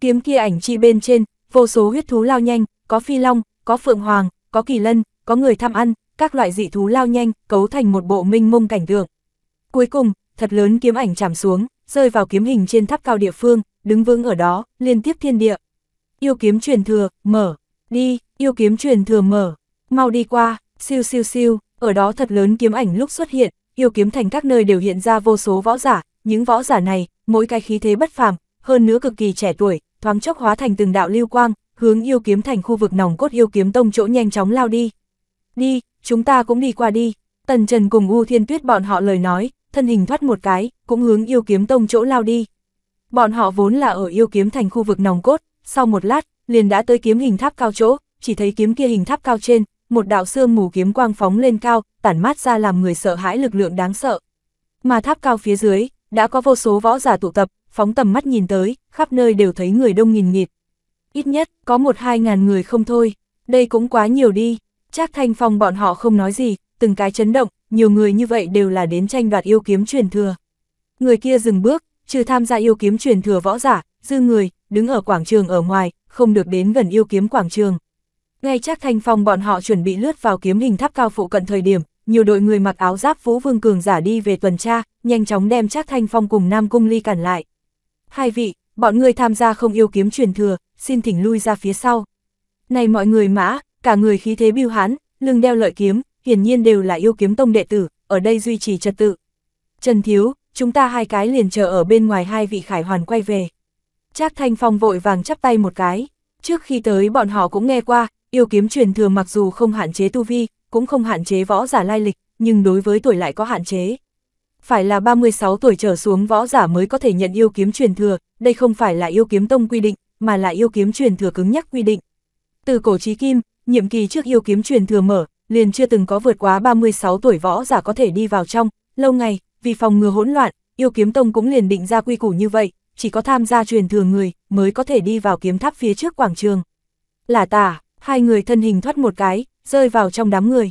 S1: Kiếm kia ảnh chi bên trên, vô số huyết thú lao nhanh, có phi long, có phượng hoàng, có kỳ lân, có người tham ăn, các loại dị thú lao nhanh, cấu thành một bộ minh mông cảnh tượng. Cuối cùng, thật lớn kiếm ảnh chạm xuống, rơi vào kiếm hình trên tháp cao địa phương, đứng vững ở đó, liên tiếp thiên địa. Yêu kiếm truyền thừa, mở, đi, yêu kiếm truyền thừa mở, mau đi qua, siêu siêu siêu, ở đó thật lớn kiếm ảnh lúc xuất hiện, yêu kiếm thành các nơi đều hiện ra vô số võ giả, những võ giả này, mỗi cái khí thế bất phàm, hơn nữa cực kỳ trẻ tuổi, thoáng chốc hóa thành từng đạo lưu quang, hướng yêu kiếm thành khu vực nòng cốt yêu kiếm tông chỗ nhanh chóng lao đi, Đi, chúng ta cũng đi qua đi. Tần Trần cùng U Thiên Tuyết bọn họ lời nói, thân hình thoát một cái, cũng hướng yêu kiếm tông chỗ lao đi. Bọn họ vốn là ở yêu kiếm thành khu vực nòng cốt, sau một lát, liền đã tới kiếm hình tháp cao chỗ, chỉ thấy kiếm kia hình tháp cao trên, một đạo sương mù kiếm quang phóng lên cao, tản mát ra làm người sợ hãi lực lượng đáng sợ. Mà tháp cao phía dưới, đã có vô số võ giả tụ tập, phóng tầm mắt nhìn tới, khắp nơi đều thấy người đông nghìn nghịt. Ít nhất, có một hai ngàn người không thôi, đây cũng quá nhiều đi. Trác Thanh Phong bọn họ không nói gì, từng cái chấn động, nhiều người như vậy đều là đến tranh đoạt yêu kiếm truyền thừa. Người kia dừng bước, trừ tham gia yêu kiếm truyền thừa võ giả, dư người, đứng ở quảng trường ở ngoài, không được đến gần yêu kiếm quảng trường. Ngay Trác Thanh Phong bọn họ chuẩn bị lướt vào kiếm hình tháp cao phụ cận thời điểm, nhiều đội người mặc áo giáp vũ vương cường giả đi về tuần tra, nhanh chóng đem Trác Thanh Phong cùng Nam Cung Ly cản lại. Hai vị, bọn người tham gia không yêu kiếm truyền thừa, xin thỉnh lui ra phía sau. Này mọi người mã, cả người khí thế biêu hãn, lưng đeo lợi kiếm, hiển nhiên đều là yêu kiếm tông đệ tử, ở đây duy trì trật tự. Trần Thiếu, chúng ta hai cái liền chờ ở bên ngoài hai vị khải hoàn quay về. Trác Thanh Phong vội vàng chắp tay một cái, trước khi tới bọn họ cũng nghe qua, yêu kiếm truyền thừa mặc dù không hạn chế tu vi, cũng không hạn chế võ giả lai lịch, nhưng đối với tuổi lại có hạn chế. Phải là 36 tuổi trở xuống võ giả mới có thể nhận yêu kiếm truyền thừa, đây không phải là yêu kiếm tông quy định, mà là yêu kiếm truyền thừa cứng nhắc quy định. Từ cổ chí kim, nhiệm kỳ trước yêu kiếm truyền thừa mở, liền chưa từng có vượt quá 36 tuổi võ giả có thể đi vào trong, lâu ngày, vì phòng ngừa hỗn loạn, yêu kiếm tông cũng liền định ra quy củ như vậy, chỉ có tham gia truyền thừa người mới có thể đi vào kiếm tháp phía trước quảng trường. Là tả, hai người thân hình thoát một cái, rơi vào trong đám người.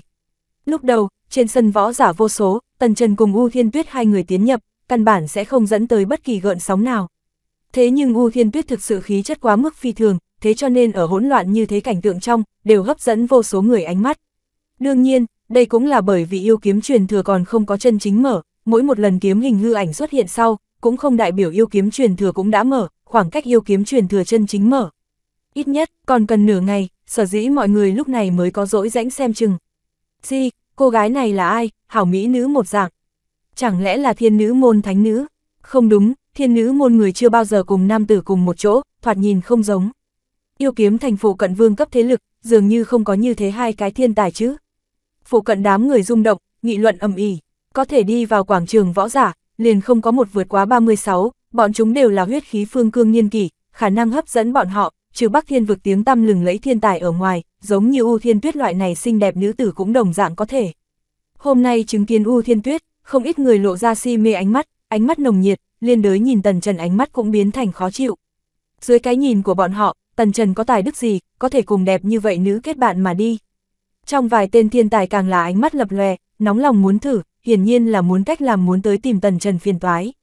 S1: Lúc đầu, trên sân võ giả vô số, Tần Trần cùng U Thiên Tuyết hai người tiến nhập, căn bản sẽ không dẫn tới bất kỳ gợn sóng nào. Thế nhưng U Thiên Tuyết thực sự khí chất quá mức phi thường, thế cho nên ở hỗn loạn như thế cảnh tượng trong, đều hấp dẫn vô số người ánh mắt. Đương nhiên, đây cũng là bởi vì yêu kiếm truyền thừa còn không có chân chính mở, mỗi một lần kiếm hình hư ảnh xuất hiện sau, cũng không đại biểu yêu kiếm truyền thừa cũng đã mở, khoảng cách yêu kiếm truyền thừa chân chính mở. Ít nhất, còn cần nửa ngày, sở dĩ mọi người lúc này mới có dỗi rãnh xem chừng. Gì, cô gái này là ai, hảo mỹ nữ một dạng. Chẳng lẽ là thiên nữ môn thánh nữ? Không đúng, thiên nữ môn người chưa bao giờ cùng nam tử cùng một chỗ, thoạt nhìn không giống yêu kiếm thành phổ cận vương cấp thế lực, dường như không có như thế hai cái thiên tài chứ. Phổ cận đám người rung động, nghị luận ầm ĩ, có thể đi vào quảng trường võ giả, liền không có một vượt quá 36, bọn chúng đều là huyết khí phương cương niên kỷ, khả năng hấp dẫn bọn họ, trừ Bắc Thiên vực tiếng tăm lừng lẫy thiên tài ở ngoài, giống như U Thiên Tuyết loại này xinh đẹp nữ tử cũng đồng dạng có thể. Hôm nay chứng kiến U Thiên Tuyết, không ít người lộ ra si mê ánh mắt, ánh mắt nồng nhiệt, liên đới nhìn Tần Trần ánh mắt cũng biến thành khó chịu. Dưới cái nhìn của bọn họ, Tần Trần có tài đức gì, có thể cùng đẹp như vậy nữ kết bạn mà đi. Trong vài tên thiên tài càng là ánh mắt lập lòe, nóng lòng muốn thử, hiển nhiên là muốn cách làm muốn tới tìm Tần Trần phiền toái.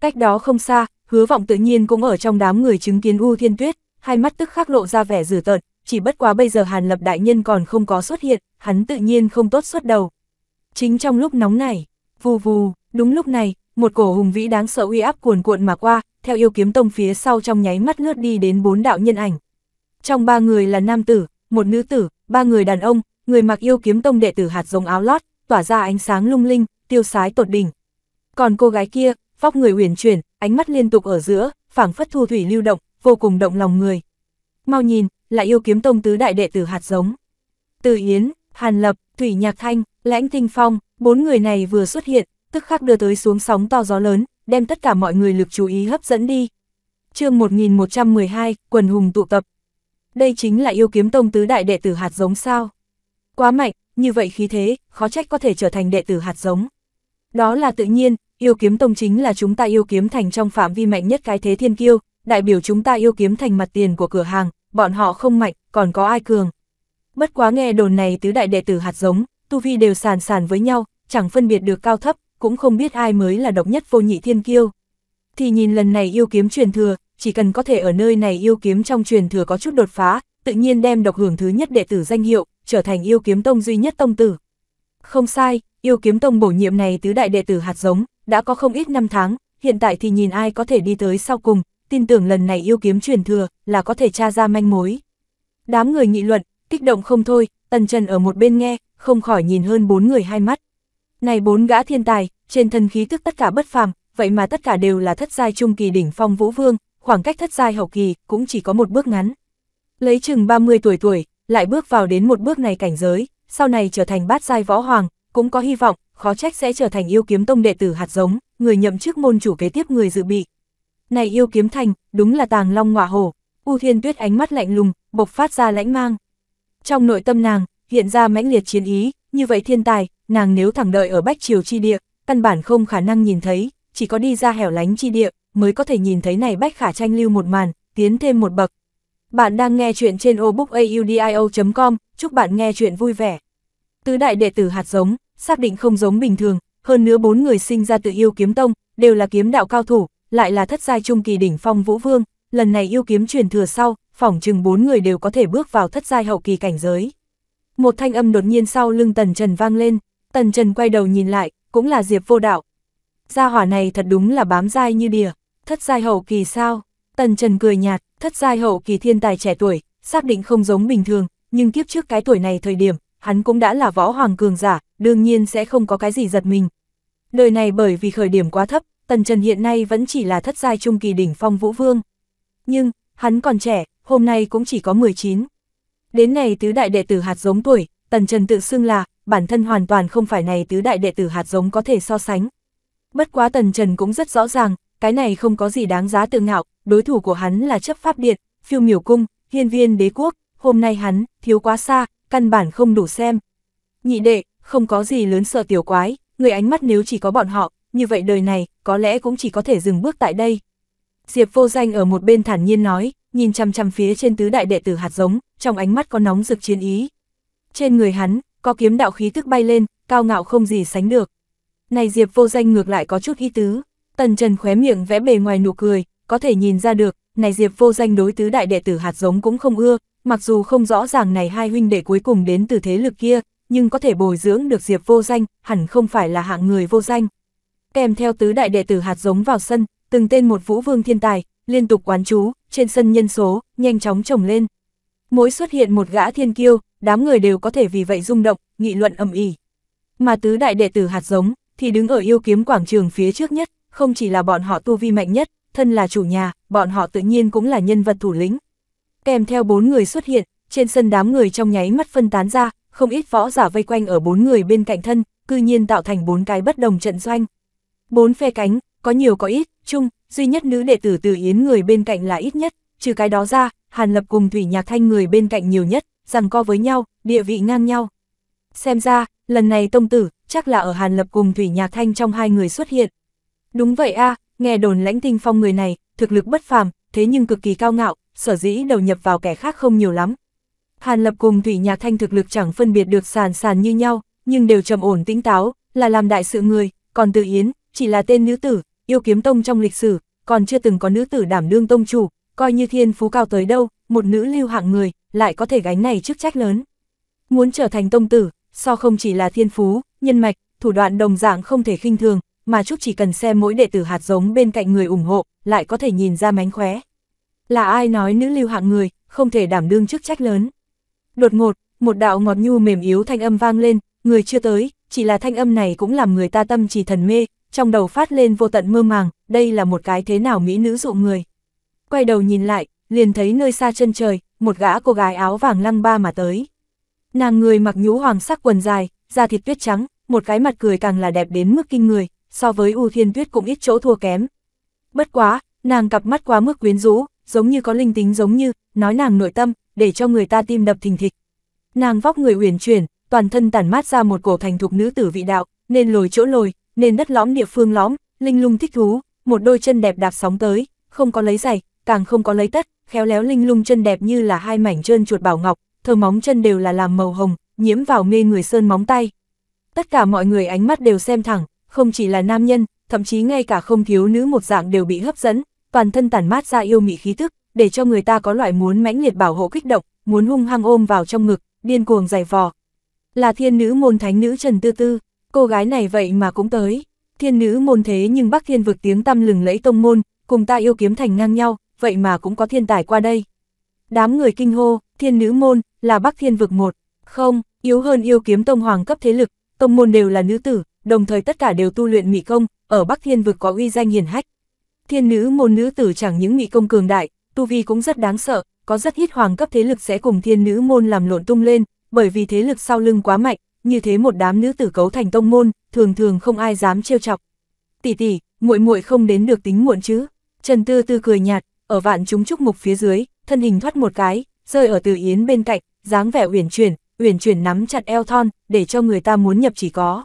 S1: Cách đó không xa, hứa vọng tự nhiên cũng ở trong đám người chứng kiến U Thiên Tuyết, hai mắt tức khắc lộ ra vẻ dữ tợn, chỉ bất quá bây giờ Hàn Lập Đại Nhân còn không có xuất hiện, hắn tự nhiên không tốt xuất đầu. Chính trong lúc nóng này, vù vù, đúng lúc này, một cổ hùng vĩ đáng sợ uy áp cuồn cuộn mà qua, theo yêu kiếm tông phía sau trong nháy mắt ngớt đi đến bốn đạo nhân ảnh. Trong ba người là nam tử, một nữ tử, ba người đàn ông, người mặc yêu kiếm tông đệ tử hạt giống áo lót, tỏa ra ánh sáng lung linh, tiêu sái tột đỉnh. Còn cô gái kia, vóc người uyển chuyển, ánh mắt liên tục ở giữa, phảng phất thu thủy lưu động, vô cùng động lòng người. Mau nhìn, là yêu kiếm tông tứ đại đệ tử hạt giống. Từ Yến, Hàn Lập, Thủy Nhạc Thanh, Lãnh Tinh Phong, bốn người này vừa xuất hiện, tức khắc đưa tới xuống sóng to gió lớn, đem tất cả mọi người lực chú ý hấp dẫn đi. chương 1112, quần hùng tụ tập. Đây chính là yêu kiếm tông tứ đại đệ tử hạt giống sao. Quá mạnh, như vậy khí thế, khó trách có thể trở thành đệ tử hạt giống. Đó là tự nhiên, yêu kiếm tông chính là chúng ta yêu kiếm thành trong phạm vi mạnh nhất cái thế thiên kiêu, đại biểu chúng ta yêu kiếm thành mặt tiền của cửa hàng, bọn họ không mạnh, còn có ai cường. Bất quá nghe đồn này tứ đại đệ tử hạt giống, tu vi đều sàn sàn với nhau, chẳng phân biệt được cao thấp, cũng không biết ai mới là độc nhất vô nhị thiên kiêu. Thì nhìn lần này yêu kiếm truyền thừa, chỉ cần có thể ở nơi này yêu kiếm trong truyền thừa có chút đột phá, tự nhiên đem độc hưởng thứ nhất đệ tử danh hiệu, trở thành yêu kiếm tông duy nhất tông tử. Không sai, yêu kiếm tông bổ nhiệm này tứ đại đệ tử hạt giống, đã có không ít năm tháng, hiện tại thì nhìn ai có thể đi tới sau cùng, tin tưởng lần này yêu kiếm truyền thừa là có thể tra ra manh mối. Đám người nghị luận, kích động không thôi, tần trần ở một bên nghe, không khỏi nhìn hơn bốn người hai mắt. Này bốn gã thiên tài, trên thân khí tức tất cả bất phàm, vậy mà tất cả đều là thất giai trung kỳ đỉnh phong vũ vương, khoảng cách thất giai hậu kỳ cũng chỉ có một bước ngắn. Lấy chừng 30 tuổi tuổi, lại bước vào đến một bước này cảnh giới, sau này trở thành bát giai võ hoàng, cũng có hy vọng, khó trách sẽ trở thành yêu kiếm tông đệ tử hạt giống, người nhậm chức môn chủ kế tiếp người dự bị. Này yêu kiếm thành, đúng là tàng long ngọa hổ, U Thiên Tuyết ánh mắt lạnh lùng, bộc phát ra lãnh mang. Trong nội tâm nàng, hiện ra mãnh liệt chiến ý, như vậy thiên tài, nàng nếu thẳng đợi ở bách triều chi địa, căn bản không khả năng nhìn thấy, chỉ có đi ra hẻo lánh chi địa, mới có thể nhìn thấy này bách khả tranh lưu một màn, tiến thêm một bậc. Bạn đang nghe chuyện trên obookaudio.com, chúc bạn nghe chuyện vui vẻ. Tứ đại đệ tử hạt giống, xác định không giống bình thường, hơn nữa bốn người sinh ra tự yêu kiếm tông, đều là kiếm đạo cao thủ, lại là thất giai trung kỳ đỉnh phong vũ vương, lần này yêu kiếm truyền thừa sau, phỏng chừng bốn người đều có thể bước vào thất giai hậu kỳ cảnh giới. Một thanh âm đột nhiên sau lưng Tần Trần vang lên, Tần Trần quay đầu nhìn lại, cũng là Diệp vô đạo. Gia hỏa này thật đúng là bám dai như đìa, thất giai hậu kỳ sao? Tần Trần cười nhạt, thất giai hậu kỳ thiên tài trẻ tuổi, xác định không giống bình thường, nhưng kiếp trước cái tuổi này thời điểm, hắn cũng đã là võ hoàng cường giả, đương nhiên sẽ không có cái gì giật mình. Đời này bởi vì khởi điểm quá thấp, Tần Trần hiện nay vẫn chỉ là thất giai trung kỳ đỉnh phong vũ vương. Nhưng, hắn còn trẻ, hôm nay cũng chỉ có 19. Đến này tứ đại đệ tử hạt giống tuổi, Tần Trần tự xưng là bản thân hoàn toàn không phải này tứ đại đệ tử hạt giống có thể so sánh. Bất quá Tần Trần cũng rất rõ ràng, cái này không có gì đáng giá tự ngạo, đối thủ của hắn là chấp pháp điện, phiêu miểu cung, hiên viên đế quốc, hôm nay hắn, thiếu quá xa, căn bản không đủ xem. Nhị đệ, không có gì lớn sợ tiểu quái, người ánh mắt nếu chỉ có bọn họ, như vậy đời này, có lẽ cũng chỉ có thể dừng bước tại đây. Diệp vô danh ở một bên thản nhiên nói, nhìn chăm chăm phía trên tứ đại đệ tử hạt giống, trong ánh mắt có nóng rực chiến ý. Trên người hắn, có kiếm đạo khí thức bay lên, cao ngạo không gì sánh được. Này Diệp vô danh ngược lại có chút ý tứ, tần trần khóe miệng vẽ bề ngoài nụ cười, có thể nhìn ra được, này Diệp vô danh đối tứ đại đệ tử hạt giống cũng không ưa, mặc dù không rõ ràng này hai huynh đệ cuối cùng đến từ thế lực kia, nhưng có thể bồi dưỡng được Diệp vô danh, hẳn không phải là hạng người vô danh. Kèm theo tứ đại đệ tử hạt giống vào sân, từng tên một vũ vương thiên tài, liên tục quán chú, trên sân nhân số, nhanh chóng trồng lên. Mỗi xuất hiện một gã thiên kiêu, đám người đều có thể vì vậy rung động, nghị luận ầm ĩ. Mà tứ đại đệ tử hạt giống thì đứng ở yêu kiếm quảng trường phía trước nhất, không chỉ là bọn họ tu vi mạnh nhất, thân là chủ nhà, bọn họ tự nhiên cũng là nhân vật thủ lĩnh. Kèm theo bốn người xuất hiện, trên sân đám người trong nháy mắt phân tán ra, không ít võ giả vây quanh ở bốn người bên cạnh thân, cư nhiên tạo thành bốn cái bất đồng trận doanh. Bốn phe cánh, có nhiều có ít, chung, duy nhất nữ đệ tử Từ Yến người bên cạnh là ít nhất, trừ cái đó ra, Hàn Lập cùng Thủy Nhạc Thanh người bên cạnh nhiều nhất, rằng co với nhau, địa vị ngang nhau. Xem ra, lần này tông tử, chắc là ở Hàn Lập cùng Thủy Nhạc Thanh trong hai người xuất hiện. Đúng vậy a nghe đồn lãnh tinh phong người này, thực lực bất phàm, thế nhưng cực kỳ cao ngạo, sở dĩ đầu nhập vào kẻ khác không nhiều lắm. Hàn Lập cùng Thủy Nhạc Thanh thực lực chẳng phân biệt được sàn sàn như nhau, nhưng đều trầm ổn tĩnh táo, là làm đại sự người, còn Từ Yến, chỉ là tên nữ tử, yêu kiếm tông trong lịch sử, còn chưa từng có nữ tử đảm đương tông chủ, coi như thiên phú cao tới đâu, một nữ lưu hạng người, lại có thể gánh này chức trách lớn. Muốn trở thành tông tử, so không chỉ là thiên phú, nhân mạch, thủ đoạn đồng dạng không thể khinh thường, mà Trúc chỉ cần xem mỗi đệ tử hạt giống bên cạnh người ủng hộ, lại có thể nhìn ra mánh khóe. Là ai nói nữ lưu hạng người, không thể đảm đương chức trách lớn. Đột ngột, một đạo ngọt nhu mềm yếu thanh âm vang lên, người chưa tới, chỉ là thanh âm này cũng làm người ta tâm trì thần mê, trong đầu phát lên vô tận mơ màng, đây là một cái thế nào mỹ nữ dụ người. Quay đầu nhìn lại, liền thấy nơi xa chân trời, một gã cô gái áo vàng lăng ba mà tới. Nàng người mặc nhũ hoàng sắc quần dài, da thịt tuyết trắng, một cái mặt cười càng là đẹp đến mức kinh người, so với U Thiên Tuyết cũng ít chỗ thua kém. Bất quá, nàng cặp mắt quá mức quyến rũ, giống như có linh tính giống như, nói nàng nội tâm, để cho người ta tim đập thình thịch. Nàng vóc người uyển chuyển, toàn thân tản mát ra một cổ thành thục nữ tử vị đạo, nên lồi chỗ lồi, nên đất lõm địa phương lõm, linh lung thích thú, một đôi chân đẹp đạp sóng tới, không có lấy giày, càng không có lấy tất, khéo léo linh lung chân đẹp như là hai mảnh trơn chuột bảo ngọc, thơ móng chân đều là làm màu hồng, nhiễm vào mê người sơn móng tay. Tất cả mọi người ánh mắt đều xem thẳng, không chỉ là nam nhân, thậm chí ngay cả không thiếu nữ một dạng đều bị hấp dẫn, toàn thân tản mát ra yêu mị khí tức, để cho người ta có loại muốn mãnh liệt bảo hộ kích động, muốn hung hăng ôm vào trong ngực, điên cuồng giày vò. Là thiên nữ môn thánh nữ Trần Tư Tư, cô gái này vậy mà cũng tới. Thiên nữ môn thế nhưng Bắc Thiên vực tiếng tăm lừng lẫy tông môn, cùng ta yêu kiếm thành ngang nhau, vậy mà cũng có thiên tài qua đây. Đám người kinh hô, thiên nữ môn, là bắc thiên vực một, không, yếu hơn yêu kiếm tông hoàng cấp thế lực, tông môn đều là nữ tử, đồng thời tất cả đều tu luyện mị công, ở bắc thiên vực có uy danh hiền hách. Thiên nữ môn nữ tử chẳng những mị công cường đại, tu vi cũng rất đáng sợ, có rất ít hoàng cấp thế lực sẽ cùng thiên nữ môn làm lộn tung lên, bởi vì thế lực sau lưng quá mạnh, như thế một đám nữ tử cấu thành tông môn, thường thường không ai dám trêu chọc. Tỷ tỷ, muội muội không đến được tính muộn chứ? Trần Tư Tư cười nhạt, ở vạn chúng trúc mục phía dưới, thân hình thoát một cái, rơi ở Từ Yến bên cạnh, dáng vẻ uyển chuyển, uyển chuyển nắm chặt eo thon, để cho người ta muốn nhập chỉ có.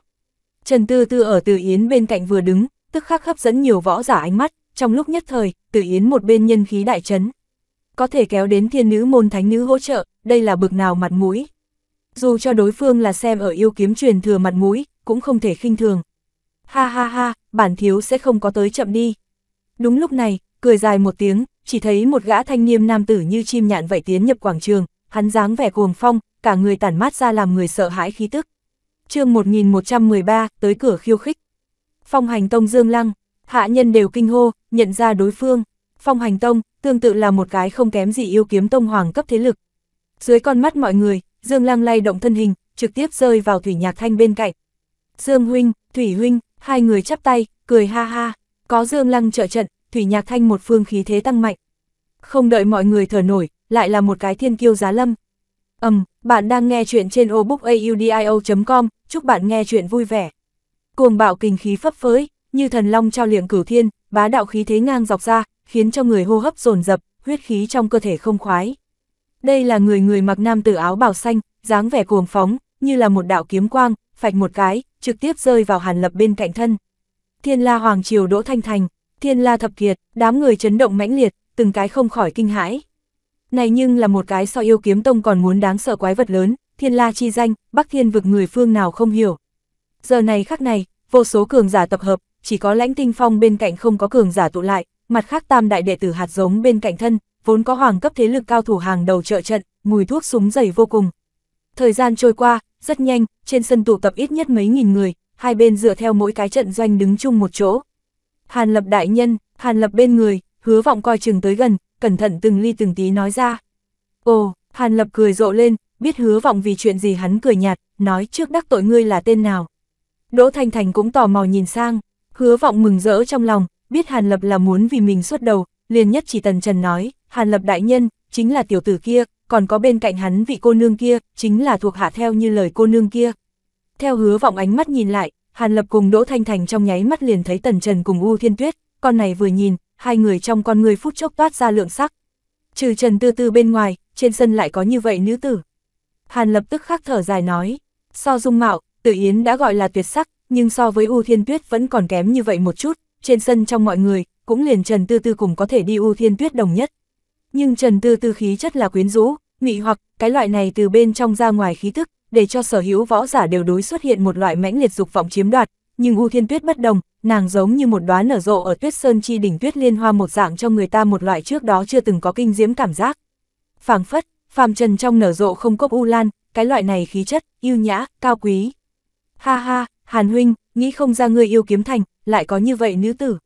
S1: Trần Tư Tư ở Từ Yến bên cạnh vừa đứng, tức khắc hấp dẫn nhiều võ giả ánh mắt, trong lúc nhất thời, Từ Yến một bên nhân khí đại chấn. Có thể kéo đến thiên nữ môn thánh nữ hỗ trợ, đây là bực nào mặt mũi. Dù cho đối phương là xem ở yêu kiếm truyền thừa mặt mũi, cũng không thể khinh thường. Ha ha ha, bản thiếu sẽ không có tới chậm đi. Đúng lúc này, cười dài một tiếng, chỉ thấy một gã thanh nghiêm nam tử như chim nhạn vậy tiến nhập quảng trường, hắn dáng vẻ cuồng phong, cả người tản mát ra làm người sợ hãi khí tức. chương 1113, tới cửa khiêu khích. Phong hành tông Dương Lăng, hạ nhân đều kinh hô, nhận ra đối phương. Phong hành tông, tương tự là một cái không kém gì yêu kiếm tông hoàng cấp thế lực. Dưới con mắt mọi người, Dương Lăng lay động thân hình, trực tiếp rơi vào Thủy Nhạc Thanh bên cạnh. Dương Huynh, Thủy Huynh, hai người chắp tay, cười ha ha, có Dương Lăng trợ trận, Thủy Nhạc Thanh một phương khí thế tăng mạnh. Không đợi mọi người thở nổi, lại là một cái thiên kiêu giá lâm. Ầm, um, bạn đang nghe chuyện trên obookaudio.com, chúc bạn nghe chuyện vui vẻ. Cuồng bạo kinh khí phấp phới, như thần long trao liệng cửu thiên, bá đạo khí thế ngang dọc ra, khiến cho người hô hấp dồn dập, huyết khí trong cơ thể không khoái. Đây là người người mặc nam tử áo bào xanh, dáng vẻ cuồng phóng, như là một đạo kiếm quang, phạch một cái, trực tiếp rơi vào Hàn Lập bên cạnh thân. Thiên La Hoàng Triều Đỗ Thanh Thành Thiên la thập kiệt, đám người chấn động mãnh liệt, từng cái không khỏi kinh hãi. Này nhưng là một cái so yêu kiếm tông còn muốn đáng sợ quái vật lớn, thiên la chi danh, bắc thiên vực người phương nào không hiểu. Giờ này khắc này, vô số cường giả tập hợp, chỉ có lãnh tinh phong bên cạnh không có cường giả tụ lại, mặt khác tam đại đệ tử hạt giống bên cạnh thân, vốn có hoàng cấp thế lực cao thủ hàng đầu trợ trận, mùi thuốc súng dày vô cùng. Thời gian trôi qua, rất nhanh, trên sân tụ tập ít nhất mấy nghìn người, hai bên dựa theo mỗi cái trận doanh đứng chung một chỗ, Hàn lập đại nhân, hàn lập bên người, hứa vọng coi chừng tới gần, cẩn thận từng ly từng tí nói ra. Ồ, hàn lập cười rộ lên, biết hứa vọng vì chuyện gì hắn cười nhạt, nói trước đắc tội ngươi là tên nào. Đỗ Thanh Thành cũng tò mò nhìn sang, hứa vọng mừng rỡ trong lòng, biết hàn lập là muốn vì mình xuất đầu, liền nhất chỉ tần trần nói, hàn lập đại nhân, chính là tiểu tử kia, còn có bên cạnh hắn vị cô nương kia, chính là thuộc hạ theo như lời cô nương kia. Theo hứa vọng ánh mắt nhìn lại, Hàn Lập cùng Đỗ Thanh Thành trong nháy mắt liền thấy Tần Trần cùng U Thiên Tuyết, con này vừa nhìn, hai người trong con người phút chốc toát ra lượng sắc. Trừ Trần Tư Tư bên ngoài, trên sân lại có như vậy nữ tử. Hàn Lập tức khắc thở dài nói, so dung mạo, Tử Yến đã gọi là tuyệt sắc, nhưng so với U Thiên Tuyết vẫn còn kém như vậy một chút, trên sân trong mọi người, cũng liền Trần Tư Tư cùng có thể đi U Thiên Tuyết đồng nhất. Nhưng Trần Tư Tư khí chất là quyến rũ, nghị hoặc, cái loại này từ bên trong ra ngoài khí tức, để cho sở hữu võ giả đều đối xuất hiện một loại mãnh liệt dục vọng chiếm đoạt, nhưng U Thiên Tuyết bất đồng, nàng giống như một đoán nở rộ ở Tuyết Sơn chi đỉnh tuyết liên hoa một dạng cho người ta một loại trước đó chưa từng có kinh diễm cảm giác. Phảng phất, phàm trần trong nở rộ không cốc u lan, cái loại này khí chất, yêu nhã, cao quý. Ha ha, Hàn huynh, nghĩ không ra ngươi yêu kiếm thành, lại có như vậy nữ tử.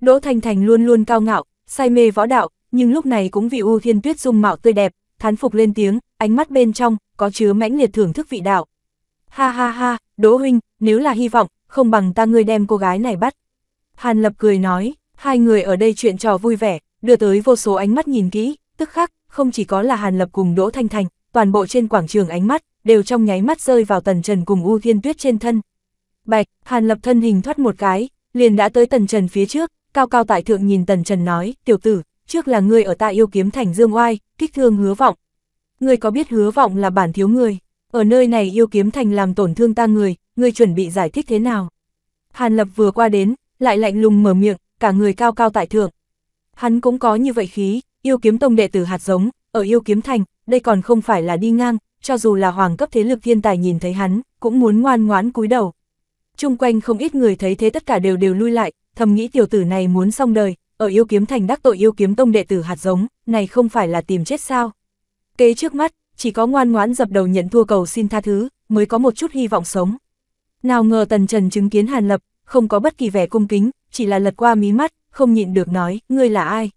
S1: Đỗ Thành Thành luôn luôn cao ngạo, say mê võ đạo, nhưng lúc này cũng vì U Thiên Tuyết dung mạo tươi đẹp, thán phục lên tiếng, ánh mắt bên trong, có chứa mãnh liệt thưởng thức vị đạo. Ha ha ha, Đỗ Huynh, nếu là hy vọng, không bằng ta ngươi đem cô gái này bắt. Hàn Lập cười nói, hai người ở đây chuyện trò vui vẻ, đưa tới vô số ánh mắt nhìn kỹ, tức khắc, không chỉ có là Hàn Lập cùng Đỗ Thanh Thành, toàn bộ trên quảng trường ánh mắt, đều trong nháy mắt rơi vào tần trần cùng U Thiên Tuyết trên thân. Bạch, Hàn Lập thân hình thoát một cái, liền đã tới tần trần phía trước, cao cao tại thượng nhìn tần trần nói, tiểu tử, trước là ngươi ở ta yêu kiếm thành dương oai, kích thương hứa vọng. Ngươi có biết hứa vọng là bản thiếu người, ở nơi này yêu kiếm thành làm tổn thương ta người, ngươi chuẩn bị giải thích thế nào? Hàn Lập vừa qua đến, lại lạnh lùng mở miệng, cả người cao cao tại thượng. Hắn cũng có như vậy khí, yêu kiếm tông đệ tử hạt giống, ở yêu kiếm thành, đây còn không phải là đi ngang, cho dù là hoàng cấp thế lực thiên tài nhìn thấy hắn, cũng muốn ngoan ngoãn cúi đầu. Trung quanh không ít người thấy thế tất cả đều đều lui lại, thầm nghĩ tiểu tử này muốn xong đời, ở yêu kiếm thành đắc tội yêu kiếm tông đệ tử hạt giống, này không phải là tìm chết sao. Kế trước mắt, chỉ có ngoan ngoãn dập đầu nhận thua cầu xin tha thứ, mới có một chút hy vọng sống. Nào ngờ Tần Trần chứng kiến Hàn Lập, không có bất kỳ vẻ cung kính, chỉ là lật qua mí mắt, không nhịn được nói, ngươi là ai?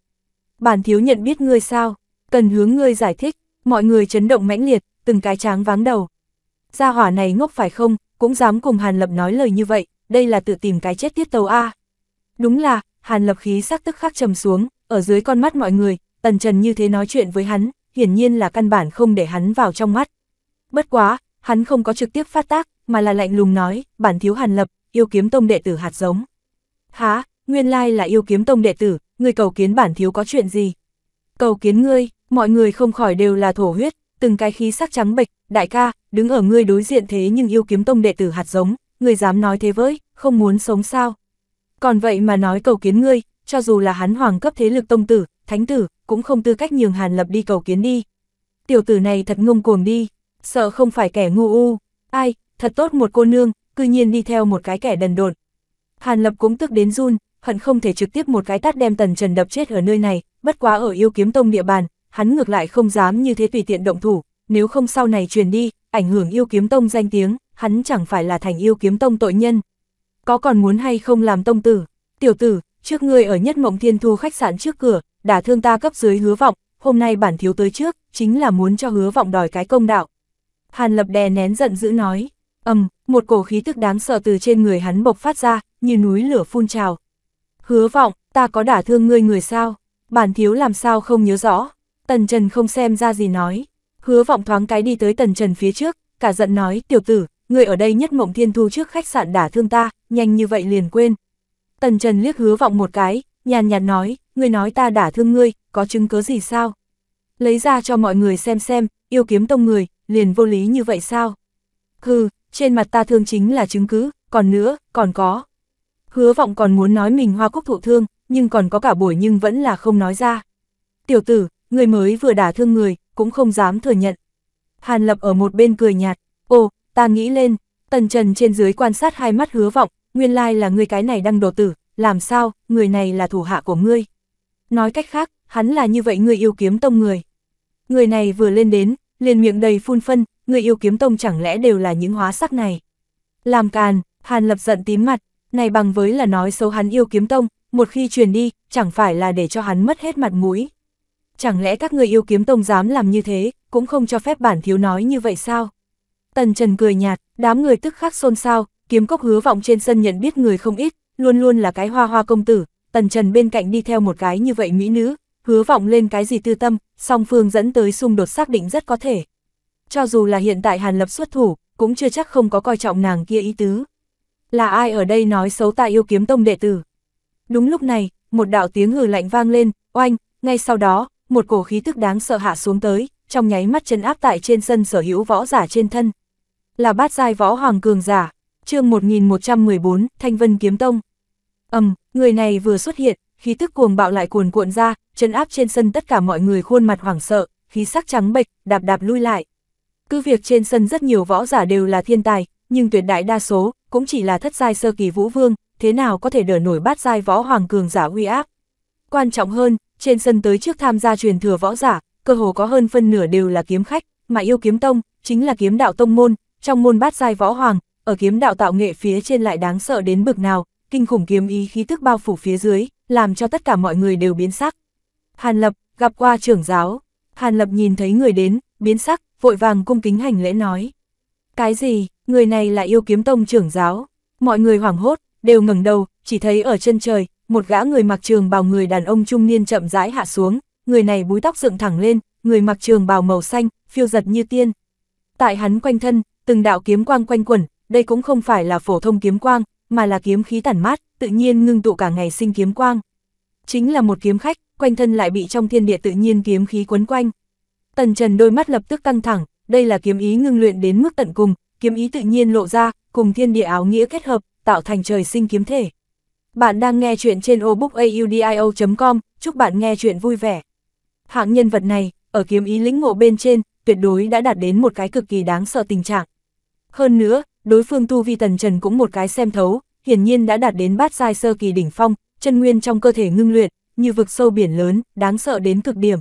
S1: Bản thiếu nhận biết ngươi sao? Cần hướng ngươi giải thích, mọi người chấn động mãnh liệt, từng cái tráng váng đầu. Gia hỏa này ngốc phải không, cũng dám cùng Hàn Lập nói lời như vậy, đây là tự tìm cái chết tiết tàu A. Đúng là, Hàn Lập khí sắc tức khắc trầm xuống, ở dưới con mắt mọi người, Tần Trần như thế nói chuyện với hắn, hiển nhiên là căn bản không để hắn vào trong mắt. Bất quá, hắn không có trực tiếp phát tác, mà là lạnh lùng nói, bản thiếu Hàn Lập, yêu kiếm tông đệ tử hạt giống. Há, nguyên lai là yêu kiếm tông đệ tử, người cầu kiến bản thiếu có chuyện gì? Cầu kiến ngươi, mọi người không khỏi đều là thổ huyết, từng cái khí sắc trắng bệch, đại ca, đứng ở ngươi đối diện thế nhưng yêu kiếm tông đệ tử hạt giống, ngươi dám nói thế với, không muốn sống sao? Còn vậy mà nói cầu kiến ngươi, cho dù là hắn hoàng cấp thế lực tông tử, thánh tử, cũng không tư cách nhường Hàn Lập đi cầu kiến đi. Tiểu tử này thật ngông cuồng đi, sợ không phải kẻ ngu u. Ai, thật tốt một cô nương, cư nhiên đi theo một cái kẻ đần độn. Hàn Lập cũng tức đến run, hận không thể trực tiếp một cái tát đem Tần Trần đập chết ở nơi này, bất quá ở yêu kiếm tông địa bàn, hắn ngược lại không dám như thế tùy tiện động thủ, nếu không sau này truyền đi, ảnh hưởng yêu kiếm tông danh tiếng, hắn chẳng phải là thành yêu kiếm tông tội nhân có còn muốn hay không làm tông tử, tiểu tử, trước ngươi ở nhất mộng thiên thu khách sạn trước cửa, đã thương ta cấp dưới hứa vọng, hôm nay bản thiếu tới trước, chính là muốn cho hứa vọng đòi cái công đạo. Hàn lập đè nén giận dữ nói, ầm, một cổ khí tức đáng sợ từ trên người hắn bộc phát ra, như núi lửa phun trào. Hứa vọng, ta có đả thương ngươi người sao, bản thiếu làm sao không nhớ rõ, tần trần không xem ra gì nói. Hứa vọng thoáng cái đi tới tần trần phía trước, cả giận nói, tiểu tử, người ở đây nhất mộng thiên thu trước khách sạn đả thương ta, nhanh như vậy liền quên. Tần Trần liếc hứa vọng một cái, nhàn nhạt nói, người nói ta đả thương ngươi, có chứng cứ gì sao? Lấy ra cho mọi người xem xem, yêu kiếm tông người, liền vô lý như vậy sao? Hừ, trên mặt ta thương chính là chứng cứ, còn nữa, còn có. Hứa vọng còn muốn nói mình hoa cúc thụ thương, nhưng còn có cả buổi nhưng vẫn là không nói ra. Tiểu tử, người mới vừa đả thương người, cũng không dám thừa nhận. Hàn lập ở một bên cười nhạt, ồ, ta nghĩ lên, tần trần trên dưới quan sát hai mắt hứa vọng, nguyên lai là người cái này đang đồ tử, làm sao, người này là thủ hạ của ngươi. Nói cách khác, hắn là như vậy người yêu kiếm tông người. Người này vừa lên đến, liền miệng đầy phun phân, người yêu kiếm tông chẳng lẽ đều là những hóa sắc này. Làm càn, Hàn Lập giận tím mặt, này bằng với là nói xấu hắn yêu kiếm tông, một khi truyền đi, chẳng phải là để cho hắn mất hết mặt mũi. Chẳng lẽ các người yêu kiếm tông dám làm như thế, cũng không cho phép bản thiếu nói như vậy sao? Tần Trần cười nhạt, đám người tức khắc xôn xao, kiếm cốc hứa vọng trên sân nhận biết người không ít, luôn luôn là cái hoa hoa công tử, Tần Trần bên cạnh đi theo một cái như vậy mỹ nữ, hứa vọng lên cái gì tư tâm, song phương dẫn tới xung đột xác định rất có thể. Cho dù là hiện tại Hàn Lập xuất thủ, cũng chưa chắc không có coi trọng nàng kia ý tứ. Là ai ở đây nói xấu ta yêu kiếm tông đệ tử? Đúng lúc này, một đạo tiếng hừ lạnh vang lên, oanh, ngay sau đó, một cổ khí tức đáng sợ hạ xuống tới, trong nháy mắt chân áp tại trên sân sở hữu võ giả trên thân là bát giai võ hoàng cường giả, chương 1114, Thanh Vân Kiếm Tông. Ầm, người này vừa xuất hiện, khí tức cuồng bạo lại cuồn cuộn ra, trấn áp trên sân tất cả mọi người khuôn mặt hoảng sợ, khí sắc trắng bệch, đạp đạp lui lại. Cứ việc trên sân rất nhiều võ giả đều là thiên tài, nhưng tuyệt đại đa số cũng chỉ là thất giai sơ kỳ vũ vương, thế nào có thể đỡ nổi bát giai võ hoàng cường giả uy áp. Quan trọng hơn, trên sân tới trước tham gia truyền thừa võ giả, cơ hồ có hơn phân nửa đều là kiếm khách, mà yêu kiếm tông chính là kiếm đạo tông môn, trong môn bát giai võ hoàng, ở kiếm đạo tạo nghệ phía trên lại đáng sợ đến bực nào, kinh khủng kiếm ý khí tức bao phủ phía dưới, làm cho tất cả mọi người đều biến sắc. Hàn Lập, gặp qua trưởng giáo. Hàn Lập nhìn thấy người đến, biến sắc, vội vàng cung kính hành lễ nói. Cái gì, người này là yêu kiếm tông trưởng giáo. Mọi người hoảng hốt, đều ngẩng đầu, chỉ thấy ở chân trời, một gã người mặc trường bào người đàn ông trung niên chậm rãi hạ xuống, người này búi tóc dựng thẳng lên, người mặc trường bào màu xanh, phiêu giật như tiên. Tại hắn quanh thân, từng đạo kiếm quang quanh quẩn, đây cũng không phải là phổ thông kiếm quang, mà là kiếm khí tản mát, tự nhiên ngưng tụ cả ngày sinh kiếm quang. Chính là một kiếm khách, quanh thân lại bị trong thiên địa tự nhiên kiếm khí quấn quanh. Tần Trần đôi mắt lập tức căng thẳng, đây là kiếm ý ngưng luyện đến mức tận cùng, kiếm ý tự nhiên lộ ra, cùng thiên địa áo nghĩa kết hợp, tạo thành trời sinh kiếm thể. Bạn đang nghe chuyện trên obookaudio.com, chúc bạn nghe chuyện vui vẻ. Hạng nhân vật này, ở kiếm ý lĩnh ngộ bên trên, tuyệt đối đã đạt đến một cái cực kỳ đáng sợ tình trạng. Hơn nữa, đối phương tu vi tần trần cũng một cái xem thấu, hiển nhiên đã đạt đến bát giai sơ kỳ đỉnh phong, chân nguyên trong cơ thể ngưng luyện, như vực sâu biển lớn, đáng sợ đến cực điểm.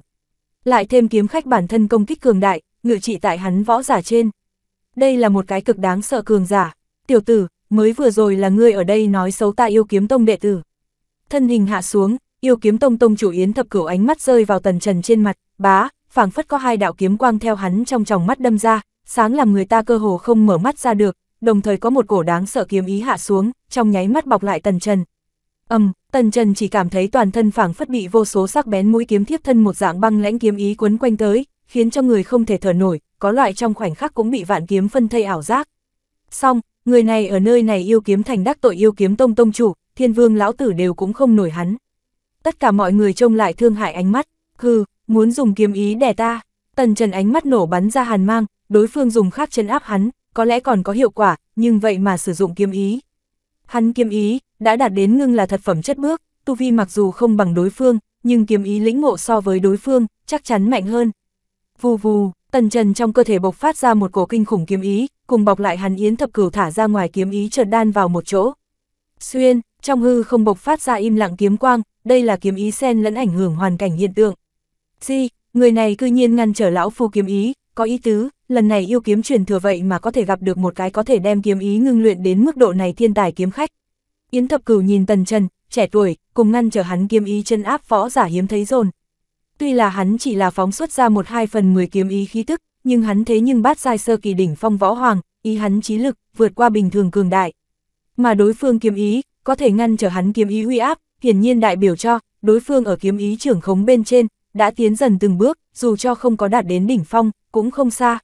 S1: Lại thêm kiếm khách bản thân công kích cường đại, ngự trị tại hắn võ giả trên. Đây là một cái cực đáng sợ cường giả. Tiểu tử, mới vừa rồi là ngươi ở đây nói xấu ta yêu kiếm tông đệ tử. Thân hình hạ xuống, yêu kiếm tông tông chủ yến thập cửu ánh mắt rơi vào tần trần trên mặt, bá, phảng phất có hai đạo kiếm quang theo hắn trong tròng mắt đâm ra, sáng làm người ta cơ hồ không mở mắt ra được, đồng thời có một cổ đáng sợ kiếm ý hạ xuống, trong nháy mắt bọc lại Tần Trần. Âm, um, Tần Trần chỉ cảm thấy toàn thân phảng phất bị vô số sắc bén mũi kiếm thiếp thân một dạng băng lãnh kiếm ý quấn quanh tới, khiến cho người không thể thở nổi, có loại trong khoảnh khắc cũng bị vạn kiếm phân thây ảo giác. Xong, người này ở nơi này yêu kiếm thành đắc tội yêu kiếm tông tông chủ, thiên vương lão tử đều cũng không nổi hắn. Tất cả mọi người trông lại thương hại ánh mắt, hừ, muốn dùng kiếm ý đè ta. Tần Trần ánh mắt nổ bắn ra hàn mang, đối phương dùng khác chấn áp hắn, có lẽ còn có hiệu quả, nhưng vậy mà sử dụng kiếm ý. Hắn kiếm ý, đã đạt đến ngưng là thật phẩm chất bước, tu vi mặc dù không bằng đối phương, nhưng kiếm ý lĩnh ngộ so với đối phương, chắc chắn mạnh hơn. Vù vù, tần trần trong cơ thể bộc phát ra một cổ kinh khủng kiếm ý, cùng bọc lại hắn yến thập cửu thả ra ngoài kiếm ý chợt đan vào một chỗ. Xuyên, trong hư không bộc phát ra im lặng kiếm quang, đây là kiếm ý sen lẫn ảnh hưởng hoàn cảnh hiện tượng. gì người này cư nhiên ngăn trở lão phu kiếm ý, có ý tứ, lần này yêu kiếm truyền thừa vậy mà có thể gặp được một cái có thể đem kiếm ý ngưng luyện đến mức độ này thiên tài kiếm khách. Yến Thập Cửu nhìn Tần Trần, trẻ tuổi, cùng ngăn trở hắn kiếm ý chân áp võ giả hiếm thấy dồn. Tuy là hắn chỉ là phóng xuất ra một hai phần 10 kiếm ý khí tức, nhưng hắn thế nhưng bát giai sơ kỳ đỉnh phong võ hoàng, ý hắn trí lực vượt qua bình thường cường đại. Mà đối phương kiếm ý có thể ngăn trở hắn kiếm ý uy áp, hiển nhiên đại biểu cho đối phương ở kiếm ý trưởng khống bên trên đã tiến dần từng bước, dù cho không có đạt đến đỉnh phong, cũng không xa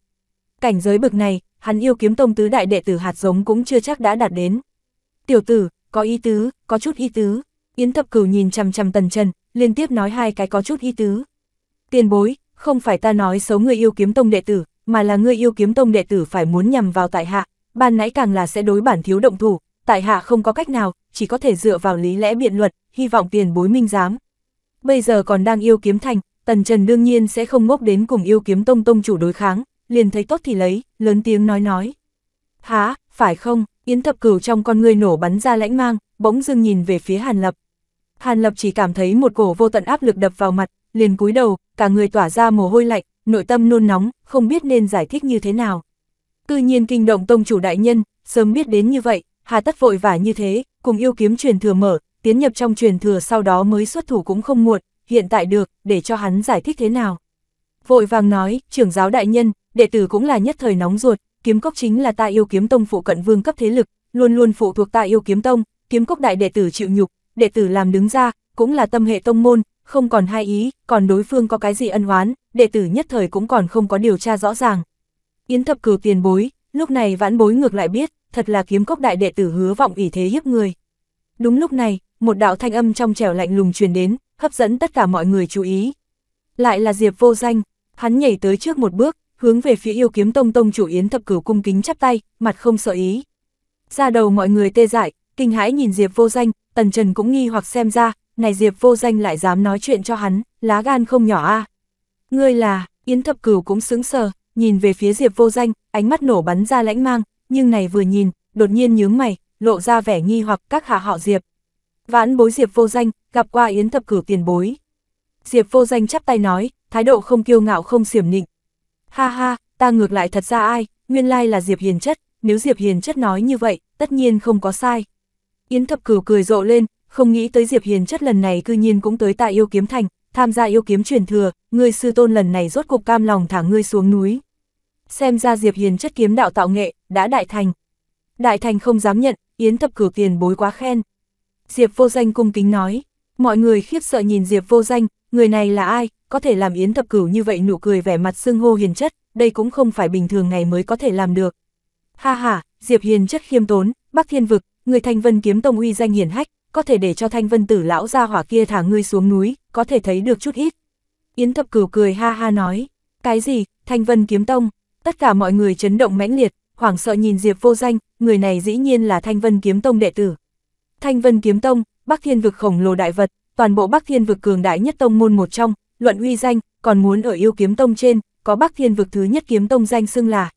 S1: cảnh giới bực này, hắn yêu kiếm tông tứ đại đệ tử hạt giống cũng chưa chắc đã đạt đến. Tiểu tử, có ý tứ, có chút ý tứ. Yến thập cửu nhìn chằm chằm tần trần, liên tiếp nói hai cái có chút ý tứ. Tiền bối, không phải ta nói xấu người yêu kiếm tông đệ tử, mà là người yêu kiếm tông đệ tử phải muốn nhằm vào tại hạ, ban nãy càng là sẽ đối bản thiếu động thủ, tại hạ không có cách nào, chỉ có thể dựa vào lý lẽ biện luật, hy vọng tiền bối minh giám. Bây giờ còn đang yêu kiếm thành, tần trần đương nhiên sẽ không ngốc đến cùng yêu kiếm tông tông chủ đối kháng, liền thấy tốt thì lấy, lớn tiếng nói nói. Há, phải không, Yến Thập Cửu trong con người nổ bắn ra lãnh mang, bỗng dưng nhìn về phía Hàn Lập. Hàn Lập chỉ cảm thấy một cổ vô tận áp lực đập vào mặt, liền cúi đầu, cả người tỏa ra mồ hôi lạnh, nội tâm nôn nóng, không biết nên giải thích như thế nào. Cư nhiên kinh động tông chủ đại nhân, sớm biết đến như vậy, hà tất vội vả như thế, cùng yêu kiếm truyền thừa mở, tiến nhập trong truyền thừa sau đó mới xuất thủ cũng không muộn, hiện tại được, để cho hắn giải thích thế nào. Vội vàng nói, trưởng giáo đại nhân, đệ tử cũng là nhất thời nóng ruột, kiếm cốc chính là ta yêu kiếm tông phụ cận vương cấp thế lực, luôn luôn phụ thuộc ta yêu kiếm tông, kiếm cốc đại đệ tử chịu nhục, đệ tử làm đứng ra, cũng là tâm hệ tông môn, không còn hai ý, còn đối phương có cái gì ân oán, đệ tử nhất thời cũng còn không có điều tra rõ ràng. Yến thập cửu tiền bối, lúc này vãn bối ngược lại biết, thật là kiếm cốc đại đệ tử hứa vọng ủy thế hiếp người. Đúng lúc này, một đạo thanh âm trong trẻo lạnh lùng truyền đến, hấp dẫn tất cả mọi người chú ý. Lại là Diệp vô danh, hắn nhảy tới trước một bước, hướng về phía yêu kiếm tông tông chủ yến thập cửu cung kính chắp tay, mặt không sợ ý. Ra đầu mọi người tê dại, kinh hãi nhìn Diệp vô danh, tần trần cũng nghi hoặc xem ra, này Diệp vô danh lại dám nói chuyện cho hắn, lá gan không nhỏ a à. Ngươi là, yến thập cửu cũng sững sờ, nhìn về phía Diệp vô danh, ánh mắt nổ bắn ra lãnh mang, nhưng này vừa nhìn, đột nhiên nhướng mày, lộ ra vẻ nghi hoặc các hạ họ Diệp. Vãn bối Diệp vô danh, gặp qua yến thập cửu tiền bối. Diệp vô danh chắp tay nói, thái độ không kiêu ngạo không xiểm nịnh. Ha ha, ta ngược lại thật ra ai, nguyên lai là Diệp hiền chất, nếu Diệp hiền chất nói như vậy, tất nhiên không có sai. Yến thập cửu cười rộ lên, không nghĩ tới Diệp hiền chất lần này cư nhiên cũng tới tại yêu kiếm thành, tham gia yêu kiếm truyền thừa, người sư tôn lần này rốt cục cam lòng thả ngươi xuống núi. Xem ra Diệp hiền chất kiếm đạo tạo nghệ, đã đại thành. Đại thành không dám nhận, Yến thập cửu tiền bối quá khen. Diệp vô danh cung kính nói, mọi người khiếp sợ nhìn Diệp vô danh, Người này là ai, có thể làm Yến Thập Cửu như vậy nụ cười vẻ mặt xưng hô hiền chất, đây cũng không phải bình thường ngày mới có thể làm được. Ha ha, Diệp hiền chất khiêm tốn, Bắc Thiên Vực, người Thanh Vân kiếm tông uy danh hiền hách, có thể để cho Thanh Vân tử lão ra hỏa kia thả ngươi xuống núi, có thể thấy được chút ít. Yến Thập Cửu cười ha ha nói, cái gì, Thanh Vân kiếm tông, tất cả mọi người chấn động mãnh liệt, hoảng sợ nhìn Diệp vô danh, người này dĩ nhiên là Thanh Vân kiếm tông đệ tử. Thanh Vân kiếm tông, Bắc Thiên Vực khổng lồ đại vật, toàn bộ Bắc Thiên vực cường đại nhất tông môn một trong, luận uy danh, còn muốn ở yêu kiếm tông trên, có Bắc Thiên vực thứ nhất kiếm tông danh xưng là.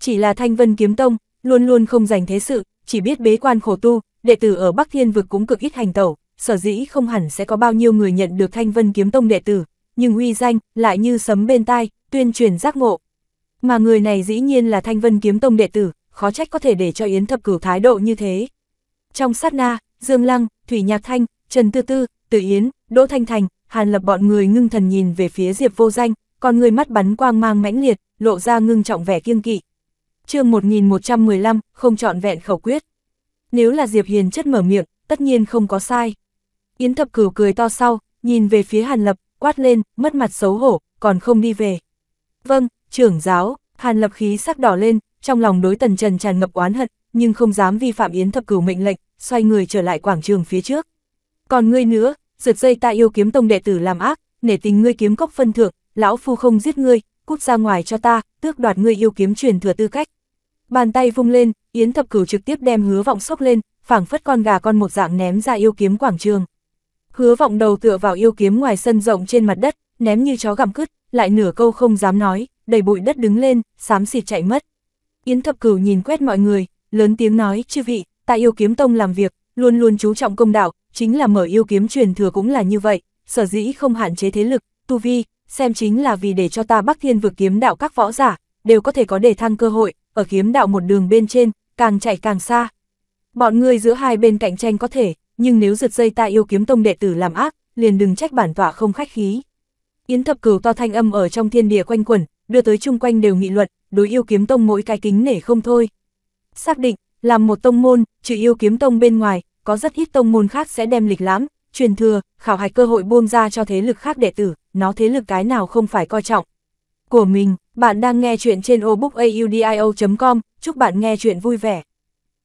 S1: Chỉ là Thanh Vân kiếm tông, luôn luôn không dành thế sự, chỉ biết bế quan khổ tu, đệ tử ở Bắc Thiên vực cũng cực ít hành tẩu, sở dĩ không hẳn sẽ có bao nhiêu người nhận được Thanh Vân kiếm tông đệ tử, nhưng uy danh lại như sấm bên tai, tuyên truyền giác ngộ. Mà người này dĩ nhiên là Thanh Vân kiếm tông đệ tử, khó trách có thể để cho Yến Thập Cửu thái độ như thế. Trong sát na, Dương Lăng, Thủy Nhạc Thanh, Trần Tư Tư, từ Yến, Đỗ Thanh Thành, Hàn Lập bọn người ngưng thần nhìn về phía Diệp Vô Danh, còn người mắt bắn quang mang mãnh liệt, lộ ra ngưng trọng vẻ kiêng kỵ. Chương 1115, không chọn vẹn khẩu quyết. Nếu là Diệp Hiền chất mở miệng, tất nhiên không có sai. Yến Thập Cửu cười to sau, nhìn về phía Hàn Lập, quát lên, mất mặt xấu hổ, còn không đi về. Vâng, trưởng giáo, Hàn Lập khí sắc đỏ lên, trong lòng đối Tần Trần tràn ngập oán hận, nhưng không dám vi phạm Yến Thập Cửu mệnh lệnh, xoay người trở lại quảng trường phía trước. Còn ngươi nữa, rượt dây ta yêu kiếm tông đệ tử làm ác, nể tình ngươi kiếm cốc phân thượng, lão phu không giết ngươi, cút ra ngoài cho ta, tước đoạt ngươi yêu kiếm truyền thừa tư cách. Bàn tay vung lên, Yến Thập Cửu trực tiếp đem hứa vọng sốc lên, phảng phất con gà con một dạng ném ra yêu kiếm quảng trường. Hứa vọng đầu tựa vào yêu kiếm ngoài sân rộng trên mặt đất, ném như chó gặm cứt, lại nửa câu không dám nói, đầy bụi đất đứng lên, xám xịt chạy mất. Yến Thập Cửu nhìn quét mọi người, lớn tiếng nói, chư vị, tại yêu kiếm tông làm việc, luôn luôn chú trọng công đạo, chính là mở yêu kiếm truyền thừa cũng là như vậy, sở dĩ không hạn chế thế lực, tu vi, xem chính là vì để cho ta Bắc Thiên vực kiếm đạo các võ giả, đều có thể có đề thăng cơ hội, ở kiếm đạo một đường bên trên, càng chạy càng xa. Bọn người giữa hai bên cạnh tranh có thể, nhưng nếu giật dây ta yêu kiếm tông đệ tử làm ác, liền đừng trách bản tọa không khách khí. Yến thập cửu to thanh âm ở trong thiên địa quanh quẩn, đưa tới chung quanh đều nghị luận, đối yêu kiếm tông mỗi cái kính nể không thôi. Xác định, làm một tông môn, trừ yêu kiếm tông bên ngoài, có rất ít tông môn khác sẽ đem lịch lãm, truyền thừa, khảo hạch cơ hội buông ra cho thế lực khác đệ tử, nó thế lực cái nào không phải coi trọng. Của mình, bạn đang nghe chuyện trên obookaudio.com, chúc bạn nghe chuyện vui vẻ.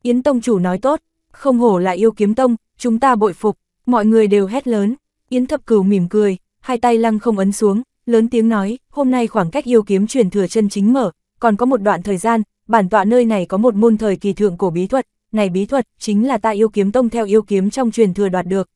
S1: Yến Tông chủ nói tốt, không hổ là yêu kiếm tông, chúng ta bội phục, mọi người đều hét lớn. Yến Thập Cửu mỉm cười, hai tay lăng không ấn xuống, lớn tiếng nói, hôm nay khoảng cách yêu kiếm truyền thừa chân chính mở, còn có một đoạn thời gian, bản tọa nơi này có một môn thời kỳ thượng cổ bí thuật, này bí thuật chính là ta yêu kiếm tông theo yêu kiếm trong truyền thừa đoạt được.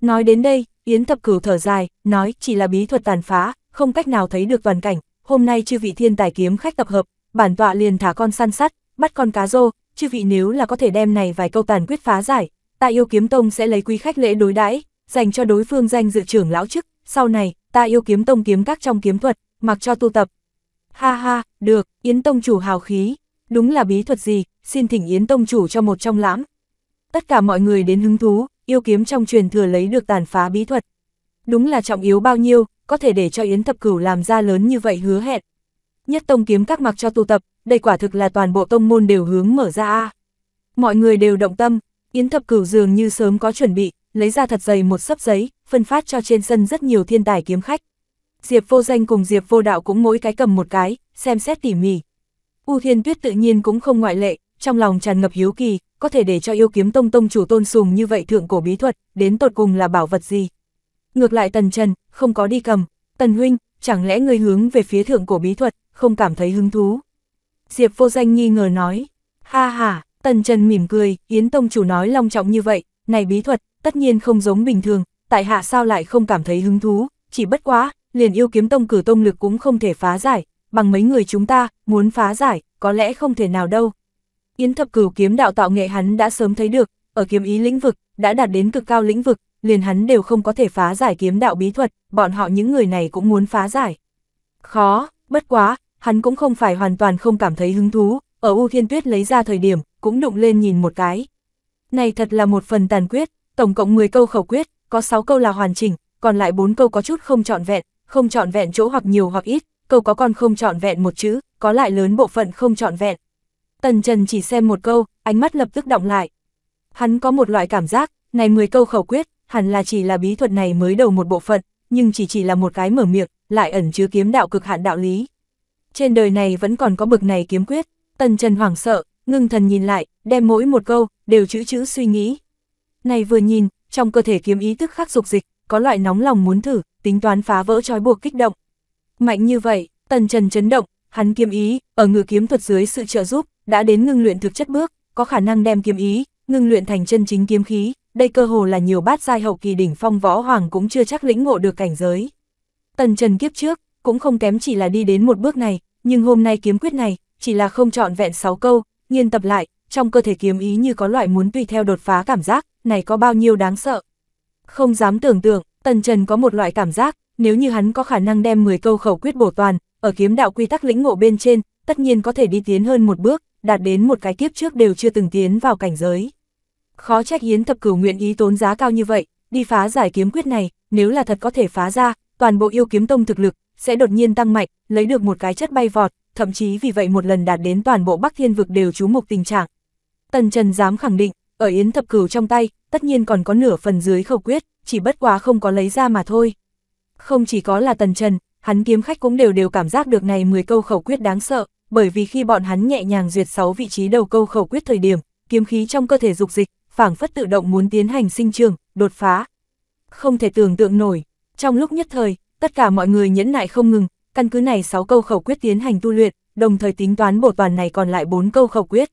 S1: Nói đến đây, Yến thập cửu thở dài, nói chỉ là bí thuật tàn phá, không cách nào thấy được toàn cảnh, hôm nay chư vị thiên tài kiếm khách tập hợp, bản tọa liền thả con săn sắt, bắt con cá rô, chư vị nếu là có thể đem này vài câu tàn quyết phá giải, ta yêu kiếm tông sẽ lấy quý khách lễ đối đãi, dành cho đối phương danh dự trưởng lão chức, sau này, ta yêu kiếm tông kiếm các trong kiếm thuật, mặc cho tu tập. Ha ha, được, Yến tông chủ hào khí, đúng là bí thuật gì, xin thỉnh Yến Tông Chủ cho một trong lãm. Tất cả mọi người đến hứng thú, yêu kiếm trong truyền thừa lấy được tàn phá bí thuật. Đúng là trọng yếu bao nhiêu, có thể để cho Yến Thập Cửu làm ra lớn như vậy hứa hẹn. Nhất tông kiếm các mặc cho tu tập, đây quả thực là toàn bộ tông môn đều hướng mở ra Mọi người đều động tâm, Yến Thập Cửu dường như sớm có chuẩn bị, lấy ra thật dày một sấp giấy, phân phát cho trên sân rất nhiều thiên tài kiếm khách. Diệp Vô Danh cùng Diệp Vô Đạo cũng mỗi cái cầm một cái, xem xét tỉ mỉ. U Thiên Tuyết tự nhiên cũng không ngoại lệ, trong lòng tràn ngập hiếu kỳ, có thể để cho yêu kiếm tông tông chủ tôn sùng như vậy thượng cổ bí thuật, đến tột cùng là bảo vật gì. Ngược lại Tần Trần, không có đi cầm, Tần Huynh, chẳng lẽ người hướng về phía thượng cổ bí thuật, không cảm thấy hứng thú. Diệp vô danh nghi ngờ nói, ha ha, Tần Trần mỉm cười, Yến Tông chủ nói long trọng như vậy, này bí thuật, tất nhiên không giống bình thường, tại hạ sao lại không cảm thấy hứng thú, chỉ bất quá, liền yêu kiếm tông cử tông lực cũng không thể phá giải, bằng mấy người chúng ta, muốn phá giải, có lẽ không thể nào đâu. Yến thập cửu kiếm đạo tạo nghệ hắn đã sớm thấy được, ở kiếm ý lĩnh vực, đã đạt đến cực cao lĩnh vực, liền hắn đều không có thể phá giải kiếm đạo bí thuật, bọn họ những người này cũng muốn phá giải. Khó, bất quá, hắn cũng không phải hoàn toàn không cảm thấy hứng thú, ở U Thiên Tuyết lấy ra thời điểm, cũng đụng lên nhìn một cái. Này thật là một phần tàn quyết, tổng cộng 10 câu khẩu quyết, có 6 câu là hoàn chỉnh, còn lại 4 câu có chút không trọn vẹn, không trọn vẹn chỗ hoặc nhiều hoặc ít, câu có con không trọn vẹn một chữ, có lại lớn bộ phận không trọn vẹn. Tần Trần chỉ xem một câu, ánh mắt lập tức động lại. Hắn có một loại cảm giác, này 10 câu khẩu quyết, hẳn là chỉ là bí thuật này mới đầu một bộ phận, nhưng chỉ chỉ là một cái mở miệng, lại ẩn chứa kiếm đạo cực hạn đạo lý. Trên đời này vẫn còn có bực này kiếm quyết, Tần Trần hoảng sợ, ngưng thần nhìn lại, đem mỗi một câu, đều chữ chữ suy nghĩ. Này vừa nhìn, trong cơ thể kiếm ý tức khắc dục dịch, có loại nóng lòng muốn thử, tính toán phá vỡ trói buộc kích động. Mạnh như vậy, tần trần chấn động, hắn kiếm ý, ở ngự kiếm thuật dưới sự trợ giúp, đã đến ngưng luyện thực chất bước, có khả năng đem kiếm ý, ngưng luyện thành chân chính kiếm khí, đây cơ hồ là nhiều bát giai hậu kỳ đỉnh phong võ hoàng cũng chưa chắc lĩnh ngộ được cảnh giới. Tần Trần kiếp trước, cũng không kém chỉ là đi đến một bước này, nhưng hôm nay kiếm quyết này, chỉ là không chọn vẹn 6 câu, nghiên tập lại, trong cơ thể kiếm ý như có loại muốn tùy theo đột phá cảm giác, này có bao nhiêu đáng sợ. Không dám tưởng tượng, Tần Trần có một loại cảm giác, nếu như hắn có khả năng đem 10 câu khẩu quyết bổ toàn, ở kiếm đạo quy tắc lĩnh ngộ bên trên, tất nhiên có thể đi tiến hơn một bước, đạt đến một cái kiếp trước đều chưa từng tiến vào cảnh giới. Khó trách yến thập cửu nguyện ý tốn giá cao như vậy, đi phá giải kiếm quyết này, nếu là thật có thể phá ra, toàn bộ yêu kiếm tông thực lực sẽ đột nhiên tăng mạnh, lấy được một cái chất bay vọt, thậm chí vì vậy một lần đạt đến toàn bộ Bắc Thiên vực đều chú mục tình trạng. Tần Trần dám khẳng định, ở yến thập cửu trong tay, tất nhiên còn có nửa phần dưới khẩu quyết, chỉ bất quá không có lấy ra mà thôi. Không chỉ có là Tần Trần, hắn kiếm khách cũng đều đều cảm giác được này 10 câu khẩu quyết đáng sợ, bởi vì khi bọn hắn nhẹ nhàng duyệt 6 vị trí đầu câu khẩu quyết thời điểm, kiếm khí trong cơ thể dục dịch, phảng phất tự động muốn tiến hành sinh trường, đột phá. Không thể tưởng tượng nổi, trong lúc nhất thời, tất cả mọi người nhẫn nại không ngừng, căn cứ này 6 câu khẩu quyết tiến hành tu luyện, đồng thời tính toán bổ toàn này còn lại 4 câu khẩu quyết.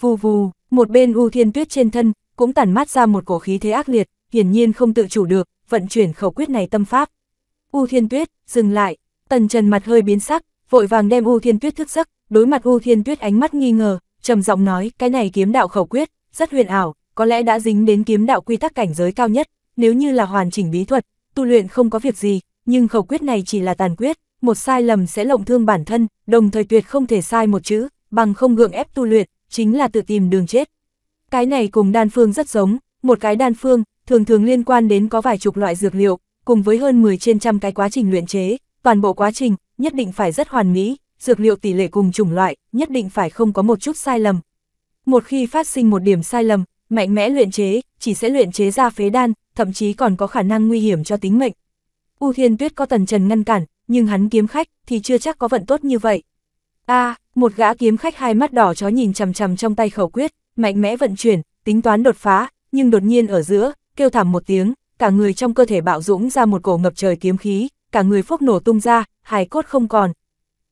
S1: Vù vù, một bên U Thiên Tuyết trên thân cũng tản mát ra một cổ khí thế ác liệt, hiển nhiên không tự chủ được, vận chuyển khẩu quyết này tâm pháp. U Thiên Tuyết, dừng lại, Tần Trần mặt hơi biến sắc, vội vàng đem U Thiên Tuyết thức giấc, đối mặt U Thiên Tuyết ánh mắt nghi ngờ, trầm giọng nói, cái này kiếm đạo khẩu quyết, rất huyền ảo, có lẽ đã dính đến kiếm đạo quy tắc cảnh giới cao nhất, nếu như là hoàn chỉnh bí thuật, tu luyện không có việc gì, nhưng khẩu quyết này chỉ là tàn quyết, một sai lầm sẽ lộng thương bản thân, đồng thời tuyệt không thể sai một chữ, bằng không gượng ép tu luyện, chính là tự tìm đường chết. Cái này cùng đan phương rất giống, một cái đan phương, thường thường liên quan đến có vài chục loại dược liệu, cùng với hơn 10 trên trăm cái quá trình luyện chế, toàn bộ quá trình nhất định phải rất hoàn mỹ, dược liệu tỷ lệ cùng chủng loại nhất định phải không có một chút sai lầm. Một khi phát sinh một điểm sai lầm, mạnh mẽ luyện chế, chỉ sẽ luyện chế ra phế đan, thậm chí còn có khả năng nguy hiểm cho tính mệnh. U Thiên Tuyết có tần trần ngăn cản, nhưng hắn kiếm khách thì chưa chắc có vận tốt như vậy. A, một gã kiếm khách hai mắt đỏ chó nhìn chằm chằm trong tay khẩu quyết, mạnh mẽ vận chuyển, tính toán đột phá, nhưng đột nhiên ở giữa, kêu thảm một tiếng, cả người trong cơ thể bạo dũng ra một cổ ngập trời kiếm khí, cả người phốc nổ tung ra, hài cốt không còn.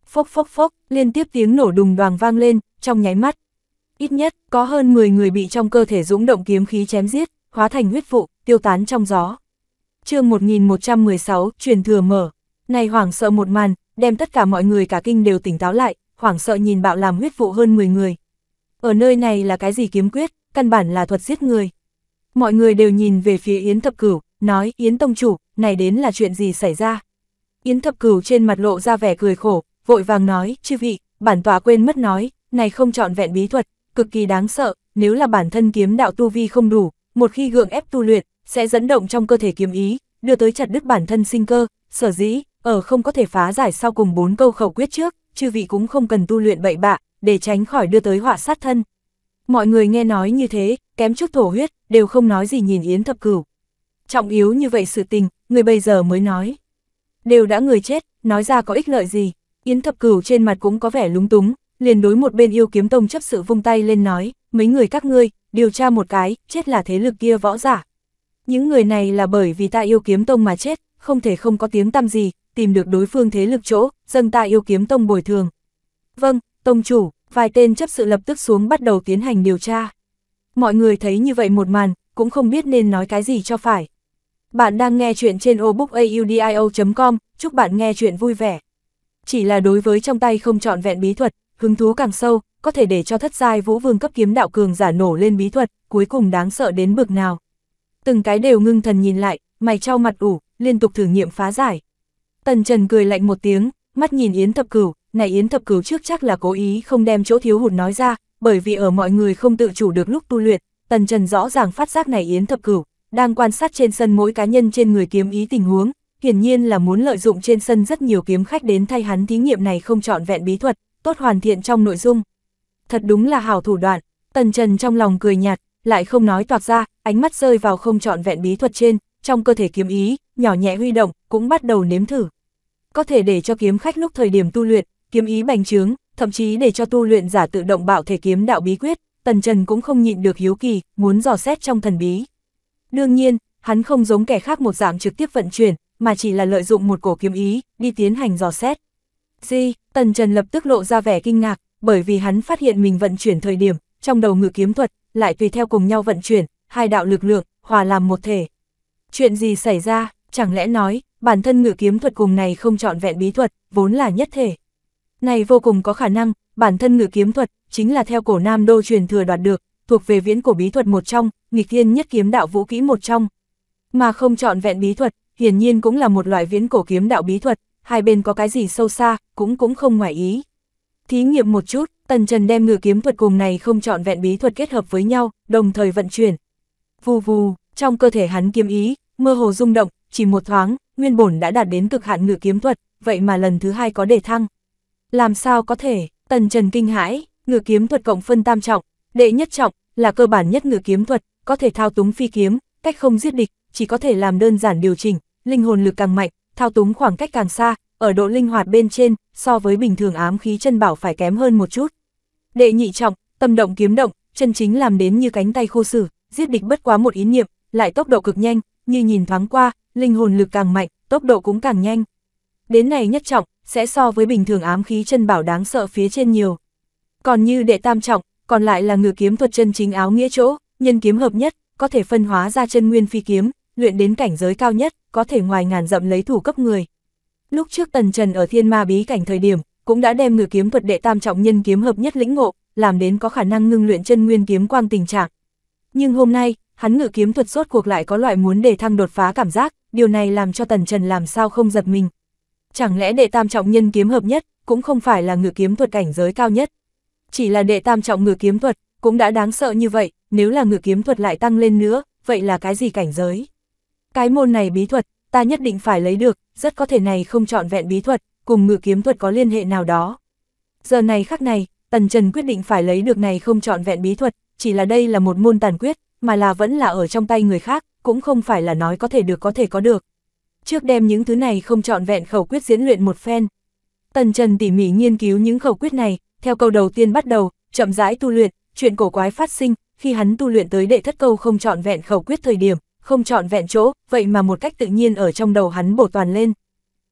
S1: Phốc phốc phốc, liên tiếp tiếng nổ đùng đoàng vang lên, trong nháy mắt. Ít nhất, có hơn 10 người bị trong cơ thể dũng động kiếm khí chém giết, hóa thành huyết vụ, tiêu tán trong gió. chương 1116, truyền thừa mở. Này hoảng sợ một màn, đem tất cả mọi người cả kinh đều tỉnh táo lại, hoảng sợ nhìn bạo làm huyết vụ hơn 10 người. Ở nơi này là cái gì kiếm quyết, căn bản là thuật giết người mọi người đều nhìn về phía Yến Thập Cửu, nói Yến Tông Chủ, này đến là chuyện gì xảy ra. Yến Thập Cửu trên mặt lộ ra vẻ cười khổ, vội vàng nói, chư vị, bản tọa quên mất nói, này không chọn vẹn bí thuật, cực kỳ đáng sợ, nếu là bản thân kiếm đạo tu vi không đủ, một khi gượng ép tu luyện, sẽ dẫn động trong cơ thể kiếm ý, đưa tới chặt đứt bản thân sinh cơ, sở dĩ, ở không có thể phá giải sau cùng bốn câu khẩu quyết trước, chư vị cũng không cần tu luyện bậy bạ, để tránh khỏi đưa tới họa sát thân. Mọi người nghe nói như thế, kém chút thổ huyết, đều không nói gì nhìn Yến Thập Cửu. Trọng yếu như vậy sự tình, người bây giờ mới nói. Đều đã người chết, nói ra có ích lợi gì. Yến Thập Cửu trên mặt cũng có vẻ lúng túng, liền đối một bên yêu kiếm tông chấp sự vung tay lên nói, mấy người các ngươi, điều tra một cái, chết là thế lực kia võ giả. Những người này là bởi vì ta yêu kiếm tông mà chết, không thể không có tiếng tăm gì, tìm được đối phương thế lực chỗ, dâng ta yêu kiếm tông bồi thường. Vâng, tông chủ, vài tên chấp sự lập tức xuống bắt đầu tiến hành điều tra mọi người thấy như vậy một màn, cũng không biết nên nói cái gì cho phải. Bạn đang nghe chuyện trên obookaudio.com, chúc bạn nghe chuyện vui vẻ. Chỉ là đối với trong tay không chọn vẹn bí thuật, hứng thú càng sâu, có thể để cho thất giai vũ vương cấp kiếm đạo cường giả nổ lên bí thuật, cuối cùng đáng sợ đến bực nào. Từng cái đều ngưng thần nhìn lại, mày trao mặt ủ, liên tục thử nghiệm phá giải. Tần Trần cười lạnh một tiếng, mắt nhìn Yến Thập Cửu, này Yến Thập Cửu trước chắc là cố ý không đem chỗ thiếu hụt nói ra, bởi vì ở mọi người không tự chủ được lúc tu luyện, Tần Trần rõ ràng phát giác này Yến Thập Cửu, đang quan sát trên sân mỗi cá nhân trên người kiếm ý tình huống, hiển nhiên là muốn lợi dụng trên sân rất nhiều kiếm khách đến thay hắn thí nghiệm này không chọn vẹn bí thuật, tốt hoàn thiện trong nội dung. Thật đúng là hào thủ đoạn, Tần Trần trong lòng cười nhạt, lại không nói toạc ra, ánh mắt rơi vào không chọn vẹn bí thuật trên, trong cơ thể kiếm ý, nhỏ nhẹ huy động, cũng bắt đầu nếm thử. Có thể để cho kiếm khách lúc thời điểm tu luyện, kiếm ý bành trướng, thậm chí để cho tu luyện giả tự động bạo thể kiếm đạo bí quyết, Tần Trần cũng không nhịn được hiếu kỳ, muốn dò xét trong thần bí. Đương nhiên, hắn không giống kẻ khác một dạng trực tiếp vận chuyển, mà chỉ là lợi dụng một cổ kiếm ý, đi tiến hành dò xét. Gì, Tần Trần lập tức lộ ra vẻ kinh ngạc, bởi vì hắn phát hiện mình vận chuyển thời điểm, trong đầu ngự kiếm thuật, lại tùy theo cùng nhau vận chuyển, hai đạo lực lượng, hòa làm một thể. Chuyện gì xảy ra, chẳng lẽ nói, bản thân ngự kiếm thuật cùng này không chọn vẹn bí thuật, vốn là nhất thể. Này vô cùng có khả năng, bản thân ngự kiếm thuật, chính là theo cổ Nam Đô truyền thừa đoạt được, thuộc về viễn cổ bí thuật một trong, nghịch thiên nhất kiếm đạo vũ kỹ một trong. Mà không chọn vẹn bí thuật, hiển nhiên cũng là một loại viễn cổ kiếm đạo bí thuật, hai bên có cái gì sâu xa, cũng cũng không ngoài ý. Thí nghiệm một chút, Tần Trần đem ngự kiếm thuật cùng này không chọn vẹn bí thuật kết hợp với nhau, đồng thời vận chuyển. Vù vù, trong cơ thể hắn kiếm ý, mơ hồ rung động, chỉ một thoáng, nguyên bổn đã đạt đến cực hạn ngự kiếm thuật, vậy mà lần thứ hai có đề thăng. Làm sao có thể, tần trần kinh hãi, ngự kiếm thuật cộng phân tam trọng, đệ nhất trọng, là cơ bản nhất ngự kiếm thuật, có thể thao túng phi kiếm, cách không giết địch, chỉ có thể làm đơn giản điều chỉnh, linh hồn lực càng mạnh, thao túng khoảng cách càng xa, ở độ linh hoạt bên trên, so với bình thường ám khí chân bảo phải kém hơn một chút. Đệ nhị trọng, tâm động kiếm động, chân chính làm đến như cánh tay khô sử, giết địch bất quá một ý niệm, lại tốc độ cực nhanh, như nhìn thoáng qua, linh hồn lực càng mạnh, tốc độ cũng càng nhanh đến này nhất trọng, sẽ so với bình thường ám khí chân bảo đáng sợ phía trên nhiều. Còn như đệ tam trọng, còn lại là ngự kiếm thuật chân chính áo nghĩa chỗ, nhân kiếm hợp nhất, có thể phân hóa ra chân nguyên phi kiếm, luyện đến cảnh giới cao nhất, có thể ngoài ngàn dặm lấy thủ cấp người. Lúc trước Tần Trần ở thiên ma bí cảnh thời điểm, cũng đã đem ngự kiếm thuật đệ tam trọng nhân kiếm hợp nhất lĩnh ngộ, làm đến có khả năng ngưng luyện chân nguyên kiếm quang tình trạng. Nhưng hôm nay, hắn ngự kiếm thuật suốt cuộc lại có loại muốn để thăng đột phá cảm giác, điều này làm cho Tần Trần làm sao không giật mình. Chẳng lẽ đệ tam trọng nhân kiếm hợp nhất, cũng không phải là ngự kiếm thuật cảnh giới cao nhất. Chỉ là đệ tam trọng ngự kiếm thuật, cũng đã đáng sợ như vậy, nếu là ngự kiếm thuật lại tăng lên nữa, vậy là cái gì cảnh giới? Cái môn này bí thuật, ta nhất định phải lấy được, rất có thể này không chọn vẹn bí thuật, cùng ngự kiếm thuật có liên hệ nào đó. Giờ này khắc này, Tần Trần quyết định phải lấy được này không chọn vẹn bí thuật, chỉ là đây là một môn tàn quyết, mà là vẫn là ở trong tay người khác, cũng không phải là nói có thể được có thể có được trước đem những thứ này không trọn vẹn khẩu quyết diễn luyện một phen. Tần Trần tỉ mỉ nghiên cứu những khẩu quyết này, theo câu đầu tiên bắt đầu, chậm rãi tu luyện, chuyện cổ quái phát sinh, khi hắn tu luyện tới đệ thất câu không trọn vẹn khẩu quyết thời điểm, không trọn vẹn chỗ, vậy mà một cách tự nhiên ở trong đầu hắn bổ toàn lên.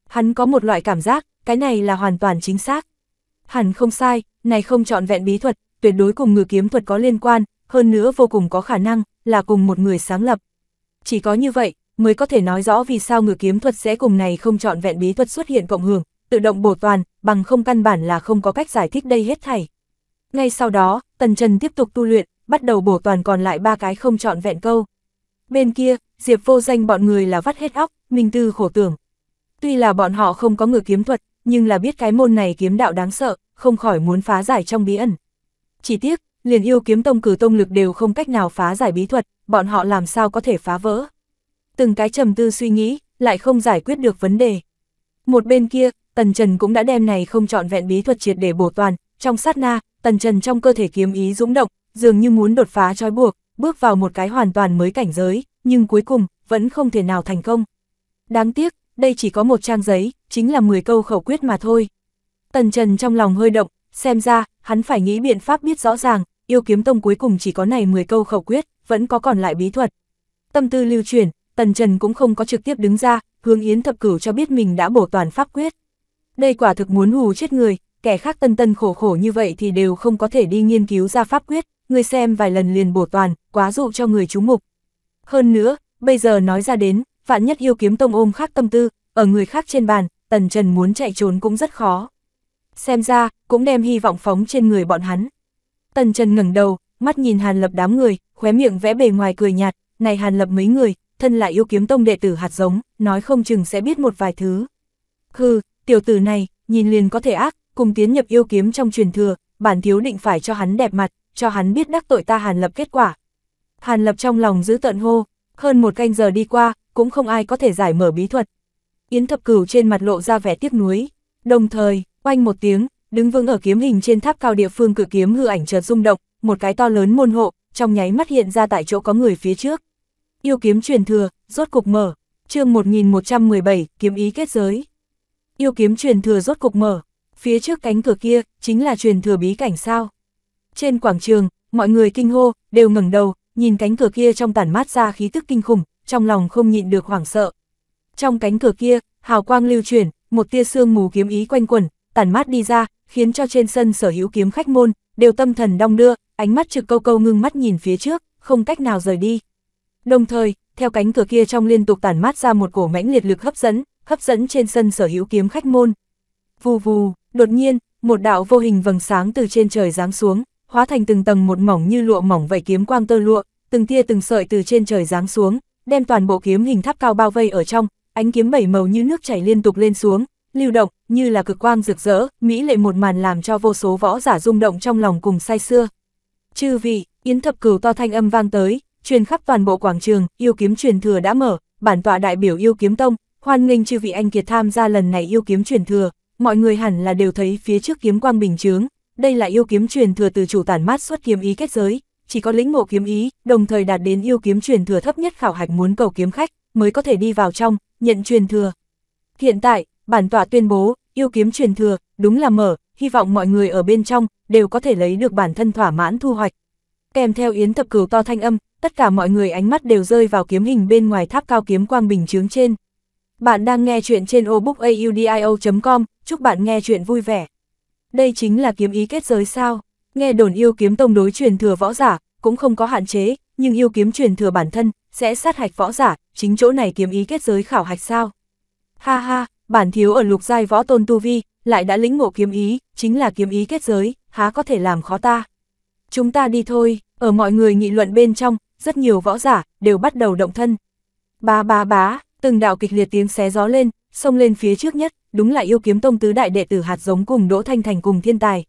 S1: Hắn có một loại cảm giác, cái này là hoàn toàn chính xác. hắn không sai, này không trọn vẹn bí thuật, tuyệt đối cùng ngự kiếm thuật có liên quan, hơn nữa vô cùng có khả năng là cùng một người sáng lập. Chỉ có như vậy, mới có thể nói rõ vì sao ngự kiếm thuật sẽ cùng này không chọn vẹn bí thuật xuất hiện cộng hưởng, tự động bổ toàn, bằng không căn bản là không có cách giải thích đây hết thảy. Ngay sau đó, Tần Trần tiếp tục tu luyện, bắt đầu bổ toàn còn lại ba cái không chọn vẹn câu. Bên kia, Diệp vô danh bọn người là vắt hết óc, minh tư khổ tưởng. Tuy là bọn họ không có ngự kiếm thuật, nhưng là biết cái môn này kiếm đạo đáng sợ, không khỏi muốn phá giải trong bí ẩn. Chỉ tiếc, liền yêu kiếm tông cử tông lực đều không cách nào phá giải bí thuật, bọn họ làm sao có thể phá vỡ từng cái trầm tư suy nghĩ, lại không giải quyết được vấn đề. Một bên kia, Tần Trần cũng đã đem này không chọn vẹn bí thuật triệt để bổ toàn, trong sát na, Tần Trần trong cơ thể kiếm ý dũng động, dường như muốn đột phá trói buộc, bước vào một cái hoàn toàn mới cảnh giới, nhưng cuối cùng, vẫn không thể nào thành công. Đáng tiếc, đây chỉ có một trang giấy, chính là 10 câu khẩu quyết mà thôi. Tần Trần trong lòng hơi động, xem ra, hắn phải nghĩ biện pháp biết rõ ràng, yêu kiếm tông cuối cùng chỉ có này 10 câu khẩu quyết, vẫn có còn lại bí thuật. Tâm tư lưu chuyển, Tần Trần cũng không có trực tiếp đứng ra, hướng Yến Thập Cửu cho biết mình đã bổ toàn pháp quyết. Đây quả thực muốn hù chết người, kẻ khác tân tân khổ khổ như vậy thì đều không có thể đi nghiên cứu ra pháp quyết, người xem vài lần liền bổ toàn, quá dụ cho người chú mục. Hơn nữa, bây giờ nói ra đến, vạn nhất yêu kiếm tông ôm khác tâm tư, ở người khác trên bàn, Tần Trần muốn chạy trốn cũng rất khó. Xem ra, cũng đem hy vọng phóng trên người bọn hắn. Tần Trần ngẩng đầu, mắt nhìn Hàn Lập đám người, khóe miệng vẽ bề ngoài cười nhạt, này Hàn Lập mấy người, thân là yêu kiếm tông đệ tử hạt giống, nói không chừng sẽ biết một vài thứ. Hừ, tiểu tử này, nhìn liền có thể ác, cùng tiến nhập yêu kiếm trong truyền thừa, bản thiếu định phải cho hắn đẹp mặt, cho hắn biết đắc tội ta Hàn Lập kết quả. Hàn Lập trong lòng giữ tận hô, hơn một canh giờ đi qua, cũng không ai có thể giải mở bí thuật. Yến thập cửu trên mặt lộ ra vẻ tiếc nuối, đồng thời, oanh một tiếng, đứng vững ở kiếm hình trên tháp cao địa phương cử kiếm hư ảnh chợt rung động, một cái to lớn môn hộ, trong nháy mắt hiện ra tại chỗ có người phía trước. Yêu kiếm truyền thừa, rốt cục mở, chương 1117, kiếm ý kết giới. Yêu kiếm truyền thừa rốt cục mở, phía trước cánh cửa kia, chính là truyền thừa bí cảnh sao. Trên quảng trường, mọi người kinh hô, đều ngẩng đầu, nhìn cánh cửa kia trong tản mát ra khí tức kinh khủng, trong lòng không nhịn được hoảng sợ. Trong cánh cửa kia, hào quang lưu chuyển, một tia sương mù kiếm ý quanh quẩn, tản mát đi ra, khiến cho trên sân sở hữu kiếm khách môn, đều tâm thần đong đưa, ánh mắt trực câu câu ngưng mắt nhìn phía trước, không cách nào rời đi. Đồng thời, theo cánh cửa kia trong liên tục tản mát ra một cổ mãnh liệt lực hấp dẫn, hấp dẫn trên sân sở hữu kiếm khách môn. Vù vù, đột nhiên, một đạo vô hình vầng sáng từ trên trời giáng xuống, hóa thành từng tầng một mỏng như lụa mỏng vậy kiếm quang tơ lụa, từng tia từng sợi từ trên trời giáng xuống, đem toàn bộ kiếm hình tháp cao bao vây ở trong, ánh kiếm bảy màu như nước chảy liên tục lên xuống, lưu động, như là cực quang rực rỡ, mỹ lệ một màn làm cho vô số võ giả rung động trong lòng cùng say xưa. Chư vị, yến thập cửu to thanh âm vang tới, truyền khắp toàn bộ quảng trường, yêu kiếm truyền thừa đã mở, bản tọa đại biểu yêu kiếm tông, hoan nghênh chư vị anh kiệt tham gia lần này yêu kiếm truyền thừa, mọi người hẳn là đều thấy phía trước kiếm quang bình chướng, đây là yêu kiếm truyền thừa từ chủ tản mát xuất kiếm ý kết giới, chỉ có lĩnh ngộ kiếm ý, đồng thời đạt đến yêu kiếm truyền thừa thấp nhất khảo hạch muốn cầu kiếm khách, mới có thể đi vào trong, nhận truyền thừa. Hiện tại, bản tọa tuyên bố, yêu kiếm truyền thừa, đúng là mở, hy vọng mọi người ở bên trong, đều có thể lấy được bản thân thỏa mãn thu hoạch kèm theo yến thập cửu to thanh âm, tất cả mọi người ánh mắt đều rơi vào kiếm hình bên ngoài tháp cao kiếm quang bình chướng trên. Bạn đang nghe chuyện trên obookaudio.com, chúc bạn nghe chuyện vui vẻ. Đây chính là kiếm ý kết giới sao? Nghe đồn yêu kiếm tông đối truyền thừa võ giả, cũng không có hạn chế, nhưng yêu kiếm truyền thừa bản thân, sẽ sát hạch võ giả, chính chỗ này kiếm ý kết giới khảo hạch sao? Ha ha, bản thiếu ở lục giai võ tôn tu vi, lại đã lĩnh ngộ kiếm ý, chính là kiếm ý kết giới, há có thể làm khó ta chúng ta đi thôi, ở mọi người nghị luận bên trong, rất nhiều võ giả, đều bắt đầu động thân. Bá bá bá, từng đạo kịch liệt tiếng xé gió lên, xông lên phía trước nhất, đúng là yêu kiếm tông tứ đại đệ tử hạt giống cùng Đỗ Thanh Thành cùng thiên tài.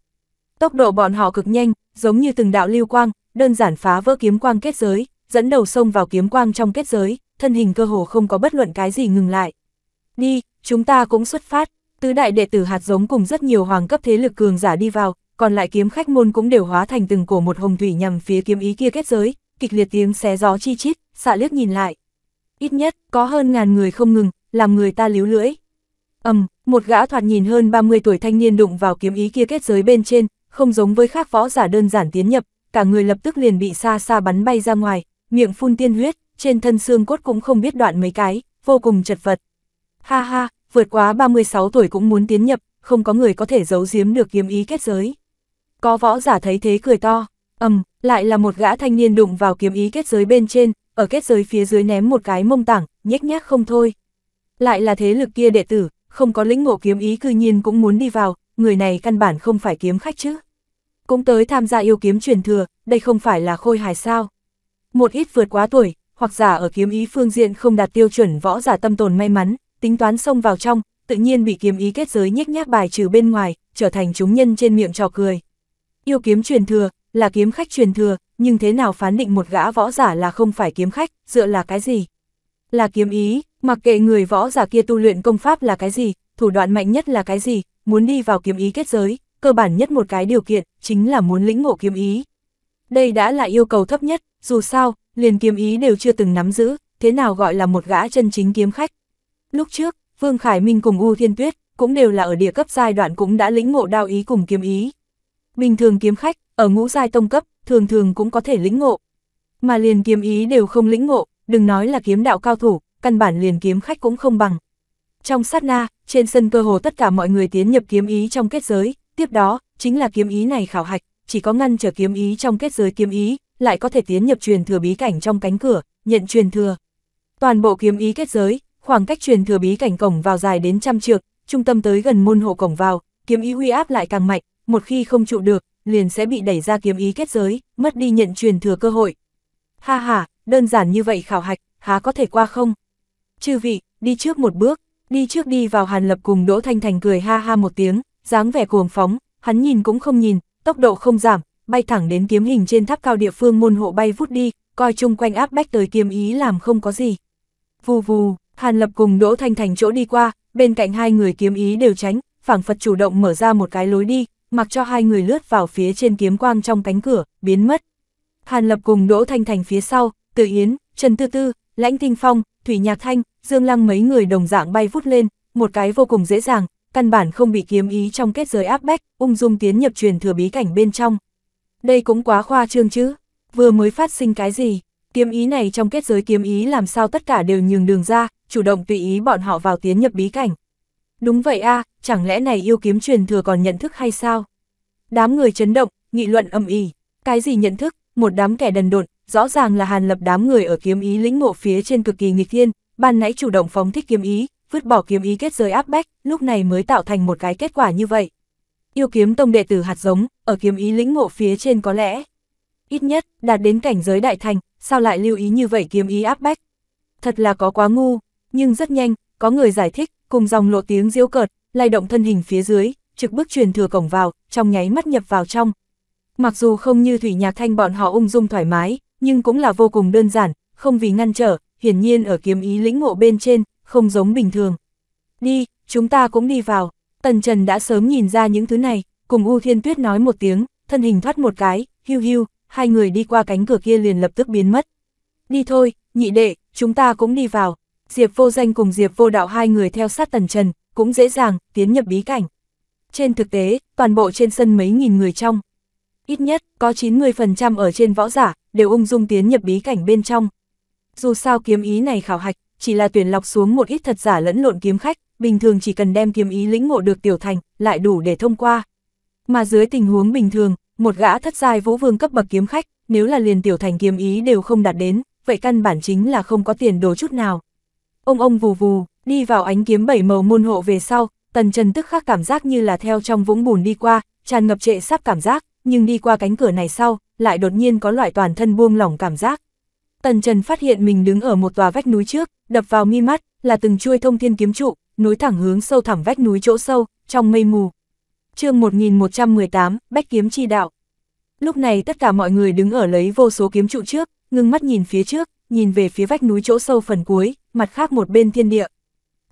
S1: Tốc độ bọn họ cực nhanh, giống như từng đạo lưu quang, đơn giản phá vỡ kiếm quang kết giới, dẫn đầu xông vào kiếm quang trong kết giới, thân hình cơ hồ không có bất luận cái gì ngừng lại. Đi, chúng ta cũng xuất phát, tứ đại đệ tử hạt giống cùng rất nhiều hoàng cấp thế lực cường giả đi vào, còn lại kiếm khách môn cũng đều hóa thành từng cổ một hồng thủy nhằm phía kiếm ý kia kết giới, kịch liệt tiếng xé gió chi chít, xạ liếc nhìn lại. Ít nhất, có hơn ngàn người không ngừng, làm người ta líu lưỡi. ầm một gã thoạt nhìn hơn 30 tuổi thanh niên đụng vào kiếm ý kia kết giới bên trên, không giống với khác võ giả đơn giản tiến nhập, cả người lập tức liền bị xa xa bắn bay ra ngoài, miệng phun tiên huyết, trên thân xương cốt cũng không biết đoạn mấy cái, vô cùng chật vật. Ha ha, vượt quá 36 tuổi cũng muốn tiến nhập, không có người có thể giấu giếm được kiếm ý kết giới. Có võ giả thấy thế cười to, ầm, lại là một gã thanh niên đụng vào kiếm ý kết giới bên trên, ở kết giới phía dưới ném một cái mông tảng, nhếch nhác không thôi. Lại là thế lực kia đệ tử, không có lĩnh ngộ kiếm ý cư nhiên cũng muốn đi vào, người này căn bản không phải kiếm khách chứ. Cũng tới tham gia yêu kiếm truyền thừa, đây không phải là khôi hài sao. Một ít vượt quá tuổi, hoặc giả ở kiếm ý phương diện không đạt tiêu chuẩn võ giả tâm tồn may mắn, tính toán xông vào trong, tự nhiên bị kiếm ý kết giới nhếch nhác bài trừ bên ngoài, trở thành chúng nhân trên miệng trò cười. Yêu kiếm truyền thừa, là kiếm khách truyền thừa, nhưng thế nào phán định một gã võ giả là không phải kiếm khách, dựa là cái gì? Là kiếm ý, mặc kệ người võ giả kia tu luyện công pháp là cái gì, thủ đoạn mạnh nhất là cái gì, muốn đi vào kiếm ý kết giới, cơ bản nhất một cái điều kiện, chính là muốn lĩnh ngộ kiếm ý. Đây đã là yêu cầu thấp nhất, dù sao, liền kiếm ý đều chưa từng nắm giữ, thế nào gọi là một gã chân chính kiếm khách. Lúc trước, Vương Khải Minh cùng U Thiên Tuyết, cũng đều là ở địa cấp giai đoạn cũng đã lĩnh ngộ đao ý cùng kiếm ý, Bình thường kiếm khách, ở ngũ giai tông cấp, thường thường cũng có thể lĩnh ngộ. Mà liền kiếm ý đều không lĩnh ngộ, đừng nói là kiếm đạo cao thủ, căn bản liền kiếm khách cũng không bằng. Trong sát na, trên sân cơ hồ tất cả mọi người tiến nhập kiếm ý trong kết giới, tiếp đó, chính là kiếm ý này khảo hạch, chỉ có ngăn trở kiếm ý trong kết giới kiếm ý, lại có thể tiến nhập truyền thừa bí cảnh trong cánh cửa, nhận truyền thừa. Toàn bộ kiếm ý kết giới, khoảng cách truyền thừa bí cảnh cổng vào dài đến trăm trượng, trung tâm tới gần môn hộ cổng vào, kiếm ý huy áp lại càng mạnh, một khi không trụ được, liền sẽ bị đẩy ra kiếm ý kết giới, mất đi nhận truyền thừa cơ hội. Ha ha, đơn giản như vậy khảo hạch, há có thể qua không? Chư vị, đi trước một bước, đi trước đi vào Hàn Lập cùng Đỗ Thanh Thành cười ha ha một tiếng, dáng vẻ cuồng phóng, hắn nhìn cũng không nhìn, tốc độ không giảm, bay thẳng đến kiếm hình trên tháp cao địa phương môn hộ bay vút đi, coi chung quanh áp bách tới kiếm ý làm không có gì. Vù vù, Hàn Lập cùng Đỗ Thanh Thành chỗ đi qua, bên cạnh hai người kiếm ý đều tránh, phảng phật chủ động mở ra một cái lối đi, mặc cho hai người lướt vào phía trên kiếm quang trong cánh cửa, biến mất. Hàn Lập cùng Đỗ Thanh Thành phía sau, Từ Yến, Trần Tư Tư, Lãnh Tinh Phong, Thủy Nhạc Thanh, Dương Lăng mấy người đồng dạng bay vút lên, một cái vô cùng dễ dàng, căn bản không bị kiếm ý trong kết giới áp bách, ung dung tiến nhập truyền thừa bí cảnh bên trong. Đây cũng quá khoa trương chứ, vừa mới phát sinh cái gì, kiếm ý này trong kết giới kiếm ý làm sao tất cả đều nhường đường ra, chủ động tùy ý bọn họ vào tiến nhập bí cảnh, Đúng vậy a, à, chẳng lẽ này yêu kiếm truyền thừa còn nhận thức hay sao? Đám người chấn động, nghị luận âm ỉ. Cái gì nhận thức? Một đám kẻ đần độn, rõ ràng là Hàn Lập đám người ở kiếm ý lĩnh ngộ phía trên cực kỳ nghịch thiên, ban nãy chủ động phóng thích kiếm ý, vứt bỏ kiếm ý kết giới áp bách, lúc này mới tạo thành một cái kết quả như vậy. Yêu kiếm tông đệ tử hạt giống, ở kiếm ý lĩnh ngộ phía trên có lẽ ít nhất đạt đến cảnh giới đại thành, sao lại lưu ý như vậy kiếm ý áp bách? Thật là có quá ngu, nhưng rất nhanh, có người giải thích, cùng dòng lộ tiếng diễu cợt, lay động thân hình phía dưới, trực bước truyền thừa cổng vào, trong nháy mắt nhập vào trong. Mặc dù không như Thủy Nhạc Thanh bọn họ ung dung thoải mái, nhưng cũng là vô cùng đơn giản, không vì ngăn trở, hiển nhiên ở kiếm ý lĩnh ngộ bên trên, không giống bình thường. Đi, chúng ta cũng đi vào. Tần Trần đã sớm nhìn ra những thứ này, cùng U Thiên Tuyết nói một tiếng, thân hình thoát một cái, hiu hiu, hai người đi qua cánh cửa kia liền lập tức biến mất. Đi thôi, nhị đệ, chúng ta cũng đi vào. Diệp vô danh cùng Diệp vô đạo hai người theo sát tần trần, cũng dễ dàng, tiến nhập bí cảnh. Trên thực tế, toàn bộ trên sân mấy nghìn người trong. Ít nhất, có 90% ở trên võ giả, đều ung dung tiến nhập bí cảnh bên trong. Dù sao kiếm ý này khảo hạch, chỉ là tuyển lọc xuống một ít thật giả lẫn lộn kiếm khách, bình thường chỉ cần đem kiếm ý lĩnh ngộ được tiểu thành, lại đủ để thông qua. Mà dưới tình huống bình thường, một gã thất giai vũ vương cấp bậc kiếm khách, nếu là liền tiểu thành kiếm ý đều không đạt đến, vậy căn bản chính là không có tiền đồ chút nào ông ông vù vù, đi vào ánh kiếm bảy màu môn hộ về sau, tần trần tức khắc cảm giác như là theo trong vũng bùn đi qua, tràn ngập trệ sắp cảm giác, nhưng đi qua cánh cửa này sau, lại đột nhiên có loại toàn thân buông lỏng cảm giác. Tần Trần phát hiện mình đứng ở một tòa vách núi trước, đập vào mi mắt là từng chuôi thông thiên kiếm trụ, nối thẳng hướng sâu thẳm vách núi chỗ sâu, trong mây mù. Chương 1118, Bách kiếm chi đạo. Lúc này tất cả mọi người đứng ở lấy vô số kiếm trụ trước, ngưng mắt nhìn phía trước, nhìn về phía vách núi chỗ sâu phần cuối, mặt khác một bên thiên địa.